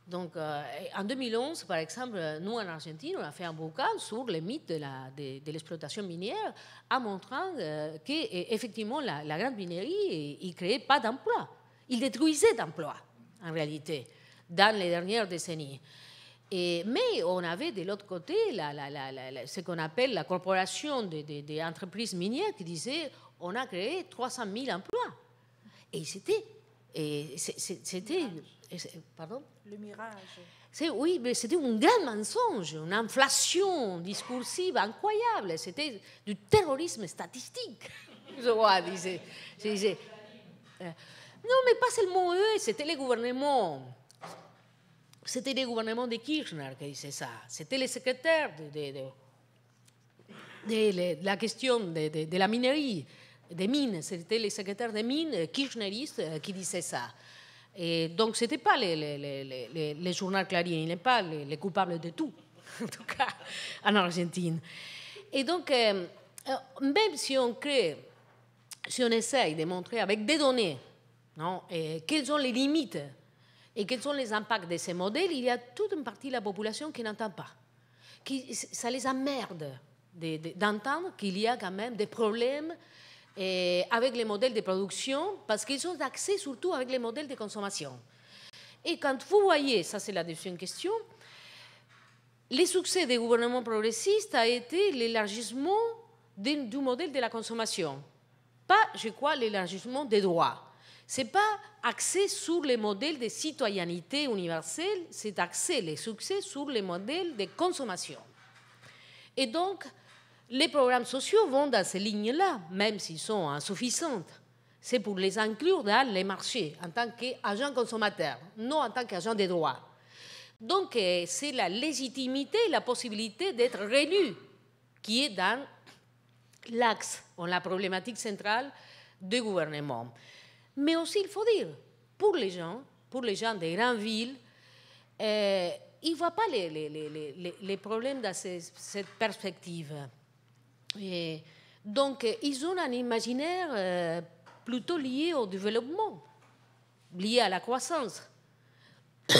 Speaker 2: Donc, euh, en 2011, par exemple, nous en Argentine, on a fait un bouquin sur les mythes de, l'exploitation minière, en montrant qu'effectivement, la, la, grande minerie, il ne créait pas d'emplois. Il détruisait d'emplois, en réalité, dans les dernières décennies mais on avait de l'autre côté ce qu'on appelle la corporation des entreprises minières qui disait on a créé 300 000 emplois. Et c'était. C'était. Pardon Le mirage. Oui, mais c'était un grand mensonge, une inflation discursive incroyable. C'était du terrorisme statistique, je vois, disait. Euh, non, mais pas seulement eux, c'était les gouvernements c'était le gouvernement de Kirchner qui disait ça. C'était le secrétaire de, la question de, la minerie, des mines. C'était le secrétaire des mines eh, kirchneriste eh, qui disait ça. Eh, donc, ce n'était pas les, les, les, il n'est pas les, coupables de tout, en tout cas en Argentine. Et donc, même si on crée, si on essaye de montrer avec des données, non, et quelles sont les limites et quels sont les impacts de ces modèles Il y a toute une partie de la population qui n'entend pas. Qui, ça les emmerde d'entendre qu'il y a quand même des problèmes eh, avec les modèles de production parce qu'ils sont axés surtout avec les modèles de consommation. Et quand vous voyez, ça c'est la deuxième question, Les succès des gouvernements progressistes a été l'élargissement du modèle de la consommation, pas, je crois, l'élargissement des droits n'est pas axé sur les modèles de citoyenneté universelle, c'est axé les succès sur les modèles de consommation. Et donc, les programmes sociaux vont dans ces lignes-là, même s'ils sont insuffisants. C'est pour les inclure dans les marchés en tant qu'agents consommateurs, non en tant qu'agents des droits. Donc, euh, c'est la légitimité, la possibilité d'être réélu qui est dans l'axe, la problématique centrale du gouvernement mais aussi, il faut dire, pour les gens, pour les gens des grandes villes, euh, ils ne voient pas les, les, les, les problèmes dans cette perspective. Et donc, ils ont un imaginaire euh, plutôt lié au développement, lié à la croissance.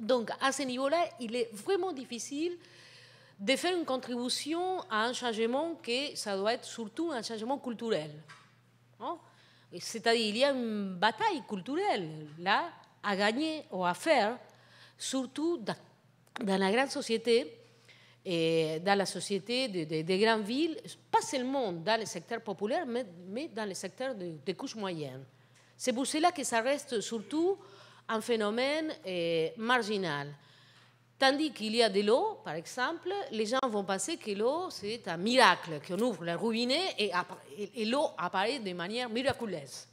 Speaker 2: donc, à ce niveau-là, il est vraiment difficile de faire une contribution à un changement qui, ça doit être surtout un changement culturel. Hein. C'est-à-dire qu'il y a une bataille culturelle là à gagner ou à faire, surtout dans, la grande société, dans la société des grandes villes, pas seulement dans le secteur populaire, mais, dans le secteur des de couches moyennes. C'est pour cela que ça reste surtout un phénomène eh, marginal. Tandis qu'il y a de l'eau, par exemple, les gens vont penser que l'eau, c'est un miracle, qu'on ouvre la robinet et, l'eau apparaît de manière miraculeuse.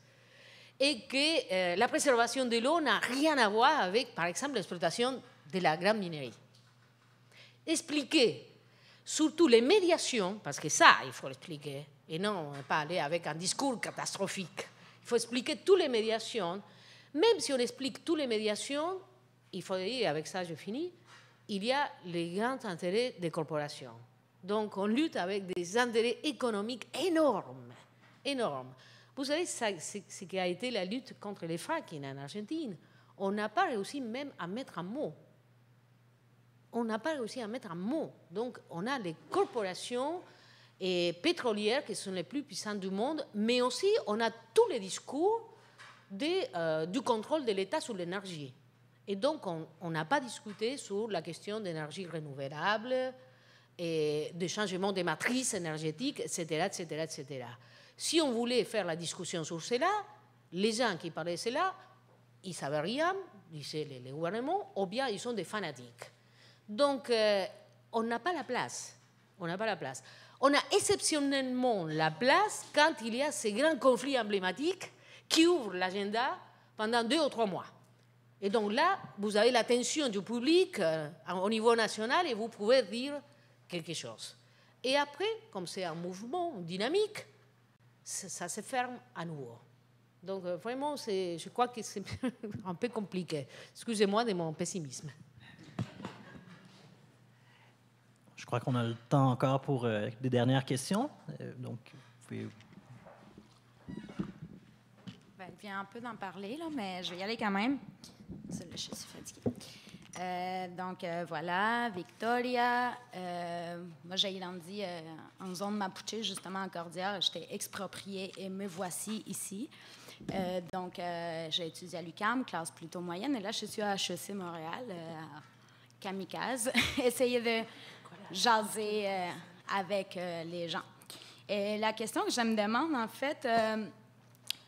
Speaker 2: Et que euh, la préservation de l'eau n'a rien à voir avec, par exemple, l'exploitation de la grande minerie. Expliquer, surtout les médiations, parce que ça, il faut l'expliquer, et non pas aller avec un discours catastrophique. Il faut expliquer toutes les médiations. Même si on explique toutes les médiations, il faut dire, avec ça je finis, il y a les grands intérêts des corporations. Donc on lutte avec des intérêts économiques énormes, énormes. Vous savez ce qui a été la lutte contre les fracking en Argentine. On n'a pas réussi même à mettre un mot. On n'a pas réussi à mettre un mot. Donc on a les corporations pétrolières qui sont les plus puissantes du monde, mais aussi on a tous les discours euh, du contrôle de l'État sur l'énergie. Et donc, on n'a pas discuté sur la question d'énergie renouvelable, et euh, de changement des matrices énergétiques, etc., etc., etc. Si on voulait faire la discussion sur cela, les gens qui parlaient de cela, ils ne savaient rien, disaient les, gouvernements, ou bien ils sont des fanatiques. Donc, euh, on n'a pas la place. On n'a pas la place. On a exceptionnellement la place quand il y a ces grands conflits emblématiques qui ouvrent l'agenda pendant deux ou trois mois. Et donc là, vous avez l'attention du public euh, au niveau national et vous pouvez dire quelque chose. Et après, comme c'est un mouvement dynamique, ça, se ferme à nouveau. Donc euh, vraiment, vraiment, je crois que c'est un peu compliqué. Excusez-moi de mon pessimisme.
Speaker 4: Je crois qu'on a le temps encore pour euh, des dernières questions. donc, vous pouvez
Speaker 9: ben, elle vient un peu d'en parler, là, mais je vais y aller quand même. Je suis fatiguée. Euh, donc euh, voilà, Victoria. Euh, moi, j'ai grandi en zone Mapuche, justement en Cordillère, J'étais expropriée et me voici ici. donc, j'ai étudié à l'UCAM, classe plutôt moyenne, et là, je suis à HEC Montréal, à Kamikaze, essayer de jaser avec les gens. Et la question que je me demande, en fait,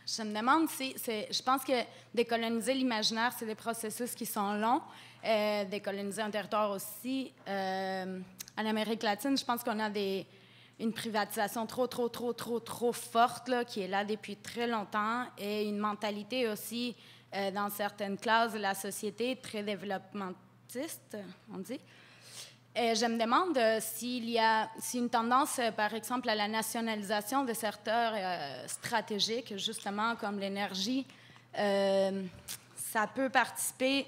Speaker 9: je me demande si, je pense que décoloniser l'imaginaire, c'est des processus qui sont longs. Euh, décoloniser un territoire aussi. Euh, en Amérique latine, je pense qu'on a une privatisation trop, trop, trop, trop, trop forte là, qui est là depuis très longtemps et une mentalité aussi euh, dans certaines classes de la société très développementiste, on dit. Et euh, je me demande euh, s'il y a une tendance, euh, par exemple, à la nationalisation de secteurs stratégiques, justement comme l'énergie, ça peut participer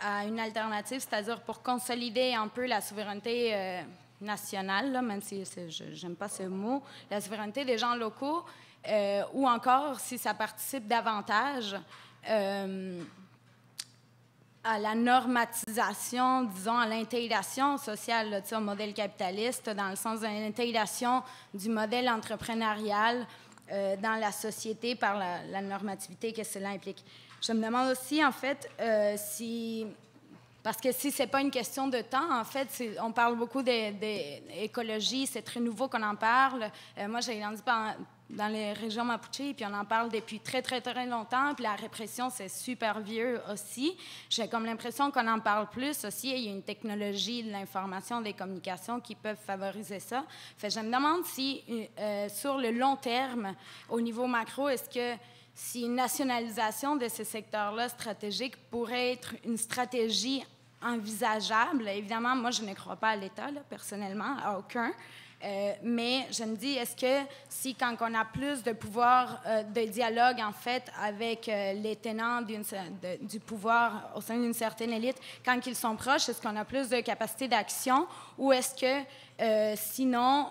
Speaker 9: à une alternative, c'est-à-dire pour consolider un peu la souveraineté nationale, même si je n'aime pas ce mot, la souveraineté des gens locaux, ou encore si ça participe davantage à la normatisation, disons, à l'intégration sociale, au modèle capitaliste, dans le sens de l'intégration du modèle entrepreneurial euh, dans la société par la, normativité que cela implique. Je me demande aussi, en fait, euh, si... Parce que si ce n'est pas une question de temps, en fait, on parle beaucoup d'écologie, c'est très nouveau qu'on en parle. Euh, moi, j'ai grandi dans les régions Mapuche, puis on en parle depuis très, très, très longtemps. Puis la répression, c'est super vieux aussi. J'ai comme l'impression qu'on en parle plus aussi. Il y a une technologie de l'information, des communications qui peuvent favoriser ça. Fait, je me demande si, euh, euh, sur le long terme, au niveau macro, est-ce que si nationalisation de ces secteurs-là stratégiques pourrait être une stratégie envisageable. Évidemment, moi, je ne crois pas à l'État, personnellement, à aucun. Euh, mais je me dis, est-ce que si quand on a plus de pouvoir, euh, de dialogue en fait avec euh, les tenants du pouvoir au sein d'une certaine élite, quand ils sont proches, est-ce qu'on a plus de capacité d'action ou est-ce que sinon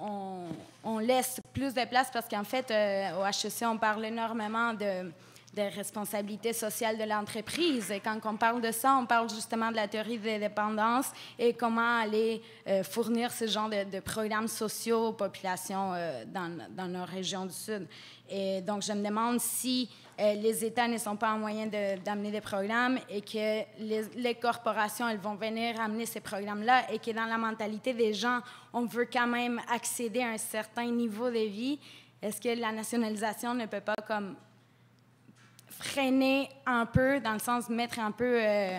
Speaker 9: on, on, laisse plus de place parce qu'en fait au HEC on parle énormément de des responsabilités sociales de l'entreprise. Et quand on parle de ça, on parle justement de la théorie des dépendances et comment aller euh, fournir ce genre de, programmes sociaux aux populations euh, dans, dans, nos régions du Sud. Et donc, je me demande si euh, les États ne sont pas en moyen d'amener des programmes et que les, les, corporations, elles vont venir amener ces programmes-là et que dans la mentalité des gens, on veut quand même accéder à un certain niveau de vie. Est-ce que la nationalisation ne peut pas comme freiner un peu, dans le sens de mettre un peu, euh,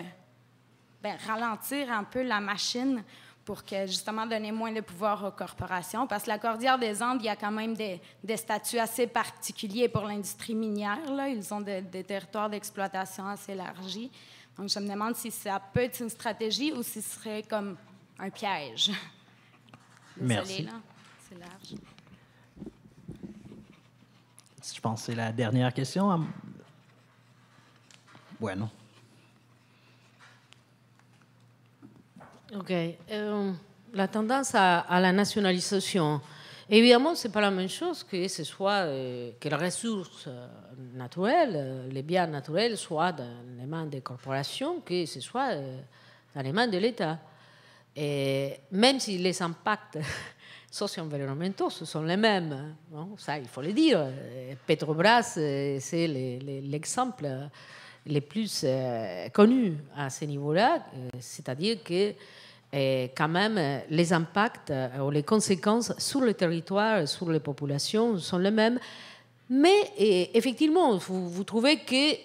Speaker 9: ben, ralentir un peu la machine pour que justement donner moins de pouvoir aux corporations. Parce que la Cordillère des Andes, il y a quand même des, des statuts assez particuliers pour l'industrie minière. Là. Ils ont des territoires d'exploitation assez élargis. Donc je me demande si ça peut être une stratégie ou si ce serait comme un piège. Merci. C'est large.
Speaker 4: Je pense que c'est la dernière question.
Speaker 2: Ok. Eh, la tendance à, la nationalisation, évidemment, ce n'est pas la même chose que ce soit euh, que les ressources euh, naturelles, euh, les biens naturels soient dans les mains des corporations, que ce soit dans les mains de l'État. Et même si les impacts socio-environnementaux, sont les mêmes. Hein, ça, il faut le dire. Petrobras, c'est l'exemple les plus euh, connus à ce niveau-là, euh, c'est-à-dire que euh, quand même, les impacts ou les conséquences sur le territoire, sur les populations sont les mêmes. Mais effectivement, vous, trouvez que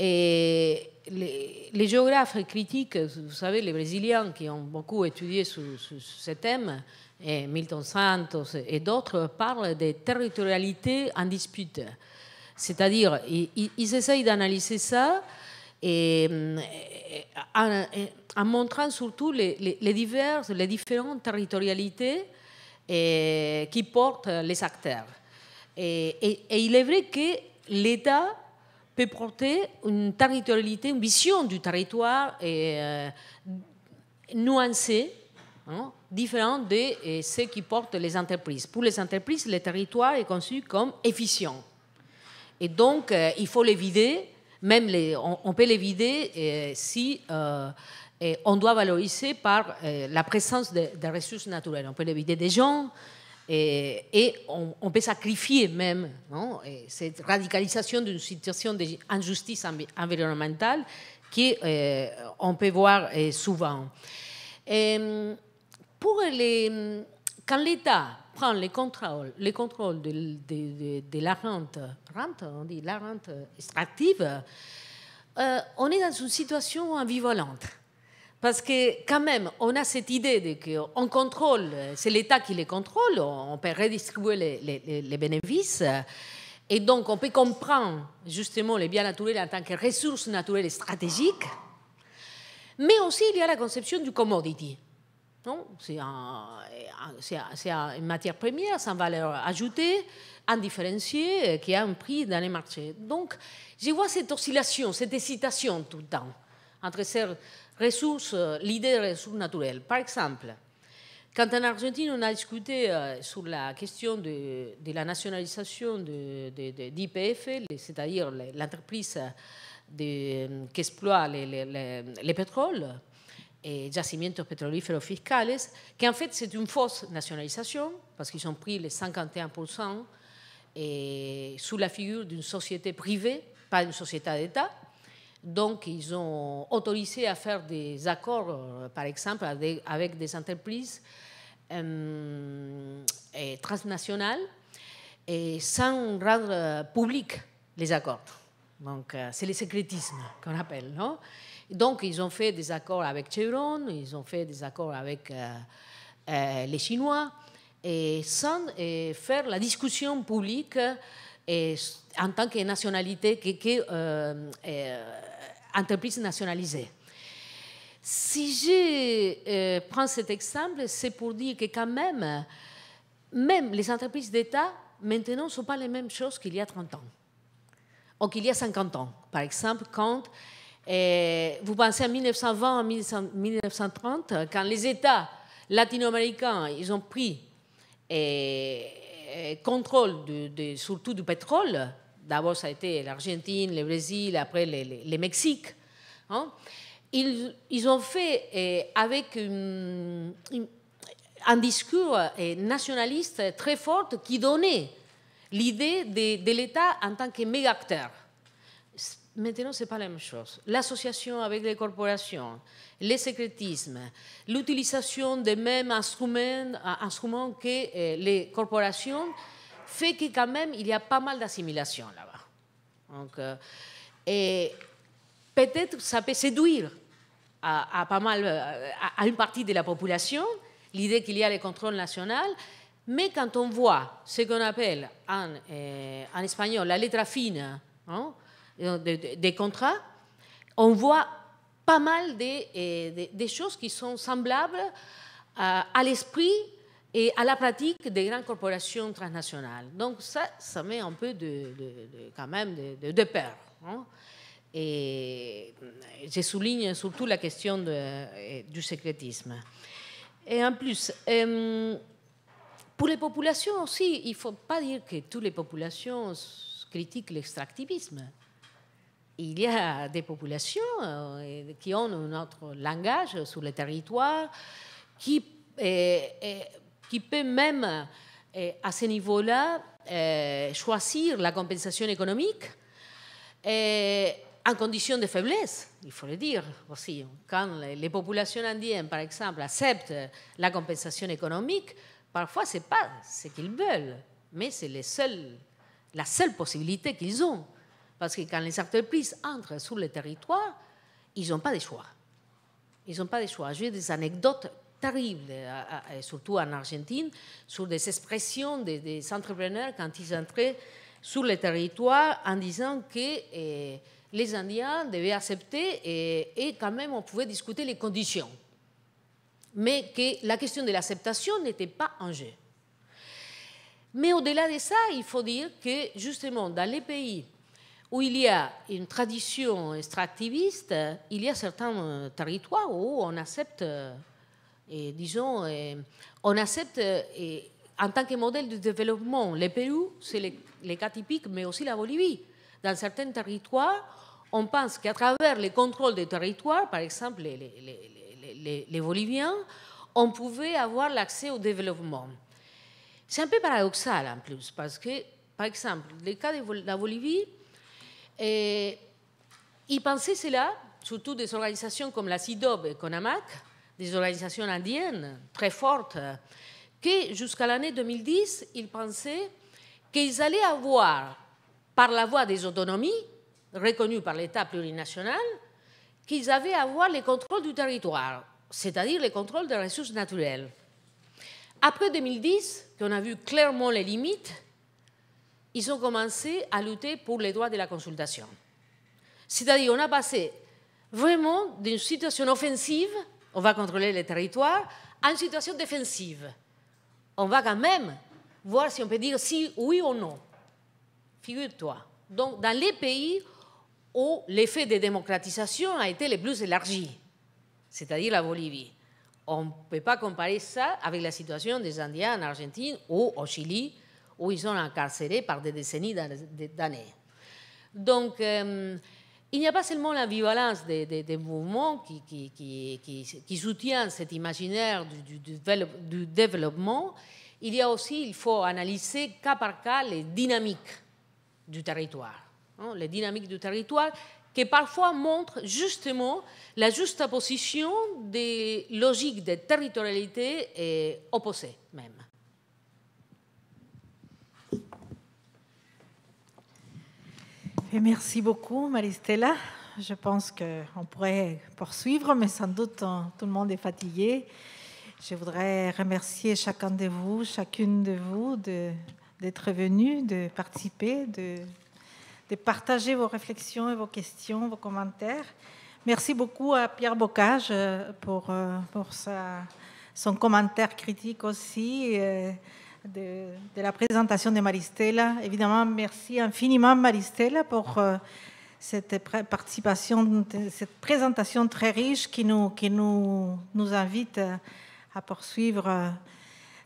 Speaker 2: les, géographes critiques, vous savez, les Brésiliens qui ont beaucoup étudié sur, ce thème, et Milton Santos et d'autres, parlent des territorialités en dispute. C'est-à-dire, ils, essayent d'analyser ça euh, en, montrant surtout les, diverses, les différentes territorialités qui portent les acteurs. Et, il est vrai que l'État peut porter une territorialité, une vision du territoire euh, nuancée, hein, différente de euh, ce qui porte les entreprises. Pour les entreprises, le territoire est conçu comme efficient et donc, euh, il faut les vider. Même les, on, peut les vider euh, euh, et, si on doit valoriser par la présence des ressources naturelles. On peut les vider des gens, et, on, peut sacrifier même cette radicalisation d'une situation d'injustice environnementale qu'on on peut voir souvent. pour les, quand l'État les contrôles, les contrôles de, la rente, on dit la rente extractive, euh, on est dans une situation ambivalente. Parce que quand même, on a cette idée de qu'on contrôle, c'est l'État qui les contrôle, on peut redistribuer les, les, bénéfices, et donc on peut comprendre justement les biens naturels en tant que ressources naturelles stratégiques, mais aussi il y a la conception du commodity. Non, c'est une matière première sans valeur ajoutée, indifférenciée, euh, qui a un prix dans les marchés. Donc, je vois cette oscillation, cette hésitation tout le temps entre ces ressources, euh, l'idée des ressources naturelles. Par exemple, quand en Argentine, on a discuté euh, sur la question de, la nationalisation d'IPF, c'est-à-dire l'entreprise qui exploite les, les pétroles, eh, yacimientos pétrolifères fiscales, qui en fait c'est une fausse nationalisation, parce qu'ils ont pris les 51% eh, sous la figure d'une société privée, pas une société d'État. Donc ils ont autorisé à faire des accords, euh, par exemple, avec des entreprises euh, eh, transnationales, et sans rendre euh, public les accords. Donc c'est le secrétisme qu'on appelle, non donc, ils ont fait des accords avec Chevron, ils ont fait des accords avec euh, euh, les Chinois, et sans faire la discussion publique en tant que nationalité, que, euh, entreprise nationalisée. Si je prends cet exemple, c'est pour dire que quand même, même les entreprises d'État, maintenant, ne sont pas les mêmes choses qu'il y a 30 ans ou qu'il y a 50 ans. Par exemple, quand vous pensez à 1920, 1930, quand les États latino-américains, ils ont pris contrôle surtout du pétrole. D'abord, ça a été l'Argentine, le Brésil, après le Mexique. Hein. Ils, ont fait avec euh, un discours nationaliste très fort qui donnait l'idée de, de l'État en tant que méga-acteur. Maintenant, ce n'est pas la même chose. L'association avec les corporations, les secrétismes, l'utilisation des mêmes instruments, euh, instruments que euh, les corporations fait que quand même, il y a pas mal d'assimilation là-bas. Donc, euh, et peut-être ça peut séduire à, pas mal, à, une partie de la population l'idée qu'il y a les contrôles nationaux, mais quand on voit ce qu'on appelle en, espagnol la lettre fine, hein, euh, des, contrats, on voit pas mal des, euh, choses qui sont semblables euh, à, l'esprit et à la pratique des grandes corporations transnationales. Donc ça, ça met un peu de, quand même de, peur. Hein. Et je souligne surtout la question du secrétisme. Et en plus, pour les populations aussi, il ne faut pas dire que toutes les populations critiquent l'extractivisme il y a des populations euh, qui ont un autre langage sur le territoire, qui, peuvent euh, qui peut même, euh, à ce niveau-là, choisir la compensation économique. en condition de faiblesse, il faut le dire aussi. Quand les populations indiennes, par exemple, acceptent la compensation économique, parfois ce n'est pas ce qu'ils veulent, mais c'est la seule possibilité qu'ils ont. Parce que quand les entreprises entrent sur le territoire, ils n'ont pas de choix. Ils n'ont pas de choix. J'ai des anecdotes terribles, euh, euh, euh, surtout en Argentine, sur des expressions des, entrepreneurs quand ils entraient sur le territoire en disant que les Indiens devaient accepter et, et quand même on pouvait discuter les conditions. Mais que la question de l'acceptation n'était pas en jeu. Mais au-delà de ça, il faut dire que justement dans les pays où il y a une tradition extractiviste, il y a certains euh, territoires où on accepte, euh, et disons, euh, on accepte en tant que modèle de développement. Le Pérou, c'est les cas typique, mais aussi la Bolivie. Dans certains territoires, on pense qu'à travers les contrôles des territoires, par exemple les, les Boliviens, on pouvait avoir l'accès au développement. C'est un peu paradoxal en plus, parce que, par exemple, le cas de la Bolivie, et, eh, ils pensaient cela, surtout des organisations comme la CIDOB et CONAMAC, des organisations indiennes très fortes, que jusqu'à l'année 2010, ils pensaient qu'ils allaient avoir, par la voie des autonomies, reconnues par l'État plurinational, qu'ils avaient à avoir les contrôles du territoire, c'est-à-dire les contrôles des ressources naturelles. Après 2010, qu'on a vu clairement les limites, ils ont commencé à lutter pour les droits de la consultation. C'est-à-dire, on a passé vraiment d'une situation offensive, on va contrôler les territoires, à une situation défensive. On va quand même voir si on peut dire si oui ou non. Figure-toi. Donc, dans les pays où l'effet de démocratisation a été le plus élargi, c'est-à-dire la Bolivie, on ne peut pas comparer ça avec la situation des Indiens en Argentine ou au Chili, où ils sont incarcérés par des décennies d'années. Donc, euh, il n'y a pas seulement la violence des, mouvements qui, qui, soutient cet imaginaire du, développement, il y a aussi, il faut analyser cas par cas les dynamiques du territoire. Hein, les dynamiques du territoire qui parfois montrent justement la juste opposition des logiques de territorialité et opposées même.
Speaker 1: Et merci beaucoup, Maristella. Je pense qu'on pourrait poursuivre, mais sans doute hein, tout le monde est fatigué. Je voudrais remercier chacun de vous, chacune de vous, d'être venu, de participer, de, de, partager vos réflexions et vos questions, vos commentaires. Merci beaucoup à Pierre Bocage euh, pour, euh, pour son commentaire critique aussi. Euh, de, la présentation de Maristella. Évidemment, merci infiniment Maristella pour euh, cette participation, cette présentation très riche qui nous, qui nous, nous invite euh, à poursuivre euh,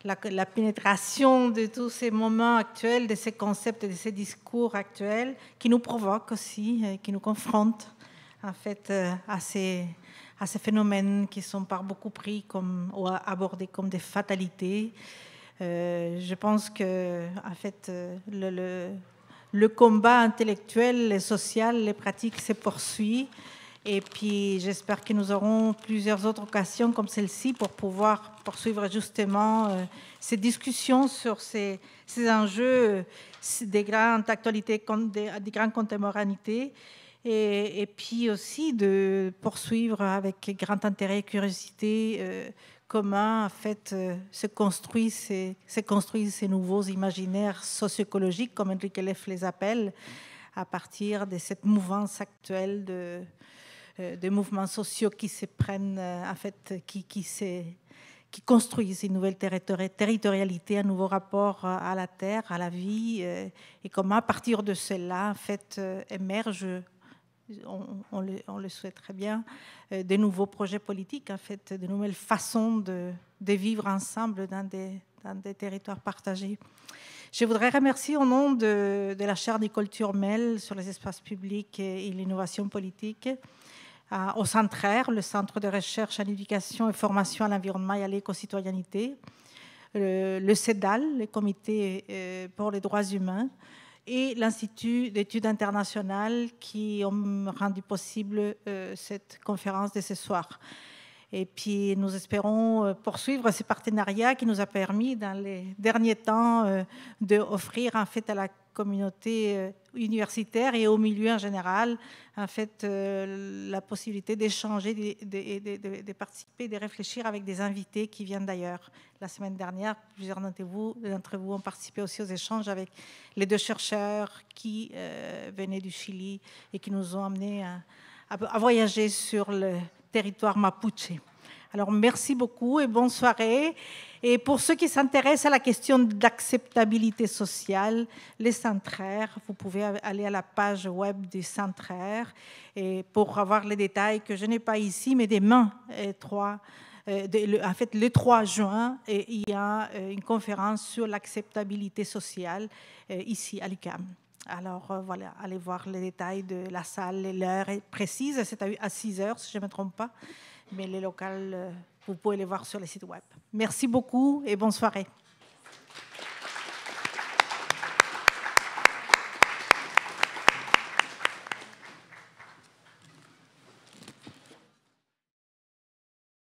Speaker 1: la, pénétration de tous ces moments actuels, de ces concepts, de ces discours actuels qui nous provoquent aussi, qui nous confrontent en fait à ces, à ces phénomènes qui sont par beaucoup pris comme, ou abordés comme des fatalités euh, je pense que, en fait, euh, le, le, combat intellectuel et social, les pratiques se poursuit. Et puis j'espère que nous aurons plusieurs autres occasions comme celle-ci pour pouvoir poursuivre justement euh, ces discussions sur ces, enjeux des grandes actualités, des, des grandes contemporanités. Et, puis aussi de poursuivre avec grand intérêt et curiosité comment en fait, euh, se, construisent ces, ces nouveaux imaginaires socio-écologiques, comme Enrique Leff les appelle, à partir de cette mouvance actuelle de, euh, de mouvements sociaux qui se prennent, euh, en fait, qui, qui, construisent une nouvelle territorialité, un nouveau rapport à la terre, à la vie, et comment à partir de cela, en fait, émergent on, le, souhaite très souhaiterait bien, euh, des de nouveaux projets politiques, en fait, de nouvelles façons de, vivre ensemble dans des, territoires partagés. Je voudrais remercier au nom de, la chaire Nicole MEL sur les espaces publics et, l'innovation politique, au au Centraire, le Centre de recherche en éducation et formation à l'environnement et à l'éco-citoyenneté, le CEDAL, le Comité euh, pour les droits humains, et l'Institut d'études internationales qui ont rendu possible euh, cette conférence de ce soir. Et puis nous espérons euh, poursuivre ce partenariat qui nous a permis dans les derniers temps euh, d'offrir un fait à la communauté euh, universitaire et au milieu en général, en fait, euh, la possibilité d'échanger, de, de, participer, de réfléchir avec des invités qui viennent d'ailleurs. La semaine dernière, plusieurs d'entre vous, ont participé aussi aux échanges avec les deux chercheurs qui euh, venaient du Chili et qui nous ont amenés à, à voyager sur le territoire mapuche. Alors, merci beaucoup et bonne soirée. Et pour ceux qui s'intéressent à la question d'acceptabilité sociale, les centraires, vous pouvez aller à la page web du Centraires et pour avoir les détails que je n'ai pas ici, mais demain, euh, euh, en fait, le 3 juin, il y a euh, une conférence sur l'acceptabilité sociale ici à l'UCAM. Alors voilà, allez voir les détails de la salle, l'heure est précise, c'est à 6 heures si je ne me trompe pas, mais les locales vous pouvez les voir sur le site web. Merci beaucoup et bonne soirée.